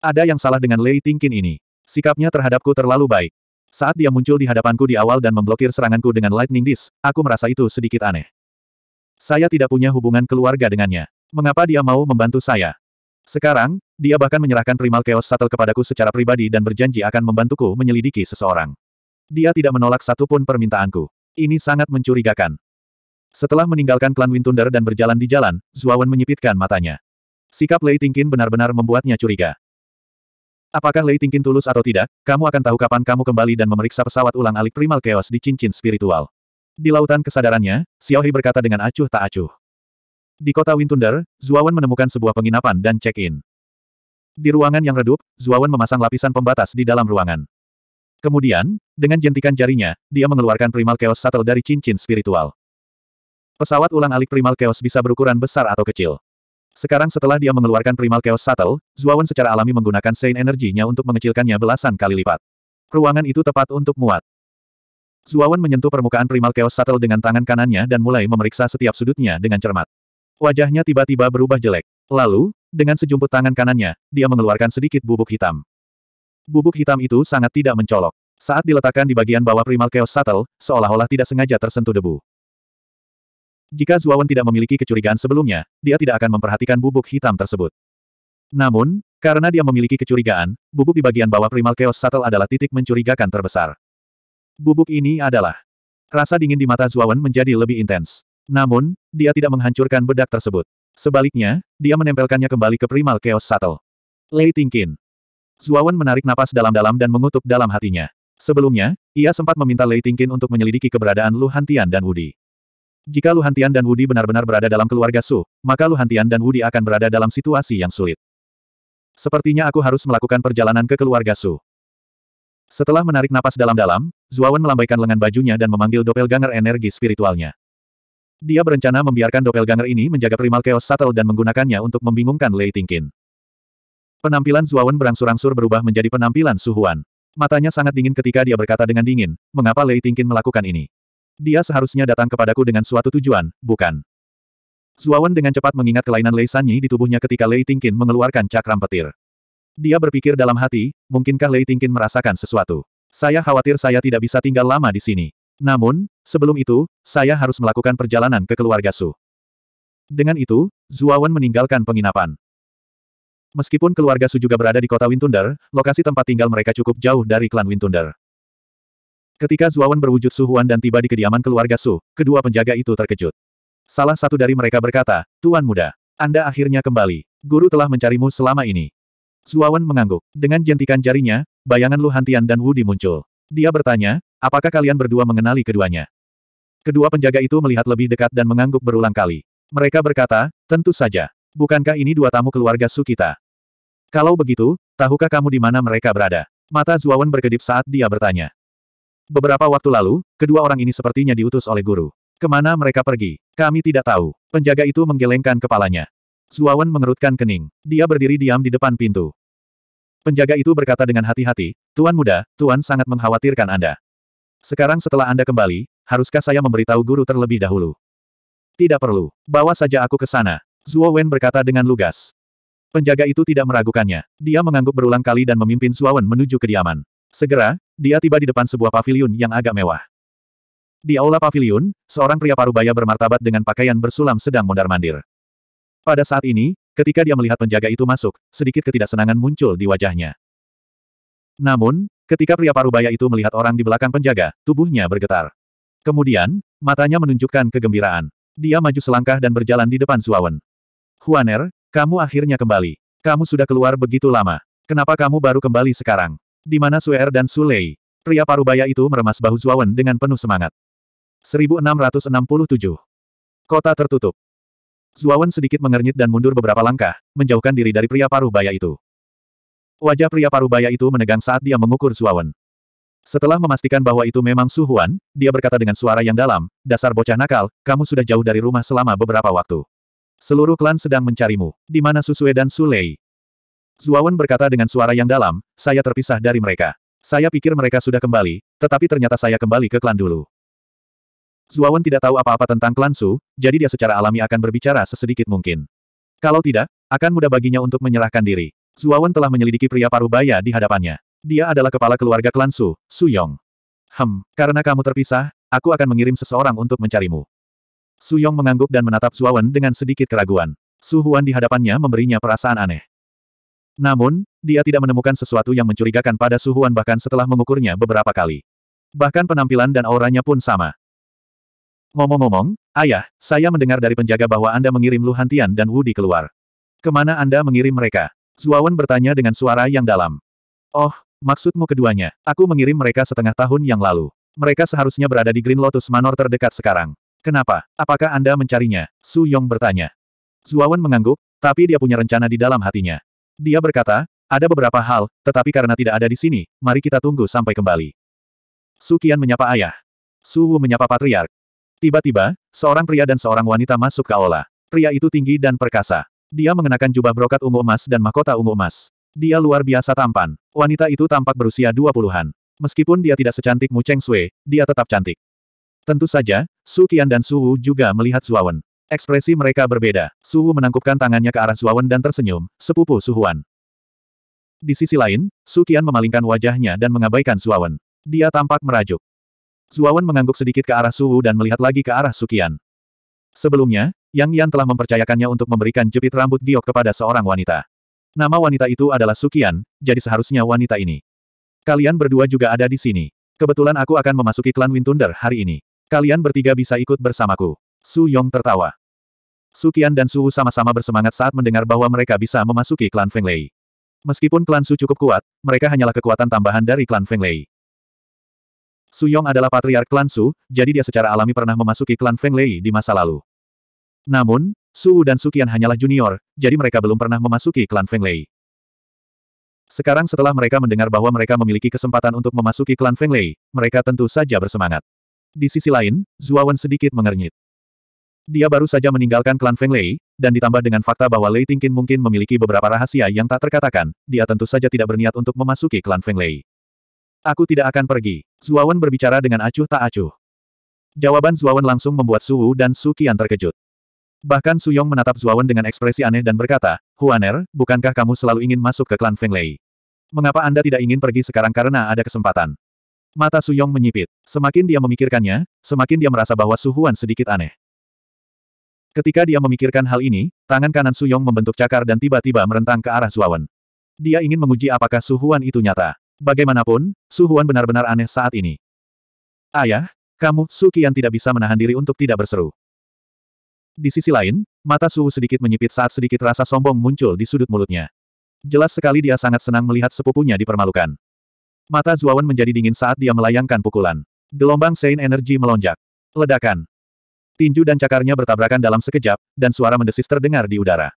Ada yang salah dengan Lei Tingkin ini. Sikapnya terhadapku terlalu baik. Saat dia muncul di hadapanku di awal dan memblokir seranganku dengan lightning disk, aku merasa itu sedikit aneh. Saya tidak punya hubungan keluarga dengannya. Mengapa dia mau membantu saya? Sekarang, dia bahkan menyerahkan primal chaos Shuttle kepadaku secara pribadi dan berjanji akan membantuku menyelidiki seseorang. Dia tidak menolak satupun permintaanku. Ini sangat mencurigakan. Setelah meninggalkan klan Wintunder dan berjalan di jalan, Zuawan menyipitkan matanya. Sikap Lei Tingkin benar-benar membuatnya curiga. Apakah Lei Tingkin tulus atau tidak, kamu akan tahu kapan kamu kembali dan memeriksa pesawat ulang-alik primal chaos di cincin spiritual. Di lautan kesadarannya, Xiaohi berkata dengan acuh tak acuh. Di kota Wintunder, Zuawan menemukan sebuah penginapan dan check-in. Di ruangan yang redup, Zuawan memasang lapisan pembatas di dalam ruangan. Kemudian, dengan jentikan jarinya, dia mengeluarkan primal chaos shuttle dari cincin spiritual. Pesawat ulang-alik primal chaos bisa berukuran besar atau kecil. Sekarang setelah dia mengeluarkan primal chaos shuttle, Zuawan secara alami menggunakan sein energinya untuk mengecilkannya belasan kali lipat. Ruangan itu tepat untuk muat. Zuawan menyentuh permukaan primal chaos shuttle dengan tangan kanannya dan mulai memeriksa setiap sudutnya dengan cermat. Wajahnya tiba-tiba berubah jelek. Lalu, dengan sejumput tangan kanannya, dia mengeluarkan sedikit bubuk hitam. Bubuk hitam itu sangat tidak mencolok. Saat diletakkan di bagian bawah primal chaos shuttle, seolah-olah tidak sengaja tersentuh debu. Jika Zuawan tidak memiliki kecurigaan sebelumnya, dia tidak akan memperhatikan bubuk hitam tersebut. Namun, karena dia memiliki kecurigaan, bubuk di bagian bawah primal chaos shuttle adalah titik mencurigakan terbesar. Bubuk ini adalah rasa dingin di mata Zuawan menjadi lebih intens. Namun, dia tidak menghancurkan bedak tersebut. Sebaliknya, dia menempelkannya kembali ke primal chaos shuttle. Lei Tingkin. Zuawan menarik napas dalam-dalam dan mengutuk dalam hatinya. Sebelumnya, ia sempat meminta Lei Tingkin untuk menyelidiki keberadaan Lu Hantian dan Wudi. Jika Lu Hantian dan Wudi benar-benar berada dalam keluarga Su, maka Lu Hantian dan Wudi akan berada dalam situasi yang sulit. Sepertinya aku harus melakukan perjalanan ke keluarga Su. Setelah menarik napas dalam-dalam, Zuawan melambaikan lengan bajunya dan memanggil doppelganger energi spiritualnya. Dia berencana membiarkan doppelganger ini menjaga primal chaos shuttle dan menggunakannya untuk membingungkan Lei Tingkin. Penampilan Zuawan berangsur-angsur berubah menjadi penampilan Su Huan. Matanya sangat dingin ketika dia berkata dengan dingin, mengapa Lei Tingkin melakukan ini? Dia seharusnya datang kepadaku dengan suatu tujuan, bukan? Zuawan dengan cepat mengingat kelainan Lei Sanyi di tubuhnya ketika Lei Tingkin mengeluarkan cakram petir. Dia berpikir dalam hati, mungkinkah Lei Tingkin merasakan sesuatu? Saya khawatir saya tidak bisa tinggal lama di sini. Namun, sebelum itu, saya harus melakukan perjalanan ke keluarga Su. Dengan itu, Zuawan meninggalkan penginapan. Meskipun keluarga Su juga berada di kota Wintunder, lokasi tempat tinggal mereka cukup jauh dari klan Wintunder. Ketika Zuawan berwujud Suhuan dan tiba di kediaman keluarga Su, kedua penjaga itu terkejut. Salah satu dari mereka berkata, Tuan muda, Anda akhirnya kembali. Guru telah mencarimu selama ini. Zuawan mengangguk. Dengan jentikan jarinya, bayangan Lu Hantian dan Wu muncul. Dia bertanya, apakah kalian berdua mengenali keduanya? Kedua penjaga itu melihat lebih dekat dan mengangguk berulang kali. Mereka berkata, tentu saja. Bukankah ini dua tamu keluarga Su kita? Kalau begitu, tahukah kamu di mana mereka berada? Mata Zuawan berkedip saat dia bertanya. Beberapa waktu lalu, kedua orang ini sepertinya diutus oleh guru. Kemana mereka pergi? Kami tidak tahu. Penjaga itu menggelengkan kepalanya. Zuawan mengerutkan kening. Dia berdiri diam di depan pintu. Penjaga itu berkata dengan hati-hati, Tuan muda, Tuan sangat mengkhawatirkan Anda. Sekarang setelah Anda kembali, haruskah saya memberitahu guru terlebih dahulu? Tidak perlu. Bawa saja aku ke sana. Zuo Wen berkata dengan lugas. Penjaga itu tidak meragukannya. Dia mengangguk berulang kali dan memimpin Zuawan menuju kediaman. Segera, dia tiba di depan sebuah pavilion yang agak mewah. Di aula pavilion, seorang pria parubaya bermartabat dengan pakaian bersulam sedang mondar-mandir. Pada saat ini, ketika dia melihat penjaga itu masuk, sedikit ketidaksenangan muncul di wajahnya. Namun, ketika pria parubaya itu melihat orang di belakang penjaga, tubuhnya bergetar. Kemudian, matanya menunjukkan kegembiraan. Dia maju selangkah dan berjalan di depan Suawen. Huaner, kamu akhirnya kembali. Kamu sudah keluar begitu lama. Kenapa kamu baru kembali sekarang? Di mana Suer dan Sulei? Pria parubaya itu meremas bahu Zuawan dengan penuh semangat. 1667. Kota tertutup. Zuawan sedikit mengernyit dan mundur beberapa langkah, menjauhkan diri dari pria parubaya itu. Wajah pria parubaya itu menegang saat dia mengukur Zuawan. Setelah memastikan bahwa itu memang Su dia berkata dengan suara yang dalam, dasar bocah nakal, kamu sudah jauh dari rumah selama beberapa waktu. Seluruh klan sedang mencarimu. Di mana Susue dan Sulei? Zuawan berkata dengan suara yang dalam, saya terpisah dari mereka. Saya pikir mereka sudah kembali, tetapi ternyata saya kembali ke klan dulu. Zuawan tidak tahu apa-apa tentang klan Su, jadi dia secara alami akan berbicara sesedikit mungkin. Kalau tidak, akan mudah baginya untuk menyerahkan diri. Zuawan telah menyelidiki pria paruh baya di hadapannya. Dia adalah kepala keluarga klan Su, Su Yong. Hem, karena kamu terpisah, aku akan mengirim seseorang untuk mencarimu. Su Yong mengangguk dan menatap Zuawan dengan sedikit keraguan. Su Huan di hadapannya memberinya perasaan aneh. Namun, dia tidak menemukan sesuatu yang mencurigakan pada Suhuan bahkan setelah mengukurnya beberapa kali. Bahkan penampilan dan auranya pun sama. Ngomong-ngomong, ayah, saya mendengar dari penjaga bahwa Anda mengirim Lu Hantian dan Wudi keluar. Kemana Anda mengirim mereka? Zuawan bertanya dengan suara yang dalam. Oh, maksudmu keduanya, aku mengirim mereka setengah tahun yang lalu. Mereka seharusnya berada di Green Lotus Manor terdekat sekarang. Kenapa? Apakah Anda mencarinya? Su Yong bertanya. Zuawan mengangguk, tapi dia punya rencana di dalam hatinya. Dia berkata, ada beberapa hal, tetapi karena tidak ada di sini, mari kita tunggu sampai kembali. Su Qian menyapa ayah. Su Wu menyapa patriark. Tiba-tiba, seorang pria dan seorang wanita masuk ke aula. Pria itu tinggi dan perkasa. Dia mengenakan jubah brokat ungu emas dan mahkota ungu emas. Dia luar biasa tampan. Wanita itu tampak berusia dua puluhan. Meskipun dia tidak secantik Mu Cheng Sui, dia tetap cantik. Tentu saja, Su Qian dan Su Wu juga melihat Zuawan. Ekspresi mereka berbeda. Suhu menangkupkan tangannya ke arah Zuawan dan tersenyum, sepupu Suhuan. Di sisi lain, Su Qian memalingkan wajahnya dan mengabaikan Zuawan. Dia tampak merajuk. Zuawan mengangguk sedikit ke arah Suhu dan melihat lagi ke arah Su Qian. Sebelumnya, Yang Yan telah mempercayakannya untuk memberikan jepit rambut giok kepada seorang wanita. Nama wanita itu adalah Su Qian, jadi seharusnya wanita ini. Kalian berdua juga ada di sini. Kebetulan aku akan memasuki klan Wind hari ini. Kalian bertiga bisa ikut bersamaku. Su Yong tertawa. Su Qian dan Su Wu sama-sama bersemangat saat mendengar bahwa mereka bisa memasuki klan Feng Lei. Meskipun klan Su cukup kuat, mereka hanyalah kekuatan tambahan dari klan Feng Lei. Su Yong adalah patriark klan Su, jadi dia secara alami pernah memasuki klan Feng Lei di masa lalu. Namun, Su Wu dan Su Qian hanyalah junior, jadi mereka belum pernah memasuki klan Feng Lei. Sekarang setelah mereka mendengar bahwa mereka memiliki kesempatan untuk memasuki klan Feng Lei, mereka tentu saja bersemangat. Di sisi lain, Zuawan sedikit mengernyit. Dia baru saja meninggalkan klan Feng Lei, dan ditambah dengan fakta bahwa Lei Tingkin mungkin memiliki beberapa rahasia yang tak terkatakan, dia tentu saja tidak berniat untuk memasuki klan Feng Lei. Aku tidak akan pergi. Zuawan berbicara dengan acuh tak acuh. Jawaban Zuawan langsung membuat Su dan Su Qian terkejut. Bahkan Su Yong menatap Zuawan dengan ekspresi aneh dan berkata, Huaner, bukankah kamu selalu ingin masuk ke klan Feng Lei? Mengapa Anda tidak ingin pergi sekarang karena ada kesempatan? Mata Su Yong menyipit. Semakin dia memikirkannya, semakin dia merasa bahwa Su Huan sedikit aneh. Ketika dia memikirkan hal ini, tangan kanan Su Yong membentuk cakar dan tiba-tiba merentang ke arah Zuawan. Dia ingin menguji apakah Su Huan itu nyata. Bagaimanapun, Su Huan benar-benar aneh saat ini. Ayah, kamu, Su Qian tidak bisa menahan diri untuk tidak berseru. Di sisi lain, mata Su sedikit menyipit saat sedikit rasa sombong muncul di sudut mulutnya. Jelas sekali dia sangat senang melihat sepupunya dipermalukan. Mata Zuawan menjadi dingin saat dia melayangkan pukulan. Gelombang Sein energi melonjak. Ledakan. Tinju dan cakarnya bertabrakan dalam sekejap, dan suara mendesis terdengar di udara.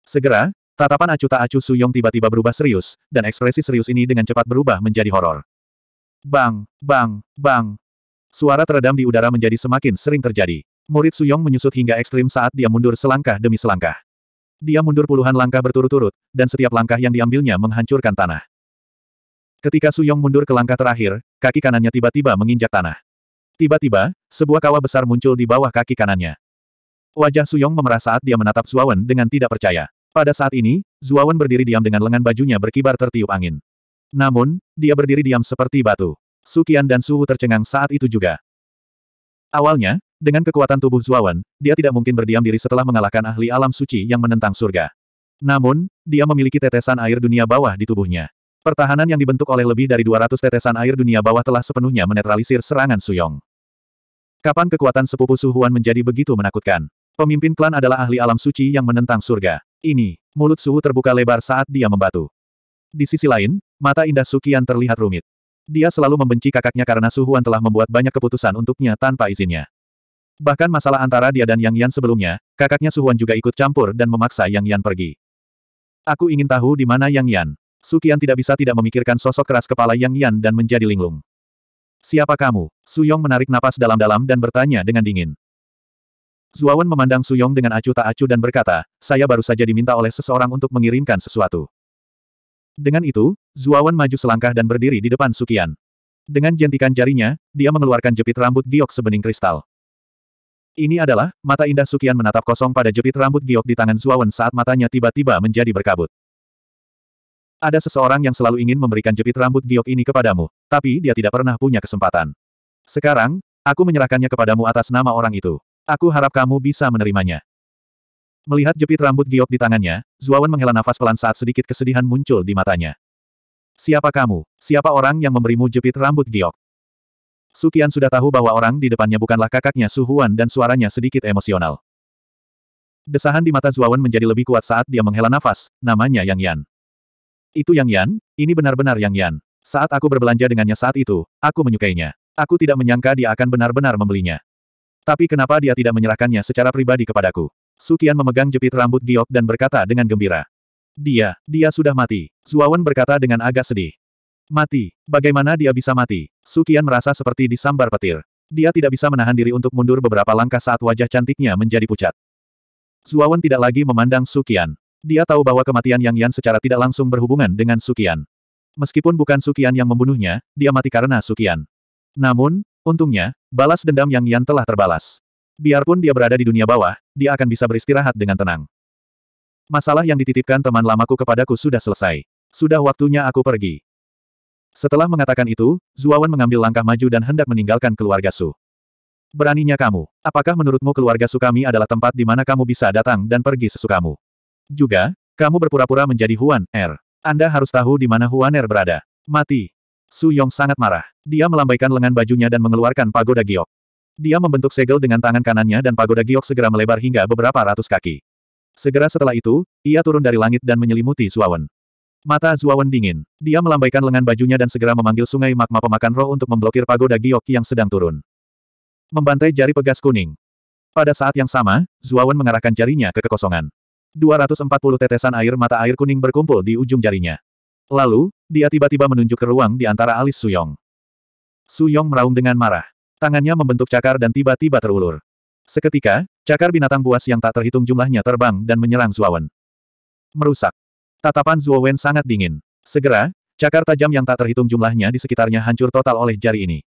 Segera, tatapan acuta acu Suyong tiba-tiba berubah serius, dan ekspresi serius ini dengan cepat berubah menjadi horor. Bang, bang, bang. Suara teredam di udara menjadi semakin sering terjadi. Murid Suyong menyusut hingga ekstrim saat dia mundur selangkah demi selangkah. Dia mundur puluhan langkah berturut-turut, dan setiap langkah yang diambilnya menghancurkan tanah. Ketika Suyong mundur ke langkah terakhir, kaki kanannya tiba-tiba menginjak tanah. Tiba-tiba, sebuah kawah besar muncul di bawah kaki kanannya. Wajah Suyong memerah saat dia menatap Zuawan dengan tidak percaya. Pada saat ini, Zuawan berdiri diam dengan lengan bajunya berkibar tertiup angin. Namun, dia berdiri diam seperti batu. Sukian dan Suhu tercengang saat itu juga. Awalnya, dengan kekuatan tubuh Zuawan, dia tidak mungkin berdiam diri setelah mengalahkan ahli alam suci yang menentang surga. Namun, dia memiliki tetesan air dunia bawah di tubuhnya. Pertahanan yang dibentuk oleh lebih dari 200 tetesan air dunia bawah telah sepenuhnya menetralisir serangan Suyong. Kapan kekuatan sepupu Suhuan menjadi begitu menakutkan? Pemimpin klan adalah ahli alam suci yang menentang surga. Ini, mulut Suhu terbuka lebar saat dia membatu. Di sisi lain, mata indah Sukian terlihat rumit. Dia selalu membenci kakaknya karena Suhuan telah membuat banyak keputusan untuknya tanpa izinnya. Bahkan masalah antara dia dan Yang Yan sebelumnya, kakaknya Suhuan juga ikut campur dan memaksa Yang Yan pergi. Aku ingin tahu di mana Yang Yan. Sukian tidak bisa tidak memikirkan sosok keras kepala Yang Yan dan menjadi linglung. Siapa kamu? Suyong menarik napas dalam-dalam dan bertanya dengan dingin. Zuawan memandang Suyong dengan acuh tak acuh dan berkata, saya baru saja diminta oleh seseorang untuk mengirimkan sesuatu. Dengan itu, Zuawan maju selangkah dan berdiri di depan Sukian. Dengan jentikan jarinya, dia mengeluarkan jepit rambut giok sebening kristal. Ini adalah, mata indah Sukian menatap kosong pada jepit rambut giok di tangan Zuawan saat matanya tiba-tiba menjadi berkabut. Ada seseorang yang selalu ingin memberikan jepit rambut giok ini kepadamu, tapi dia tidak pernah punya kesempatan. Sekarang, aku menyerahkannya kepadamu atas nama orang itu. Aku harap kamu bisa menerimanya. Melihat jepit rambut giok di tangannya, Zuawan menghela nafas pelan saat sedikit kesedihan muncul di matanya. Siapa kamu? Siapa orang yang memberimu jepit rambut giok? Sukian sudah tahu bahwa orang di depannya bukanlah kakaknya Suhuan dan suaranya sedikit emosional. Desahan di mata Zuawan menjadi lebih kuat saat dia menghela nafas, namanya Yang Yan. Itu Yang Yan, ini benar-benar Yang Yan. Saat aku berbelanja dengannya saat itu, aku menyukainya. Aku tidak menyangka dia akan benar-benar membelinya. Tapi kenapa dia tidak menyerahkannya secara pribadi kepadaku? Sukian memegang jepit rambut Giok dan berkata dengan gembira. Dia, dia sudah mati. Zuawan berkata dengan agak sedih. Mati. Bagaimana dia bisa mati? Sukian merasa seperti disambar petir. Dia tidak bisa menahan diri untuk mundur beberapa langkah saat wajah cantiknya menjadi pucat. Zuawan tidak lagi memandang Sukian. Dia tahu bahwa kematian Yang Yan secara tidak langsung berhubungan dengan Sukian. Meskipun bukan Sukian yang membunuhnya, dia mati karena Sukian. Namun, untungnya, balas dendam Yang Yan telah terbalas. Biarpun dia berada di dunia bawah, dia akan bisa beristirahat dengan tenang. Masalah yang dititipkan teman lamaku kepadaku sudah selesai. Sudah waktunya aku pergi. Setelah mengatakan itu, Zuawan mengambil langkah maju dan hendak meninggalkan keluarga Su. Beraninya kamu. Apakah menurutmu keluarga Su kami adalah tempat di mana kamu bisa datang dan pergi sesukamu? Juga, kamu berpura-pura menjadi Huan Er. Anda harus tahu di mana Huan Er berada. Mati. Su Yong sangat marah. Dia melambaikan lengan bajunya dan mengeluarkan pagoda giok. Dia membentuk segel dengan tangan kanannya dan pagoda giok segera melebar hingga beberapa ratus kaki. Segera setelah itu, ia turun dari langit dan menyelimuti Zuawan. Mata Zuawan dingin. Dia melambaikan lengan bajunya dan segera memanggil sungai magma pemakan roh untuk memblokir pagoda giok yang sedang turun. Membantai jari pegas kuning. Pada saat yang sama, Zuawan mengarahkan jarinya ke kekosongan. 240 tetesan air mata air kuning berkumpul di ujung jarinya. Lalu, dia tiba-tiba menunjuk ke ruang di antara alis Suyong. Suyong meraung dengan marah. Tangannya membentuk cakar dan tiba-tiba terulur. Seketika, cakar binatang buas yang tak terhitung jumlahnya terbang dan menyerang Zuowen. Merusak. Tatapan Zuowen sangat dingin. Segera, cakar tajam yang tak terhitung jumlahnya di sekitarnya hancur total oleh jari ini.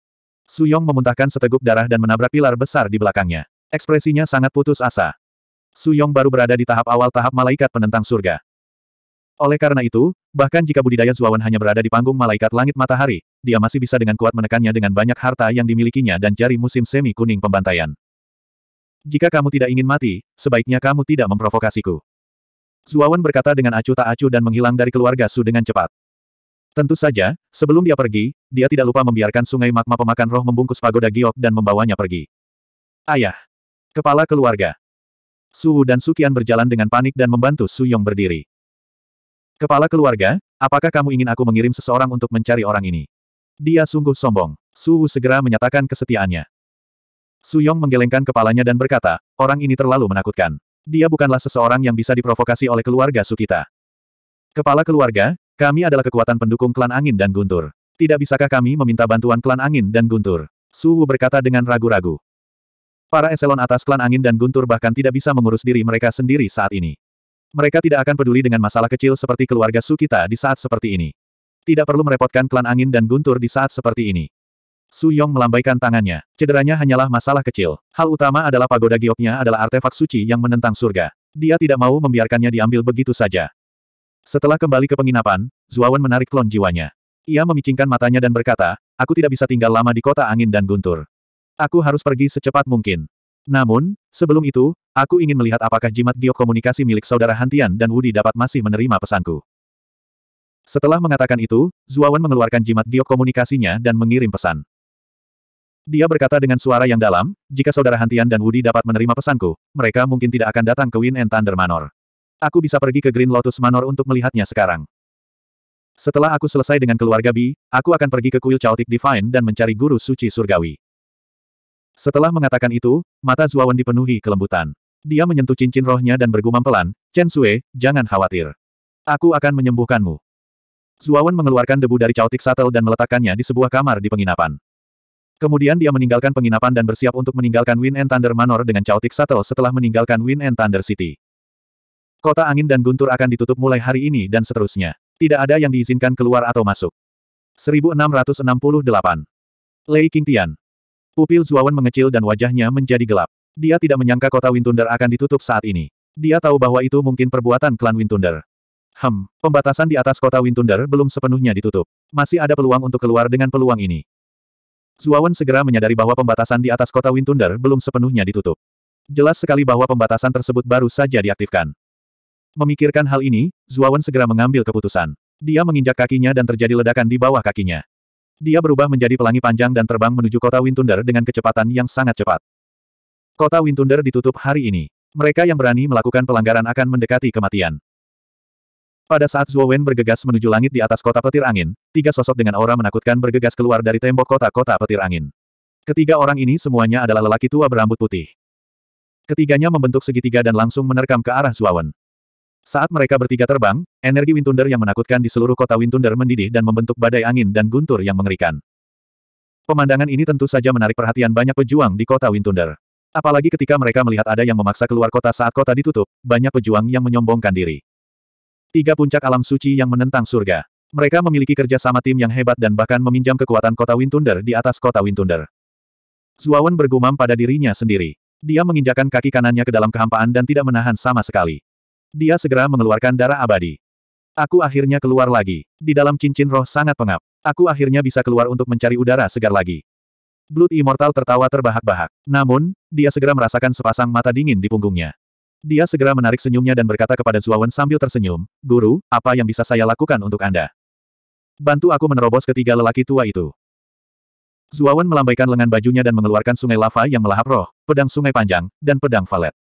Suyong memuntahkan seteguk darah dan menabrak pilar besar di belakangnya. Ekspresinya sangat putus asa. Su Yong baru berada di tahap awal tahap malaikat penentang surga. Oleh karena itu, bahkan jika budidaya Zuawan hanya berada di panggung malaikat langit matahari, dia masih bisa dengan kuat menekannya dengan banyak harta yang dimilikinya dan jari musim semi kuning pembantaian. Jika kamu tidak ingin mati, sebaiknya kamu tidak memprovokasiku. Zuawan berkata dengan acuh tak acuh dan menghilang dari keluarga Su dengan cepat. Tentu saja, sebelum dia pergi, dia tidak lupa membiarkan sungai magma pemakan roh membungkus pagoda giok dan membawanya pergi. Ayah. Kepala keluarga. Suhu dan Sukian berjalan dengan panik dan membantu Su Yong berdiri. Kepala keluarga, apakah kamu ingin aku mengirim seseorang untuk mencari orang ini? Dia sungguh sombong. Suhu segera menyatakan kesetiaannya. Su Yong menggelengkan kepalanya dan berkata, orang ini terlalu menakutkan. Dia bukanlah seseorang yang bisa diprovokasi oleh keluarga Su kita. Kepala keluarga, kami adalah kekuatan pendukung klan angin dan guntur. Tidak bisakah kami meminta bantuan klan angin dan guntur? Suwu berkata dengan ragu-ragu. Para eselon atas klan angin dan guntur bahkan tidak bisa mengurus diri mereka sendiri saat ini. Mereka tidak akan peduli dengan masalah kecil seperti keluarga Su kita di saat seperti ini. Tidak perlu merepotkan klan angin dan guntur di saat seperti ini. Su Yong melambaikan tangannya. Cederanya hanyalah masalah kecil. Hal utama adalah pagoda gioknya adalah artefak suci yang menentang surga. Dia tidak mau membiarkannya diambil begitu saja. Setelah kembali ke penginapan, Zuawan menarik klon jiwanya. Ia memicingkan matanya dan berkata, aku tidak bisa tinggal lama di kota angin dan guntur. Aku harus pergi secepat mungkin. Namun, sebelum itu, aku ingin melihat apakah jimat giok komunikasi milik saudara Hantian dan Wudi dapat masih menerima pesanku. Setelah mengatakan itu, Zuawan mengeluarkan jimat giok komunikasinya dan mengirim pesan. Dia berkata dengan suara yang dalam, jika saudara Hantian dan Wudi dapat menerima pesanku, mereka mungkin tidak akan datang ke Win and Thunder Manor. Aku bisa pergi ke Green Lotus Manor untuk melihatnya sekarang. Setelah aku selesai dengan keluarga Bi, aku akan pergi ke kuil Chaotic Divine dan mencari guru suci surgawi. Setelah mengatakan itu, mata Zuawan dipenuhi kelembutan. Dia menyentuh cincin rohnya dan bergumam pelan, Chen Sue, jangan khawatir. Aku akan menyembuhkanmu. Zuawan mengeluarkan debu dari caotik satel dan meletakkannya di sebuah kamar di penginapan. Kemudian dia meninggalkan penginapan dan bersiap untuk meninggalkan Wind and Thunder Manor dengan caotik satel setelah meninggalkan Wind and Thunder City. Kota angin dan guntur akan ditutup mulai hari ini dan seterusnya. Tidak ada yang diizinkan keluar atau masuk. 1668 Lei Qingtian Pupil Zuawan mengecil dan wajahnya menjadi gelap. Dia tidak menyangka kota Windunder akan ditutup saat ini. Dia tahu bahwa itu mungkin perbuatan klan Windunder. Hem, pembatasan di atas kota Windunder belum sepenuhnya ditutup. Masih ada peluang untuk keluar dengan peluang ini. Zuawan segera menyadari bahwa pembatasan di atas kota Windunder belum sepenuhnya ditutup. Jelas sekali bahwa pembatasan tersebut baru saja diaktifkan. Memikirkan hal ini, Zuawan segera mengambil keputusan. Dia menginjak kakinya dan terjadi ledakan di bawah kakinya. Dia berubah menjadi pelangi panjang dan terbang menuju kota Wintunder dengan kecepatan yang sangat cepat. Kota Wintunder ditutup hari ini. Mereka yang berani melakukan pelanggaran akan mendekati kematian. Pada saat Zhuo Wen bergegas menuju langit di atas kota petir angin, tiga sosok dengan aura menakutkan bergegas keluar dari tembok kota-kota petir angin. Ketiga orang ini semuanya adalah lelaki tua berambut putih. Ketiganya membentuk segitiga dan langsung menerkam ke arah Zhuo Wen. Saat mereka bertiga terbang, energi wind yang menakutkan di seluruh kota wind mendidih dan membentuk badai angin dan guntur yang mengerikan. Pemandangan ini tentu saja menarik perhatian banyak pejuang di kota wind Apalagi ketika mereka melihat ada yang memaksa keluar kota saat kota ditutup, banyak pejuang yang menyombongkan diri. Tiga puncak alam suci yang menentang surga. Mereka memiliki kerja sama tim yang hebat dan bahkan meminjam kekuatan kota wind di atas kota wind thunder. Zuawan bergumam pada dirinya sendiri. Dia menginjakan kaki kanannya ke dalam kehampaan dan tidak menahan sama sekali. Dia segera mengeluarkan darah abadi. Aku akhirnya keluar lagi. Di dalam cincin roh sangat pengap. Aku akhirnya bisa keluar untuk mencari udara segar lagi. Blood Immortal tertawa terbahak-bahak. Namun, dia segera merasakan sepasang mata dingin di punggungnya. Dia segera menarik senyumnya dan berkata kepada Zuawan sambil tersenyum, Guru, apa yang bisa saya lakukan untuk Anda? Bantu aku menerobos ketiga lelaki tua itu. Zuawan melambaikan lengan bajunya dan mengeluarkan sungai lava yang melahap roh, pedang sungai panjang, dan pedang valet.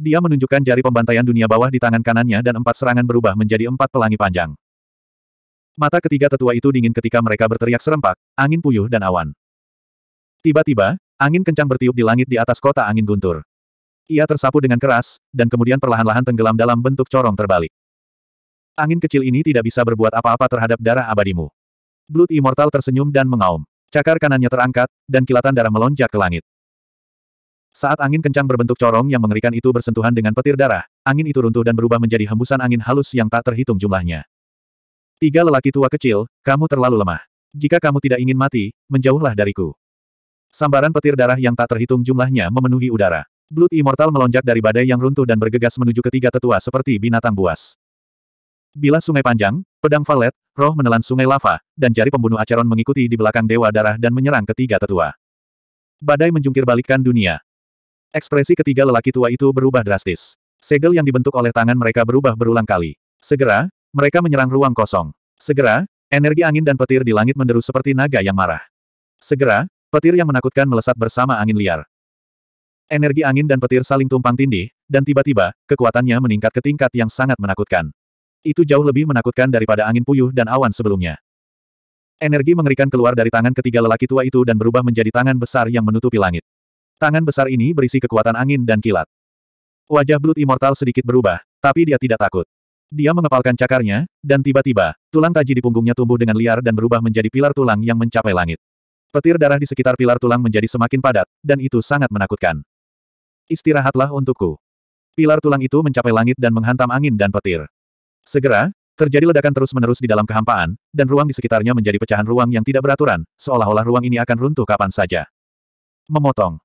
Dia menunjukkan jari pembantaian dunia bawah di tangan kanannya dan empat serangan berubah menjadi empat pelangi panjang. Mata ketiga tetua itu dingin ketika mereka berteriak serempak, angin puyuh dan awan. Tiba-tiba, angin kencang bertiup di langit di atas kota angin guntur. Ia tersapu dengan keras, dan kemudian perlahan-lahan tenggelam dalam bentuk corong terbalik. Angin kecil ini tidak bisa berbuat apa-apa terhadap darah abadimu. Blood Immortal tersenyum dan mengaum. Cakar kanannya terangkat, dan kilatan darah melonjak ke langit. Saat angin kencang berbentuk corong yang mengerikan itu bersentuhan dengan petir darah, angin itu runtuh dan berubah menjadi hembusan angin halus yang tak terhitung jumlahnya. Tiga lelaki tua kecil, kamu terlalu lemah. Jika kamu tidak ingin mati, menjauhlah dariku. Sambaran petir darah yang tak terhitung jumlahnya memenuhi udara. Blood Immortal melonjak dari badai yang runtuh dan bergegas menuju ketiga tetua seperti binatang buas. Bila sungai panjang, pedang valet, roh menelan sungai lava, dan jari pembunuh Acheron mengikuti di belakang dewa darah dan menyerang ketiga tetua. Badai menjungkir balikan dunia, Ekspresi ketiga lelaki tua itu berubah drastis. Segel yang dibentuk oleh tangan mereka berubah berulang kali. Segera, mereka menyerang ruang kosong. Segera, energi angin dan petir di langit menderu seperti naga yang marah. Segera, petir yang menakutkan melesat bersama angin liar. Energi angin dan petir saling tumpang tindih, dan tiba-tiba, kekuatannya meningkat ke tingkat yang sangat menakutkan. Itu jauh lebih menakutkan daripada angin puyuh dan awan sebelumnya. Energi mengerikan keluar dari tangan ketiga lelaki tua itu dan berubah menjadi tangan besar yang menutupi langit. Tangan besar ini berisi kekuatan angin dan kilat. Wajah Blood Immortal sedikit berubah, tapi dia tidak takut. Dia mengepalkan cakarnya, dan tiba-tiba, tulang taji di punggungnya tumbuh dengan liar dan berubah menjadi pilar tulang yang mencapai langit. Petir darah di sekitar pilar tulang menjadi semakin padat, dan itu sangat menakutkan. Istirahatlah untukku. Pilar tulang itu mencapai langit dan menghantam angin dan petir. Segera, terjadi ledakan terus-menerus di dalam kehampaan, dan ruang di sekitarnya menjadi pecahan ruang yang tidak beraturan, seolah-olah ruang ini akan runtuh kapan saja. Memotong.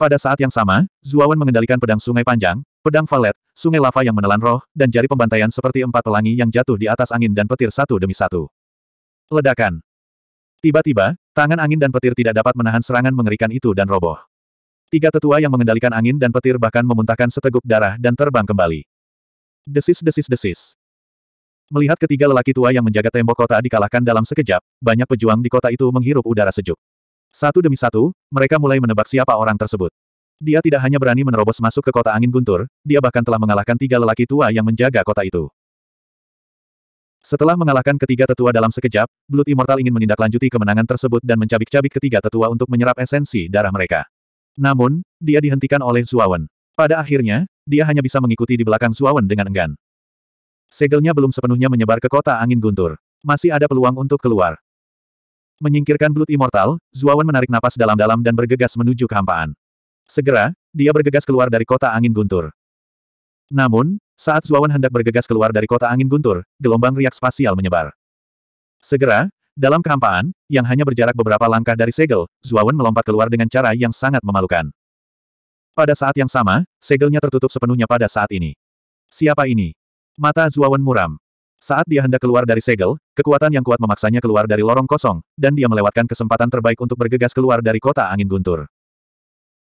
Pada saat yang sama, Zuawan mengendalikan pedang sungai panjang, pedang valet, sungai lava yang menelan roh, dan jari pembantaian seperti empat pelangi yang jatuh di atas angin dan petir satu demi satu. Ledakan. Tiba-tiba, tangan angin dan petir tidak dapat menahan serangan mengerikan itu dan roboh. Tiga tetua yang mengendalikan angin dan petir bahkan memuntahkan seteguk darah dan terbang kembali. Desis-desis-desis. Melihat ketiga lelaki tua yang menjaga tembok kota dikalahkan dalam sekejap, banyak pejuang di kota itu menghirup udara sejuk. Satu demi satu, mereka mulai menebak siapa orang tersebut. Dia tidak hanya berani menerobos masuk ke kota angin guntur, dia bahkan telah mengalahkan tiga lelaki tua yang menjaga kota itu. Setelah mengalahkan ketiga tetua dalam sekejap, Blood Immortal ingin menindaklanjuti kemenangan tersebut dan mencabik-cabik ketiga tetua untuk menyerap esensi darah mereka. Namun, dia dihentikan oleh Zuawan. Pada akhirnya, dia hanya bisa mengikuti di belakang Zuawan dengan enggan. Segelnya belum sepenuhnya menyebar ke kota angin guntur. Masih ada peluang untuk keluar. Menyingkirkan Blood Immortal, Zuawan menarik napas dalam-dalam dan bergegas menuju kehampaan. Segera, dia bergegas keluar dari kota angin guntur. Namun, saat Zuawan hendak bergegas keluar dari kota angin guntur, gelombang riak spasial menyebar. Segera, dalam kehampaan, yang hanya berjarak beberapa langkah dari segel, Zuawan melompat keluar dengan cara yang sangat memalukan. Pada saat yang sama, segelnya tertutup sepenuhnya pada saat ini. Siapa ini? Mata Zuawan muram. Saat dia hendak keluar dari segel, kekuatan yang kuat memaksanya keluar dari lorong kosong, dan dia melewatkan kesempatan terbaik untuk bergegas keluar dari kota angin guntur.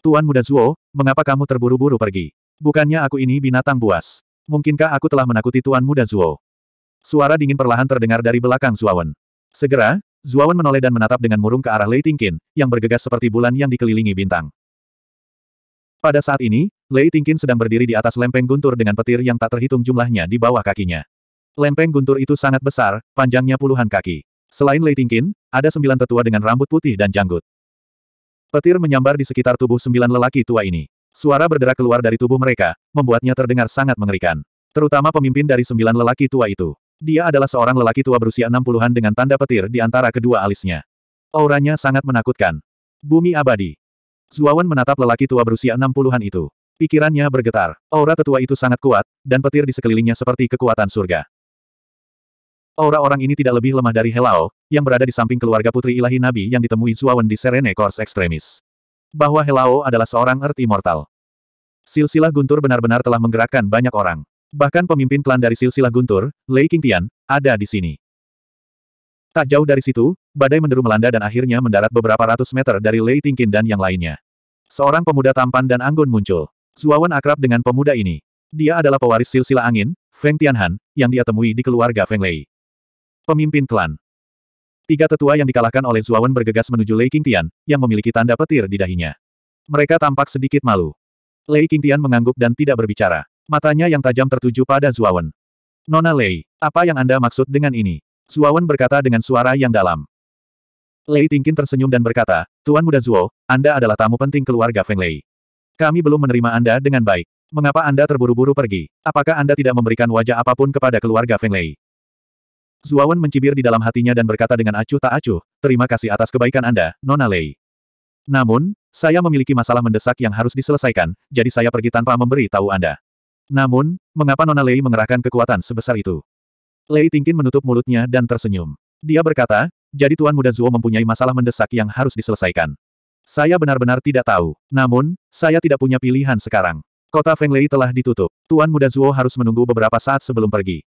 Tuan muda Zuo, mengapa kamu terburu-buru pergi? Bukannya aku ini binatang buas. Mungkinkah aku telah menakuti Tuan muda Zuo? Suara dingin perlahan terdengar dari belakang Zuawan. Segera, Zuawan menoleh dan menatap dengan murung ke arah Lei Tingkin, yang bergegas seperti bulan yang dikelilingi bintang. Pada saat ini, Lei Tingkin sedang berdiri di atas lempeng guntur dengan petir yang tak terhitung jumlahnya di bawah kakinya. Lempeng guntur itu sangat besar, panjangnya puluhan kaki. Selain Leitingkin, ada sembilan tetua dengan rambut putih dan janggut. Petir menyambar di sekitar tubuh sembilan lelaki tua ini. Suara berderak keluar dari tubuh mereka, membuatnya terdengar sangat mengerikan. Terutama pemimpin dari sembilan lelaki tua itu. Dia adalah seorang lelaki tua berusia enam puluhan dengan tanda petir di antara kedua alisnya. Auranya sangat menakutkan. Bumi abadi. Zuawan menatap lelaki tua berusia enam puluhan itu. Pikirannya bergetar. Aura tetua itu sangat kuat, dan petir di sekelilingnya seperti kekuatan surga. Aura orang ini tidak lebih lemah dari Helao, yang berada di samping keluarga putri ilahi nabi yang ditemui Zuawan di Serene Kors Extremis. Bahwa Helao adalah seorang Earth Immortal. Silsilah Guntur benar-benar telah menggerakkan banyak orang. Bahkan pemimpin klan dari silsilah Guntur, Lei Qingtian, ada di sini. Tak jauh dari situ, badai menderu melanda dan akhirnya mendarat beberapa ratus meter dari Lei Tingkin dan yang lainnya. Seorang pemuda tampan dan anggun muncul. Zuawan akrab dengan pemuda ini. Dia adalah pewaris silsilah angin, Feng Tianhan, yang dia temui di keluarga Feng Lei. Pemimpin klan. Tiga tetua yang dikalahkan oleh Zuawan bergegas menuju Lei Qingtian, yang memiliki tanda petir di dahinya. Mereka tampak sedikit malu. Lei Qingtian mengangguk dan tidak berbicara. Matanya yang tajam tertuju pada Zuawan. Nona Lei, apa yang Anda maksud dengan ini? Zuawan berkata dengan suara yang dalam. Lei Tingkin tersenyum dan berkata, Tuan Muda Zuo, Anda adalah tamu penting keluarga Feng Lei. Kami belum menerima Anda dengan baik. Mengapa Anda terburu-buru pergi? Apakah Anda tidak memberikan wajah apapun kepada keluarga Feng Lei? Zuawan mencibir di dalam hatinya dan berkata dengan acuh tak acuh, terima kasih atas kebaikan Anda, Nona Lei. Namun, saya memiliki masalah mendesak yang harus diselesaikan, jadi saya pergi tanpa memberi tahu Anda. Namun, mengapa Nona Lei mengerahkan kekuatan sebesar itu? Lei Tingkin menutup mulutnya dan tersenyum. Dia berkata, jadi Tuan Muda Zuo mempunyai masalah mendesak yang harus diselesaikan. Saya benar-benar tidak tahu. Namun, saya tidak punya pilihan sekarang. Kota Feng Lei telah ditutup. Tuan Muda Zuo harus menunggu beberapa saat sebelum pergi.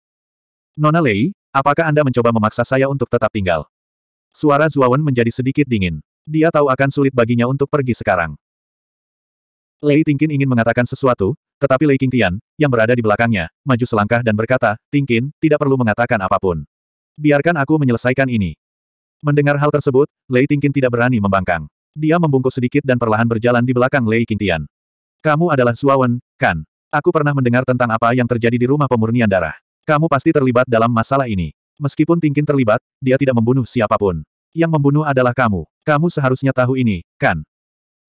Nona Lei, apakah Anda mencoba memaksa saya untuk tetap tinggal? Suara Zuawan menjadi sedikit dingin. Dia tahu akan sulit baginya untuk pergi sekarang. Lei Tingkin ingin mengatakan sesuatu, tetapi Lei Qingtian, yang berada di belakangnya, maju selangkah dan berkata, Tingkin, tidak perlu mengatakan apapun. Biarkan aku menyelesaikan ini. Mendengar hal tersebut, Lei Tingkin tidak berani membangkang. Dia membungkuk sedikit dan perlahan berjalan di belakang Lei Qingtian. Kamu adalah Zuawan, kan? Aku pernah mendengar tentang apa yang terjadi di rumah pemurnian darah. Kamu pasti terlibat dalam masalah ini. Meskipun Tingkin terlibat, dia tidak membunuh siapapun. Yang membunuh adalah kamu. Kamu seharusnya tahu ini, kan?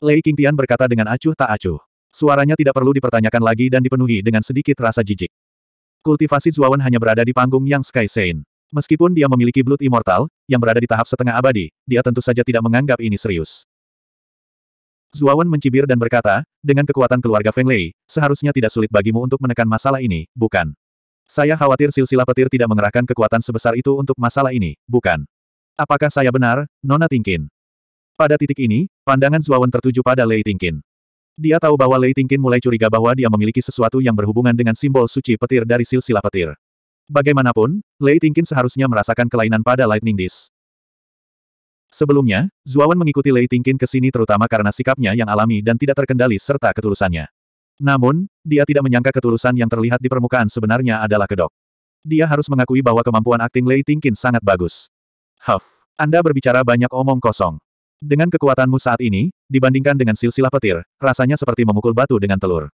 Lei Qingtian berkata dengan acuh tak acuh. Suaranya tidak perlu dipertanyakan lagi dan dipenuhi dengan sedikit rasa jijik. Kultivasi Zuawan hanya berada di panggung yang Sky Sein. Meskipun dia memiliki Blood Immortal, yang berada di tahap setengah abadi, dia tentu saja tidak menganggap ini serius. Zuawan mencibir dan berkata, dengan kekuatan keluarga Feng Lei, seharusnya tidak sulit bagimu untuk menekan masalah ini, bukan? Saya khawatir silsilah petir tidak mengerahkan kekuatan sebesar itu untuk masalah ini, bukan? Apakah saya benar, Nona Tingkin? Pada titik ini, pandangan Zuawan tertuju pada Lei Tingkin. Dia tahu bahwa Lei Tingkin mulai curiga bahwa dia memiliki sesuatu yang berhubungan dengan simbol suci petir dari silsilah petir. Bagaimanapun, Lei Tingkin seharusnya merasakan kelainan pada Lightning Disc. Sebelumnya, Zuawan mengikuti Lei Tingkin ke sini terutama karena sikapnya yang alami dan tidak terkendali serta ketulusannya. Namun, dia tidak menyangka ketulusan yang terlihat di permukaan sebenarnya adalah kedok. Dia harus mengakui bahwa kemampuan akting Lei Tingkin sangat bagus. Huff, Anda berbicara banyak omong kosong. Dengan kekuatanmu saat ini, dibandingkan dengan silsilah petir, rasanya seperti memukul batu dengan telur.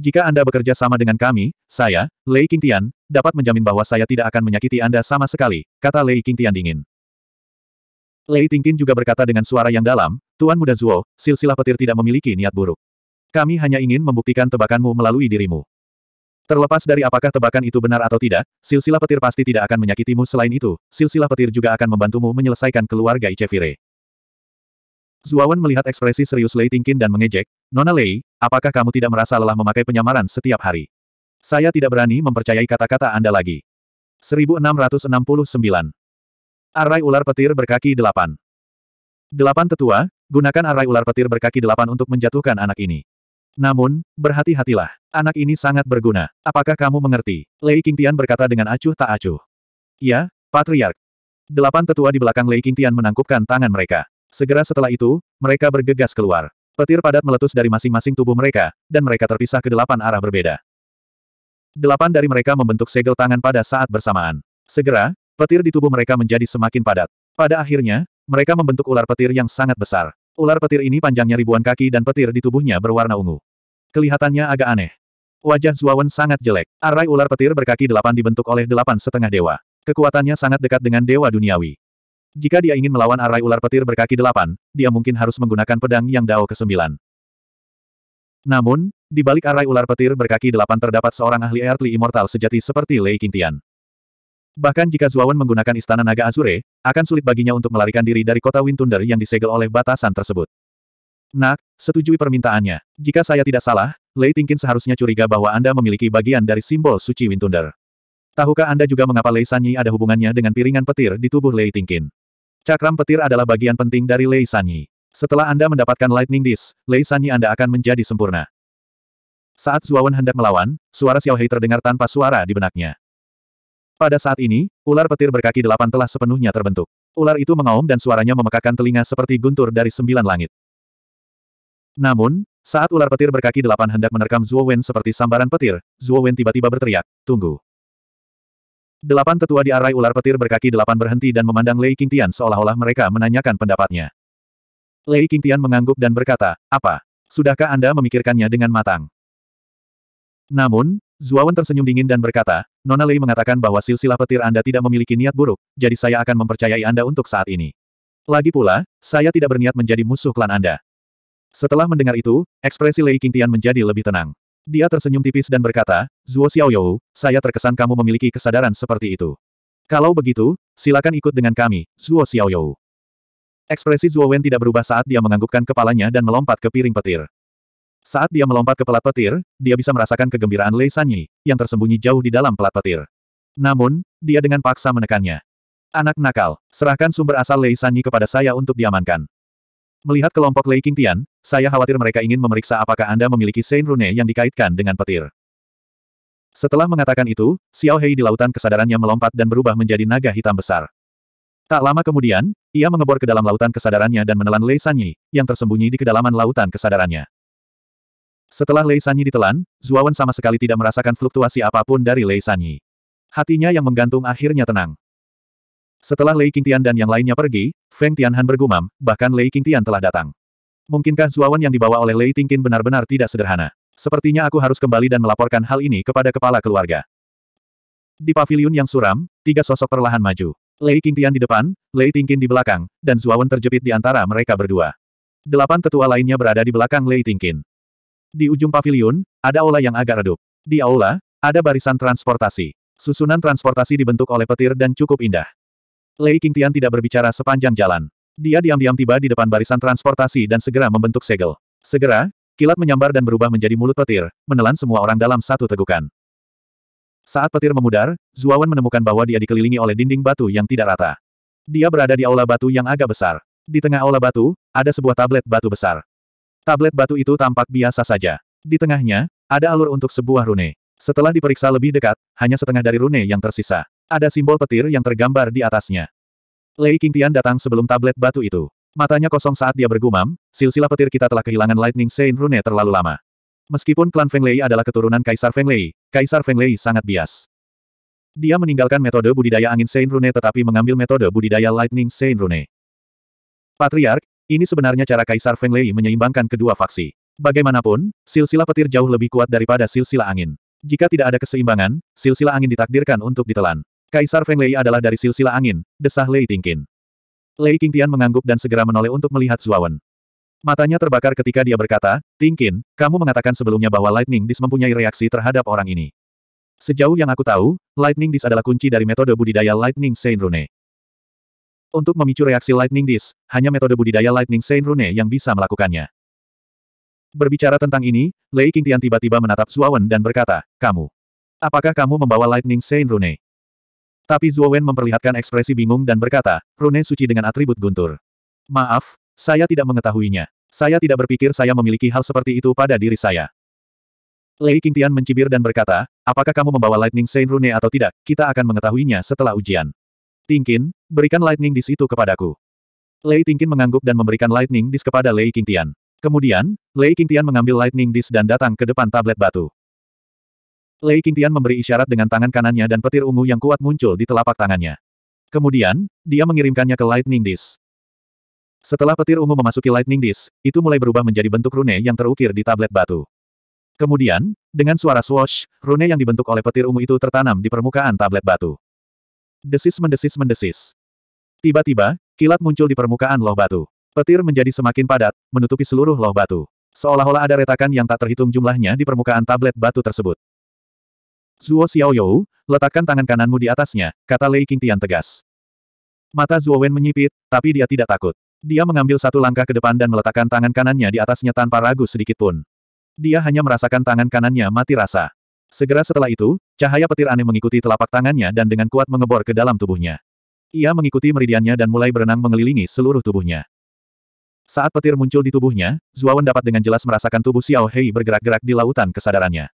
Jika Anda bekerja sama dengan kami, saya, Lei Qingtian, dapat menjamin bahwa saya tidak akan menyakiti Anda sama sekali, kata Lei Qingtian dingin. Lei Tingkin juga berkata dengan suara yang dalam, Tuan Muda Zuo, silsilah petir tidak memiliki niat buruk. Kami hanya ingin membuktikan tebakanmu melalui dirimu. Terlepas dari apakah tebakan itu benar atau tidak, silsilah petir pasti tidak akan menyakitimu selain itu, silsilah petir juga akan membantumu menyelesaikan keluarga Icevire. Zuawan melihat ekspresi serius Lei Tingkin dan mengejek, Nona Lei, apakah kamu tidak merasa lelah memakai penyamaran setiap hari? Saya tidak berani mempercayai kata-kata Anda lagi. 1669 Arai ular petir berkaki delapan. Delapan tetua, gunakan arai ular petir berkaki delapan untuk menjatuhkan anak ini. Namun, berhati-hatilah. Anak ini sangat berguna. Apakah kamu mengerti? Lei Qingtian berkata dengan acuh tak acuh. Ya, Patriark. Delapan tetua di belakang Lei Qingtian menangkupkan tangan mereka. Segera setelah itu, mereka bergegas keluar. Petir padat meletus dari masing-masing tubuh mereka, dan mereka terpisah ke delapan arah berbeda. Delapan dari mereka membentuk segel tangan pada saat bersamaan. Segera, petir di tubuh mereka menjadi semakin padat. Pada akhirnya, mereka membentuk ular petir yang sangat besar. Ular petir ini panjangnya ribuan kaki dan petir di tubuhnya berwarna ungu. Kelihatannya agak aneh. Wajah Zuawan sangat jelek. Arai ular petir berkaki delapan dibentuk oleh delapan setengah dewa. Kekuatannya sangat dekat dengan dewa duniawi. Jika dia ingin melawan arai ular petir berkaki delapan, dia mungkin harus menggunakan pedang yang dao kesembilan. Namun, di balik arai ular petir berkaki delapan terdapat seorang ahli Earthly Immortal sejati seperti Lei Qingtian. Bahkan jika Zuawan menggunakan istana naga Azure, akan sulit baginya untuk melarikan diri dari kota Windtunder yang disegel oleh batasan tersebut. Nak, setujui permintaannya. Jika saya tidak salah, Lei Tingkin seharusnya curiga bahwa Anda memiliki bagian dari simbol suci Windtunder. Tahukah Anda juga mengapa Lei Sanyi ada hubungannya dengan piringan petir di tubuh Lei Tingkin? Cakram petir adalah bagian penting dari Lei Sanyi. Setelah Anda mendapatkan Lightning Disk, Lei Sanyi Anda akan menjadi sempurna. Saat Zuawan hendak melawan, suara Xiao Hei terdengar tanpa suara di benaknya. Pada saat ini, ular petir berkaki delapan telah sepenuhnya terbentuk. Ular itu mengaum dan suaranya memekakan telinga seperti guntur dari sembilan langit. Namun, saat ular petir berkaki delapan hendak menerkam Zhuo Wen seperti sambaran petir, Zhuo Wen tiba-tiba berteriak, tunggu. Delapan tetua di arai ular petir berkaki delapan berhenti dan memandang Lei Qingtian seolah-olah mereka menanyakan pendapatnya. Lei Qingtian mengangguk dan berkata, apa? Sudahkah Anda memikirkannya dengan matang? Namun, Zuawan tersenyum dingin dan berkata, Nona Lei mengatakan bahwa silsilah petir Anda tidak memiliki niat buruk, jadi saya akan mempercayai Anda untuk saat ini. Lagi pula, saya tidak berniat menjadi musuh klan Anda. Setelah mendengar itu, ekspresi Lei Qingtian menjadi lebih tenang. Dia tersenyum tipis dan berkata, Zuo Xiaoyou, saya terkesan kamu memiliki kesadaran seperti itu. Kalau begitu, silakan ikut dengan kami, Zuo Xiaoyou. Ekspresi Zuo Wen tidak berubah saat dia menganggukkan kepalanya dan melompat ke piring petir. Saat dia melompat ke pelat petir, dia bisa merasakan kegembiraan Lei Sanyi, yang tersembunyi jauh di dalam pelat petir. Namun, dia dengan paksa menekannya. Anak nakal, serahkan sumber asal Lei Sanyi kepada saya untuk diamankan. Melihat kelompok Lei Tian, saya khawatir mereka ingin memeriksa apakah Anda memiliki Sein Rune yang dikaitkan dengan petir. Setelah mengatakan itu, Xiao Hei di lautan kesadarannya melompat dan berubah menjadi naga hitam besar. Tak lama kemudian, ia mengebor ke dalam lautan kesadarannya dan menelan Lei Sanyi, yang tersembunyi di kedalaman lautan kesadarannya. Setelah Lei Sanyi ditelan, Zuawan sama sekali tidak merasakan fluktuasi apapun dari Lei Sanyi. Hatinya yang menggantung akhirnya tenang. Setelah Lei Qingtian dan yang lainnya pergi, Feng Tianhan bergumam, bahkan Lei Qingtian telah datang. Mungkinkah Zuawan yang dibawa oleh Lei Tingkin benar-benar tidak sederhana? Sepertinya aku harus kembali dan melaporkan hal ini kepada kepala keluarga. Di pavilion yang suram, tiga sosok perlahan maju. Lei Qingtian di depan, Lei Tingkin di belakang, dan Zuawan terjepit di antara mereka berdua. Delapan tetua lainnya berada di belakang Lei Tingkin. Di ujung pavilion, ada aula yang agak redup. Di aula, ada barisan transportasi. Susunan transportasi dibentuk oleh petir dan cukup indah. Lei Qingtian tidak berbicara sepanjang jalan. Dia diam-diam tiba di depan barisan transportasi dan segera membentuk segel. Segera, kilat menyambar dan berubah menjadi mulut petir, menelan semua orang dalam satu tegukan. Saat petir memudar, Zuawan menemukan bahwa dia dikelilingi oleh dinding batu yang tidak rata. Dia berada di aula batu yang agak besar. Di tengah aula batu, ada sebuah tablet batu besar. Tablet batu itu tampak biasa saja. Di tengahnya, ada alur untuk sebuah rune. Setelah diperiksa lebih dekat, hanya setengah dari rune yang tersisa. Ada simbol petir yang tergambar di atasnya. Lei Qingtian datang sebelum tablet batu itu. Matanya kosong saat dia bergumam, silsilah petir kita telah kehilangan Lightning Saint Rune terlalu lama. Meskipun klan Feng Lei adalah keturunan Kaisar Feng Lei, Kaisar Feng Lei sangat bias. Dia meninggalkan metode budidaya angin Saint Rune tetapi mengambil metode budidaya Lightning Saint Rune. Patriark, ini sebenarnya cara Kaisar Feng Lei menyeimbangkan kedua faksi. Bagaimanapun, silsilah petir jauh lebih kuat daripada silsilah angin. Jika tidak ada keseimbangan, silsilah angin ditakdirkan untuk ditelan. Kaisar Feng Lei adalah dari silsilah angin, desah Lei Tingkin, Lei Qingtian mengangguk dan segera menoleh untuk melihat Zuawan. Matanya terbakar ketika dia berkata, Tingkin, kamu mengatakan sebelumnya bahwa Lightning Dis mempunyai reaksi terhadap orang ini. Sejauh yang aku tahu, Lightning Dis adalah kunci dari metode budidaya Lightning Saint Rune. Untuk memicu reaksi Lightning Disk, hanya metode budidaya Lightning Saint Rune yang bisa melakukannya. Berbicara tentang ini, Lei Qingtian tiba-tiba menatap Zuowen dan berkata, Kamu. Apakah kamu membawa Lightning Saint Rune? Tapi Zuowen memperlihatkan ekspresi bingung dan berkata, Rune suci dengan atribut guntur. Maaf, saya tidak mengetahuinya. Saya tidak berpikir saya memiliki hal seperti itu pada diri saya. Lei Qingtian mencibir dan berkata, apakah kamu membawa Lightning Saint Rune atau tidak, kita akan mengetahuinya setelah ujian. Tingkin, berikan lightning disk itu kepadaku. Lei Tingkin mengangguk dan memberikan lightning disk kepada Lei Qingtian. Kemudian, Lei Qingtian mengambil lightning disk dan datang ke depan tablet batu. Lei Qingtian memberi isyarat dengan tangan kanannya dan petir ungu yang kuat muncul di telapak tangannya. Kemudian, dia mengirimkannya ke lightning disk. Setelah petir ungu memasuki lightning disk, itu mulai berubah menjadi bentuk rune yang terukir di tablet batu. Kemudian, dengan suara swash, rune yang dibentuk oleh petir ungu itu tertanam di permukaan tablet batu. Desis mendesis mendesis. Tiba-tiba, kilat muncul di permukaan loh batu. Petir menjadi semakin padat, menutupi seluruh loh batu. Seolah-olah ada retakan yang tak terhitung jumlahnya di permukaan tablet batu tersebut. Zhuo Xiaoyou, letakkan tangan kananmu di atasnya, kata Lei Qingtian tegas. Mata Zhuo Wen menyipit, tapi dia tidak takut. Dia mengambil satu langkah ke depan dan meletakkan tangan kanannya di atasnya tanpa ragu sedikitpun. Dia hanya merasakan tangan kanannya mati rasa. Segera setelah itu, cahaya petir aneh mengikuti telapak tangannya dan dengan kuat mengebor ke dalam tubuhnya. Ia mengikuti meridiannya dan mulai berenang mengelilingi seluruh tubuhnya. Saat petir muncul di tubuhnya, Zuawan dapat dengan jelas merasakan tubuh Xiao Hei bergerak-gerak di lautan kesadarannya.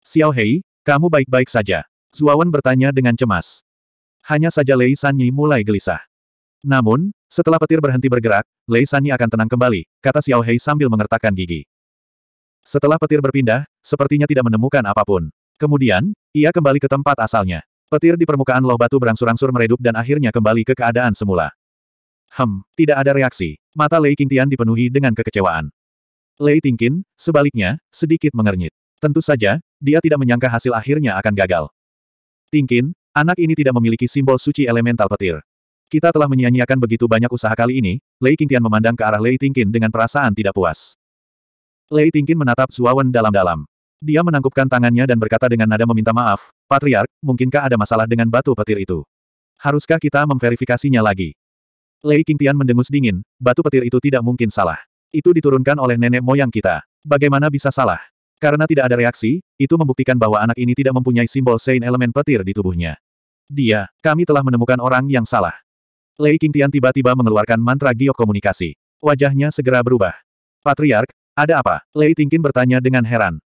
Xiao Hei, kamu baik-baik saja. Zuawan bertanya dengan cemas. Hanya saja Lei Sanyi mulai gelisah. Namun, setelah petir berhenti bergerak, Lei Sanyi akan tenang kembali, kata Xiao Hei sambil mengertakkan gigi. Setelah petir berpindah, sepertinya tidak menemukan apapun. Kemudian, ia kembali ke tempat asalnya. Petir di permukaan loh batu berangsur-angsur meredup dan akhirnya kembali ke keadaan semula. Hem, tidak ada reaksi. Mata Lei Qingtian dipenuhi dengan kekecewaan. Lei Tingkin, sebaliknya, sedikit mengernyit. Tentu saja, dia tidak menyangka hasil akhirnya akan gagal. Tingkin, anak ini tidak memiliki simbol suci elemental petir. Kita telah menyia-nyiakan begitu banyak usaha kali ini, Lei Qingtian memandang ke arah Lei Tingkin dengan perasaan tidak puas. Lei Tingkin menatap Zuawan dalam-dalam. Dia menangkupkan tangannya dan berkata dengan nada meminta maaf, Patriark, mungkinkah ada masalah dengan batu petir itu? Haruskah kita memverifikasinya lagi? Lei Qingtian mendengus dingin, batu petir itu tidak mungkin salah. Itu diturunkan oleh nenek moyang kita. Bagaimana bisa salah? Karena tidak ada reaksi, itu membuktikan bahwa anak ini tidak mempunyai simbol Sein elemen petir di tubuhnya. Dia, kami telah menemukan orang yang salah. Lei Qingtian tiba-tiba mengeluarkan mantra giok komunikasi. Wajahnya segera berubah. Patriark, ada apa? Lei Tingkin bertanya dengan heran.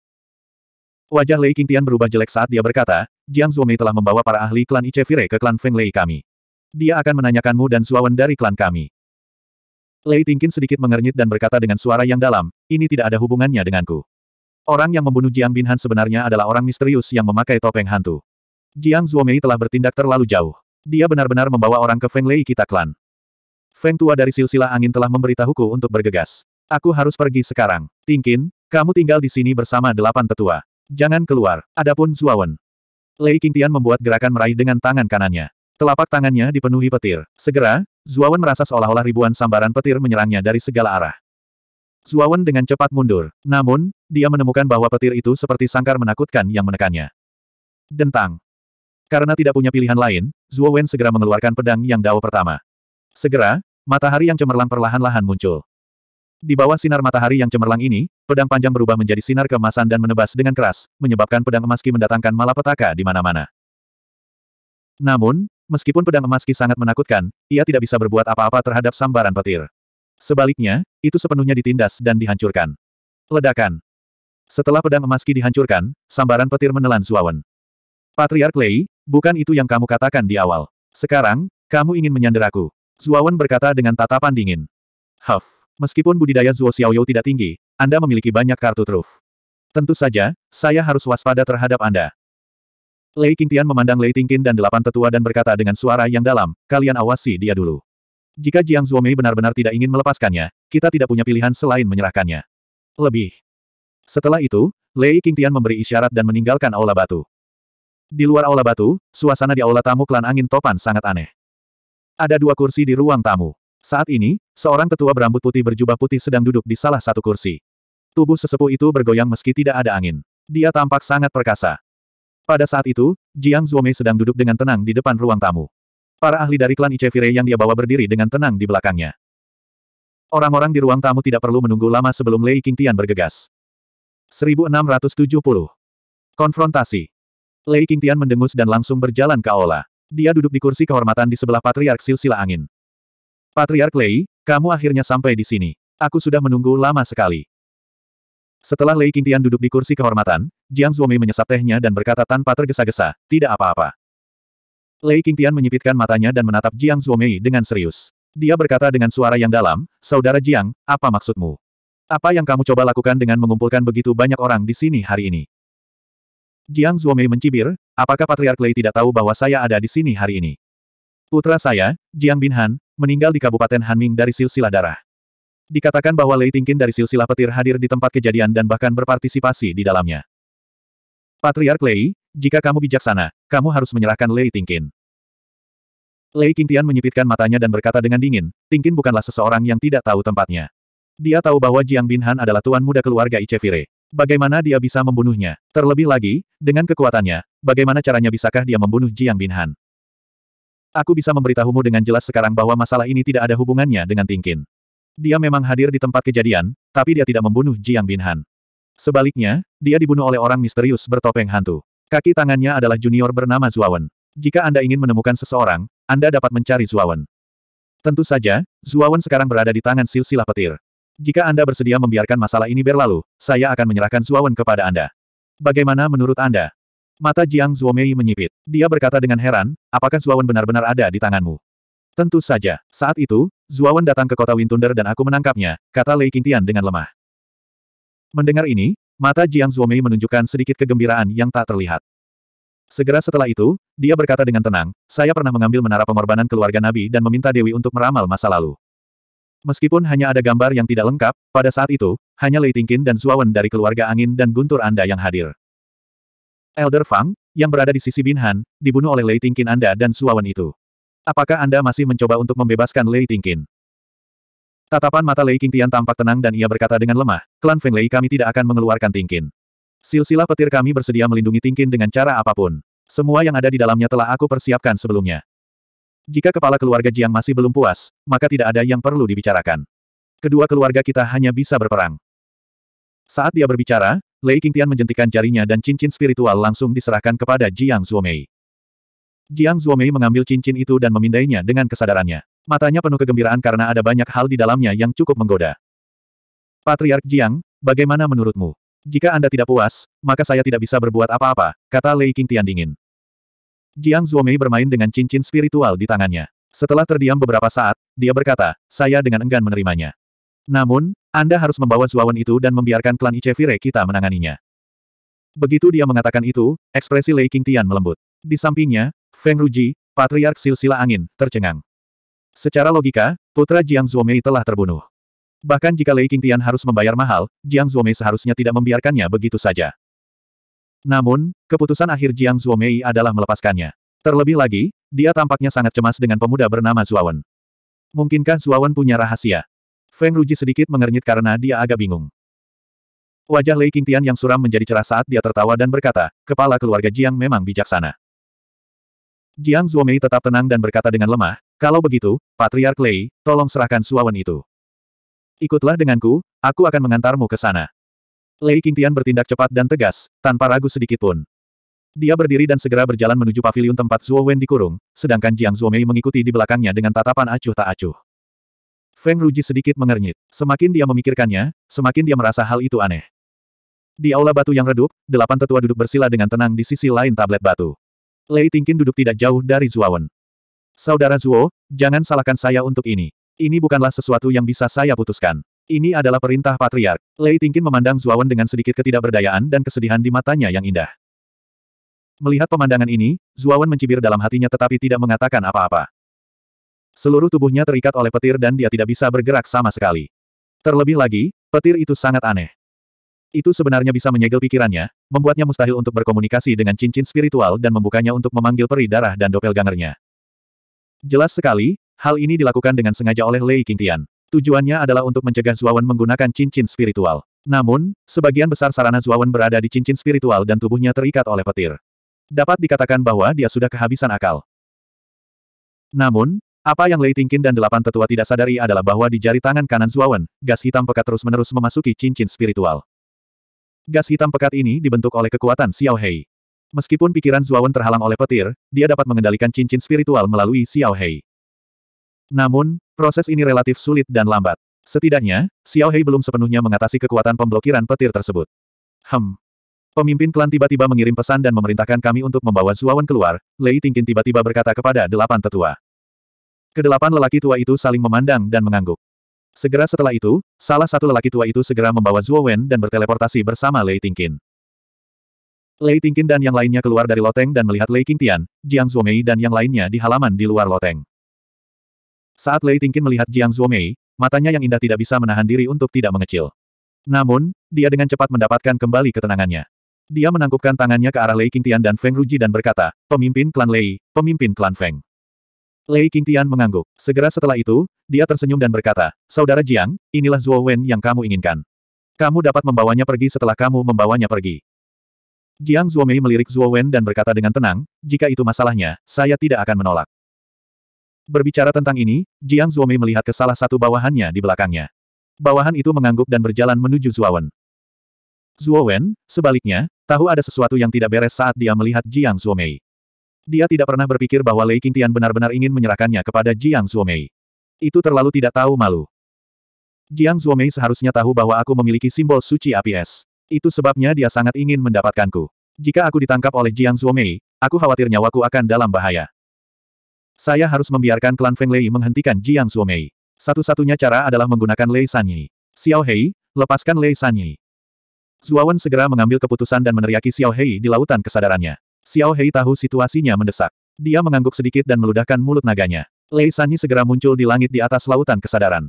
Wajah Lei Qingtian berubah jelek saat dia berkata, Jiang Zuomei telah membawa para ahli klan Icevire ke klan Feng Lei kami. Dia akan menanyakanmu dan Zuawan dari klan kami. Lei Tingkin sedikit mengernyit dan berkata dengan suara yang dalam, ini tidak ada hubungannya denganku. Orang yang membunuh Jiang Binhan sebenarnya adalah orang misterius yang memakai topeng hantu. Jiang Zuomei telah bertindak terlalu jauh. Dia benar-benar membawa orang ke Feng Lei kita klan. Feng Tua dari silsilah angin telah memberitahuku untuk bergegas. Aku harus pergi sekarang. Tingkin, kamu tinggal di sini bersama delapan tetua. Jangan keluar. Adapun Zuawan. Lei Qingtian membuat gerakan meraih dengan tangan kanannya. Telapak tangannya dipenuhi petir. Segera, Zuawan merasa seolah-olah ribuan sambaran petir menyerangnya dari segala arah. Zuawan dengan cepat mundur. Namun, dia menemukan bahwa petir itu seperti sangkar menakutkan yang menekannya. Dentang. Karena tidak punya pilihan lain, Zuawan segera mengeluarkan pedang yang dao pertama. Segera, matahari yang cemerlang perlahan-lahan muncul. Di bawah sinar matahari yang cemerlang ini, pedang panjang berubah menjadi sinar keemasan dan menebas dengan keras, menyebabkan pedang emaski mendatangkan malapetaka di mana-mana. Namun, meskipun pedang emaski sangat menakutkan, ia tidak bisa berbuat apa-apa terhadap sambaran petir. Sebaliknya, itu sepenuhnya ditindas dan dihancurkan. Ledakan. Setelah pedang emaski dihancurkan, sambaran petir menelan Zuawan. Patriark Lei, bukan itu yang kamu katakan di awal. Sekarang, kamu ingin menyanderaku. Zuawan berkata dengan tatapan dingin. Huff. Meskipun budidaya Zuo Xiaoyou tidak tinggi, Anda memiliki banyak kartu truf. Tentu saja, saya harus waspada terhadap Anda. Lei Qingtian memandang Lei Tingkin dan delapan tetua dan berkata dengan suara yang dalam, kalian awasi dia dulu. Jika Jiang Zuomei benar-benar tidak ingin melepaskannya, kita tidak punya pilihan selain menyerahkannya. Lebih. Setelah itu, Lei Qingtian memberi isyarat dan meninggalkan aula batu. Di luar aula batu, suasana di aula tamu klan angin topan sangat aneh. Ada dua kursi di ruang tamu. Saat ini, seorang tetua berambut putih berjubah putih sedang duduk di salah satu kursi. Tubuh sesepuh itu bergoyang meski tidak ada angin. Dia tampak sangat perkasa. Pada saat itu, Jiang Zhuomei sedang duduk dengan tenang di depan ruang tamu. Para ahli dari klan Ichevire yang dia bawa berdiri dengan tenang di belakangnya. Orang-orang di ruang tamu tidak perlu menunggu lama sebelum Lei Qingtian bergegas. 1670. Konfrontasi. Lei Qingtian mendengus dan langsung berjalan ke aula. Dia duduk di kursi kehormatan di sebelah Patriark Silsilah Angin. Patriark Lei, kamu akhirnya sampai di sini. Aku sudah menunggu lama sekali. Setelah Lei Qingtian duduk di kursi kehormatan, Jiang Zuomei menyesap tehnya dan berkata tanpa tergesa-gesa, tidak apa-apa. Lei Qingtian menyipitkan matanya dan menatap Jiang Zuomei dengan serius. Dia berkata dengan suara yang dalam, Saudara Jiang, apa maksudmu? Apa yang kamu coba lakukan dengan mengumpulkan begitu banyak orang di sini hari ini? Jiang Zuomei mencibir, apakah Patriark Lei tidak tahu bahwa saya ada di sini hari ini? Putra saya, Jiang Binhan, meninggal di Kabupaten Hanming dari silsilah darah. Dikatakan bahwa Lei Tingkin dari silsilah petir hadir di tempat kejadian dan bahkan berpartisipasi di dalamnya. Patriark Lei, jika kamu bijaksana, kamu harus menyerahkan Lei Tingkin. Lei Qingtian menyipitkan matanya dan berkata dengan dingin, Tingkin bukanlah seseorang yang tidak tahu tempatnya. Dia tahu bahwa Jiang Binhan adalah tuan muda keluarga Icevire. Bagaimana dia bisa membunuhnya? Terlebih lagi, dengan kekuatannya, bagaimana caranya bisakah dia membunuh Jiang Binhan? Aku bisa memberitahumu dengan jelas sekarang bahwa masalah ini tidak ada hubungannya dengan Tingkin. Dia memang hadir di tempat kejadian, tapi dia tidak membunuh Jiang Binhan. Sebaliknya, dia dibunuh oleh orang misterius bertopeng hantu. Kaki tangannya adalah junior bernama Zuawan. Jika Anda ingin menemukan seseorang, Anda dapat mencari Zuawan. Tentu saja, Zuawan sekarang berada di tangan silsilah petir. Jika Anda bersedia membiarkan masalah ini berlalu, saya akan menyerahkan Zuawan kepada Anda. Bagaimana menurut Anda? Mata Jiang Zuomei menyipit. Dia berkata dengan heran, apakah Zuawan benar-benar ada di tanganmu? Tentu saja. Saat itu, Zuawan datang ke kota Windunder dan aku menangkapnya, kata Lei Qingtian dengan lemah. Mendengar ini, mata Jiang Zuomei menunjukkan sedikit kegembiraan yang tak terlihat. Segera setelah itu, dia berkata dengan tenang, saya pernah mengambil menara pengorbanan keluarga Nabi dan meminta Dewi untuk meramal masa lalu. Meskipun hanya ada gambar yang tidak lengkap, pada saat itu, hanya Lei Tingkin dan Zuawan dari keluarga angin dan guntur Anda yang hadir. Elder Fang, yang berada di sisi Binhan, dibunuh oleh Lei Tingkin Anda dan Suawan itu. Apakah Anda masih mencoba untuk membebaskan Lei Tingkin? Tatapan mata Lei Qingtian tampak tenang dan ia berkata dengan lemah, klan Feng Lei kami tidak akan mengeluarkan Tingkin. Silsilah petir kami bersedia melindungi Tingkin dengan cara apapun. Semua yang ada di dalamnya telah aku persiapkan sebelumnya. Jika kepala keluarga Jiang masih belum puas, maka tidak ada yang perlu dibicarakan. Kedua keluarga kita hanya bisa berperang. Saat dia berbicara, Lei Qingtian menjentikan jarinya dan cincin spiritual langsung diserahkan kepada Jiang Zhuomei. Jiang Zhuomei mengambil cincin itu dan memindainya dengan kesadarannya. Matanya penuh kegembiraan karena ada banyak hal di dalamnya yang cukup menggoda. Patriark Jiang, bagaimana menurutmu? Jika Anda tidak puas, maka saya tidak bisa berbuat apa-apa, kata Lei Qingtian dingin. Jiang Zhuomei bermain dengan cincin spiritual di tangannya. Setelah terdiam beberapa saat, dia berkata, saya dengan enggan menerimanya. Namun, Anda harus membawa Zuawan itu dan membiarkan klan Icevire kita menanganinya. Begitu dia mengatakan itu, ekspresi Lei Qingtian melembut. Di sampingnya, Feng Ruji, Patriark Silsilah Angin, tercengang. Secara logika, putra Jiang Zuomei telah terbunuh. Bahkan jika Lei Qingtian harus membayar mahal, Jiang Zuomei seharusnya tidak membiarkannya begitu saja. Namun, keputusan akhir Jiang Zuomei adalah melepaskannya. Terlebih lagi, dia tampaknya sangat cemas dengan pemuda bernama Zuawan. Mungkinkah Zuawan punya rahasia? Feng Ruji sedikit mengernyit karena dia agak bingung. Wajah Lei Qingtian yang suram menjadi cerah saat dia tertawa dan berkata, kepala keluarga Jiang memang bijaksana. Jiang Zhuomei tetap tenang dan berkata dengan lemah, kalau begitu, Patriark Lei, tolong serahkan suawan itu. Ikutlah denganku, aku akan mengantarmu ke sana. Lei Qingtian bertindak cepat dan tegas, tanpa ragu sedikit pun. Dia berdiri dan segera berjalan menuju pavilion tempat Zuo Wen dikurung, sedangkan Jiang Zhuomei mengikuti di belakangnya dengan tatapan acuh tak acuh. Feng Ruji sedikit mengernyit. Semakin dia memikirkannya, semakin dia merasa hal itu aneh. Di aula batu yang redup, delapan tetua duduk bersila dengan tenang di sisi lain tablet batu. Lei Tingkin duduk tidak jauh dari Zuawan. Saudara Zuo, jangan salahkan saya untuk ini. Ini bukanlah sesuatu yang bisa saya putuskan. Ini adalah perintah patriark. Lei Tingkin memandang Zuawan dengan sedikit ketidakberdayaan dan kesedihan di matanya yang indah. Melihat pemandangan ini, Zuawan mencibir dalam hatinya tetapi tidak mengatakan apa-apa. Seluruh tubuhnya terikat oleh petir dan dia tidak bisa bergerak sama sekali. Terlebih lagi, petir itu sangat aneh. Itu sebenarnya bisa menyegel pikirannya, membuatnya mustahil untuk berkomunikasi dengan cincin spiritual dan membukanya untuk memanggil peri darah dan doppelgangernya. Jelas sekali, hal ini dilakukan dengan sengaja oleh Lei Qingtian. Tujuannya adalah untuk mencegah Zuawan menggunakan cincin spiritual. Namun, sebagian besar sarana Zuawan berada di cincin spiritual dan tubuhnya terikat oleh petir. Dapat dikatakan bahwa dia sudah kehabisan akal. Namun, apa yang Lei Tingkin dan delapan tetua tidak sadari adalah bahwa di jari tangan kanan Zuawan, gas hitam pekat terus-menerus memasuki cincin spiritual. Gas hitam pekat ini dibentuk oleh kekuatan Xiao Hei. Meskipun pikiran Zuawan terhalang oleh petir, dia dapat mengendalikan cincin spiritual melalui Xiao Hei. Namun, proses ini relatif sulit dan lambat. Setidaknya, Xiao Hei belum sepenuhnya mengatasi kekuatan pemblokiran petir tersebut. Hem. Pemimpin klan tiba-tiba mengirim pesan dan memerintahkan kami untuk membawa Zuawan keluar, Lei Tingkin tiba-tiba berkata kepada delapan tetua. Kedelapan lelaki tua itu saling memandang dan mengangguk. Segera setelah itu, salah satu lelaki tua itu segera membawa Zhuo Wen dan berteleportasi bersama Lei Tingkin. Lei Tingkin dan yang lainnya keluar dari loteng dan melihat Lei Qingtian, Jiang Zuomei dan yang lainnya di halaman di luar loteng. Saat Lei Tingkin melihat Jiang Zuomei, matanya yang indah tidak bisa menahan diri untuk tidak mengecil. Namun, dia dengan cepat mendapatkan kembali ketenangannya. Dia menangkupkan tangannya ke arah Lei Qingtian dan Feng Ruji dan berkata, pemimpin klan Lei, pemimpin klan Feng. Lei Qingtian mengangguk. Segera setelah itu, dia tersenyum dan berkata, Saudara Jiang, inilah Zhuo Wen yang kamu inginkan. Kamu dapat membawanya pergi setelah kamu membawanya pergi. Jiang Zhuomei melirik Zhuo Wen dan berkata dengan tenang, jika itu masalahnya, saya tidak akan menolak. Berbicara tentang ini, Jiang Zhuomei melihat ke salah satu bawahannya di belakangnya. Bawahan itu mengangguk dan berjalan menuju Zhuo Wen. Zhuo Wen, sebaliknya, tahu ada sesuatu yang tidak beres saat dia melihat Jiang Zhuomei. Dia tidak pernah berpikir bahwa Lei Qingtian benar-benar ingin menyerahkannya kepada Jiang Zuomei. Itu terlalu tidak tahu malu. Jiang Zuomei seharusnya tahu bahwa aku memiliki simbol suci api es. Itu sebabnya dia sangat ingin mendapatkanku. Jika aku ditangkap oleh Jiang Zuomei, aku khawatir nyawaku akan dalam bahaya. Saya harus membiarkan klan Feng Lei menghentikan Jiang Zuomei. Satu-satunya cara adalah menggunakan Lei Sanyi. Xiao Hei, lepaskan Lei Sanyi. Zuawan segera mengambil keputusan dan meneriaki Xiao Hei di lautan kesadarannya. Xiao Hei tahu situasinya mendesak. Dia mengangguk sedikit dan meludahkan mulut naganya. Lei Sanyi segera muncul di langit di atas lautan kesadaran.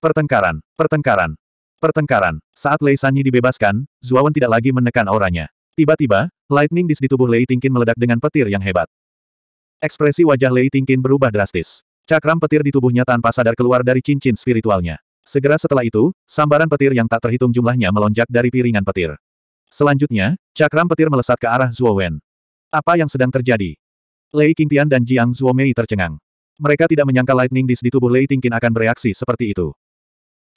Pertengkaran, pertengkaran, pertengkaran. Saat Lei Sanyi dibebaskan, Zuawan tidak lagi menekan auranya. Tiba-tiba, lightning disk di tubuh Lei Tingkin meledak dengan petir yang hebat. Ekspresi wajah Lei Tingkin berubah drastis. Cakram petir di tubuhnya tanpa sadar keluar dari cincin spiritualnya. Segera setelah itu, sambaran petir yang tak terhitung jumlahnya melonjak dari piringan petir. Selanjutnya, cakram petir melesat ke arah Zhuo apa yang sedang terjadi? Lei Qingtian dan Jiang Zhuomei tercengang. Mereka tidak menyangka Lightning Disk di tubuh Lei Tingkin akan bereaksi seperti itu.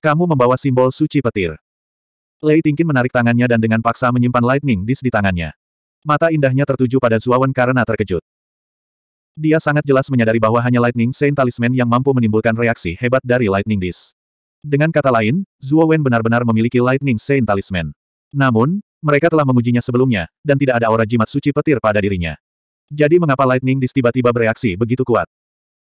Kamu membawa simbol suci petir. Lei Tingkin menarik tangannya dan dengan paksa menyimpan Lightning Disk di tangannya. Mata indahnya tertuju pada Zuawan karena terkejut. Dia sangat jelas menyadari bahwa hanya Lightning Saint Talisman yang mampu menimbulkan reaksi hebat dari Lightning Disk. Dengan kata lain, Zuawan benar-benar memiliki Lightning Saint Talisman. Namun, mereka telah mengujinya sebelumnya, dan tidak ada aura jimat suci petir pada dirinya. Jadi mengapa Lightning Dis tiba-tiba bereaksi begitu kuat?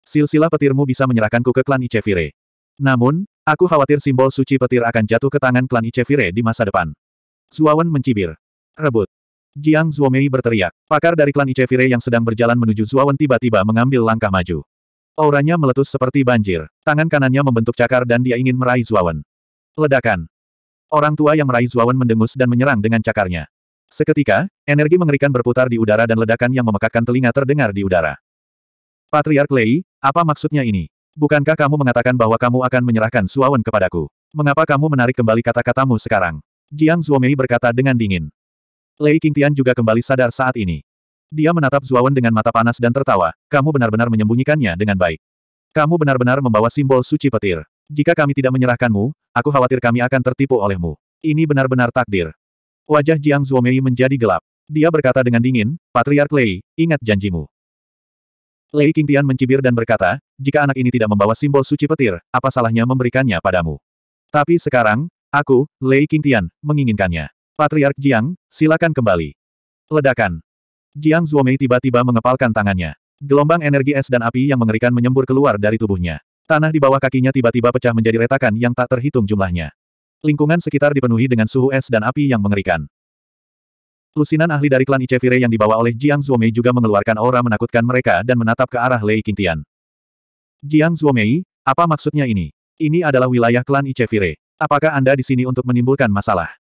Silsilah petirmu bisa menyerahkanku ke klan Icevire. Namun, aku khawatir simbol suci petir akan jatuh ke tangan klan Icevire di masa depan. Zuawan mencibir. Rebut. Jiang Zuomei berteriak. Pakar dari klan Icevire yang sedang berjalan menuju Zuawan tiba-tiba mengambil langkah maju. Auranya meletus seperti banjir. Tangan kanannya membentuk cakar dan dia ingin meraih Zuawan. Ledakan. Orang tua yang meraih Zuawan mendengus dan menyerang dengan cakarnya. Seketika, energi mengerikan berputar di udara dan ledakan yang memekakkan telinga terdengar di udara. Patriark Lei, apa maksudnya ini? Bukankah kamu mengatakan bahwa kamu akan menyerahkan Zuawan kepadaku? Mengapa kamu menarik kembali kata-katamu sekarang? Jiang Zuomei berkata dengan dingin. Lei Qingtian juga kembali sadar saat ini. Dia menatap Zuawan dengan mata panas dan tertawa, kamu benar-benar menyembunyikannya dengan baik. Kamu benar-benar membawa simbol suci petir. Jika kami tidak menyerahkanmu, aku khawatir kami akan tertipu olehmu. Ini benar-benar takdir. Wajah Jiang Zuomei menjadi gelap. Dia berkata dengan dingin, Patriark Lei, ingat janjimu. Lei Qingtian mencibir dan berkata, jika anak ini tidak membawa simbol suci petir, apa salahnya memberikannya padamu? Tapi sekarang, aku, Lei Qingtian, menginginkannya. Patriark Jiang, silakan kembali. Ledakan. Jiang Zuomei tiba-tiba mengepalkan tangannya. Gelombang energi es dan api yang mengerikan menyembur keluar dari tubuhnya. Tanah di bawah kakinya tiba-tiba pecah menjadi retakan yang tak terhitung jumlahnya. Lingkungan sekitar dipenuhi dengan suhu es dan api yang mengerikan. Lusinan ahli dari klan Ichevire yang dibawa oleh Jiang Zuomei juga mengeluarkan aura menakutkan mereka dan menatap ke arah Lei Qingtian. Jiang Zuomei, apa maksudnya ini? Ini adalah wilayah klan Ichevire. Apakah Anda di sini untuk menimbulkan masalah?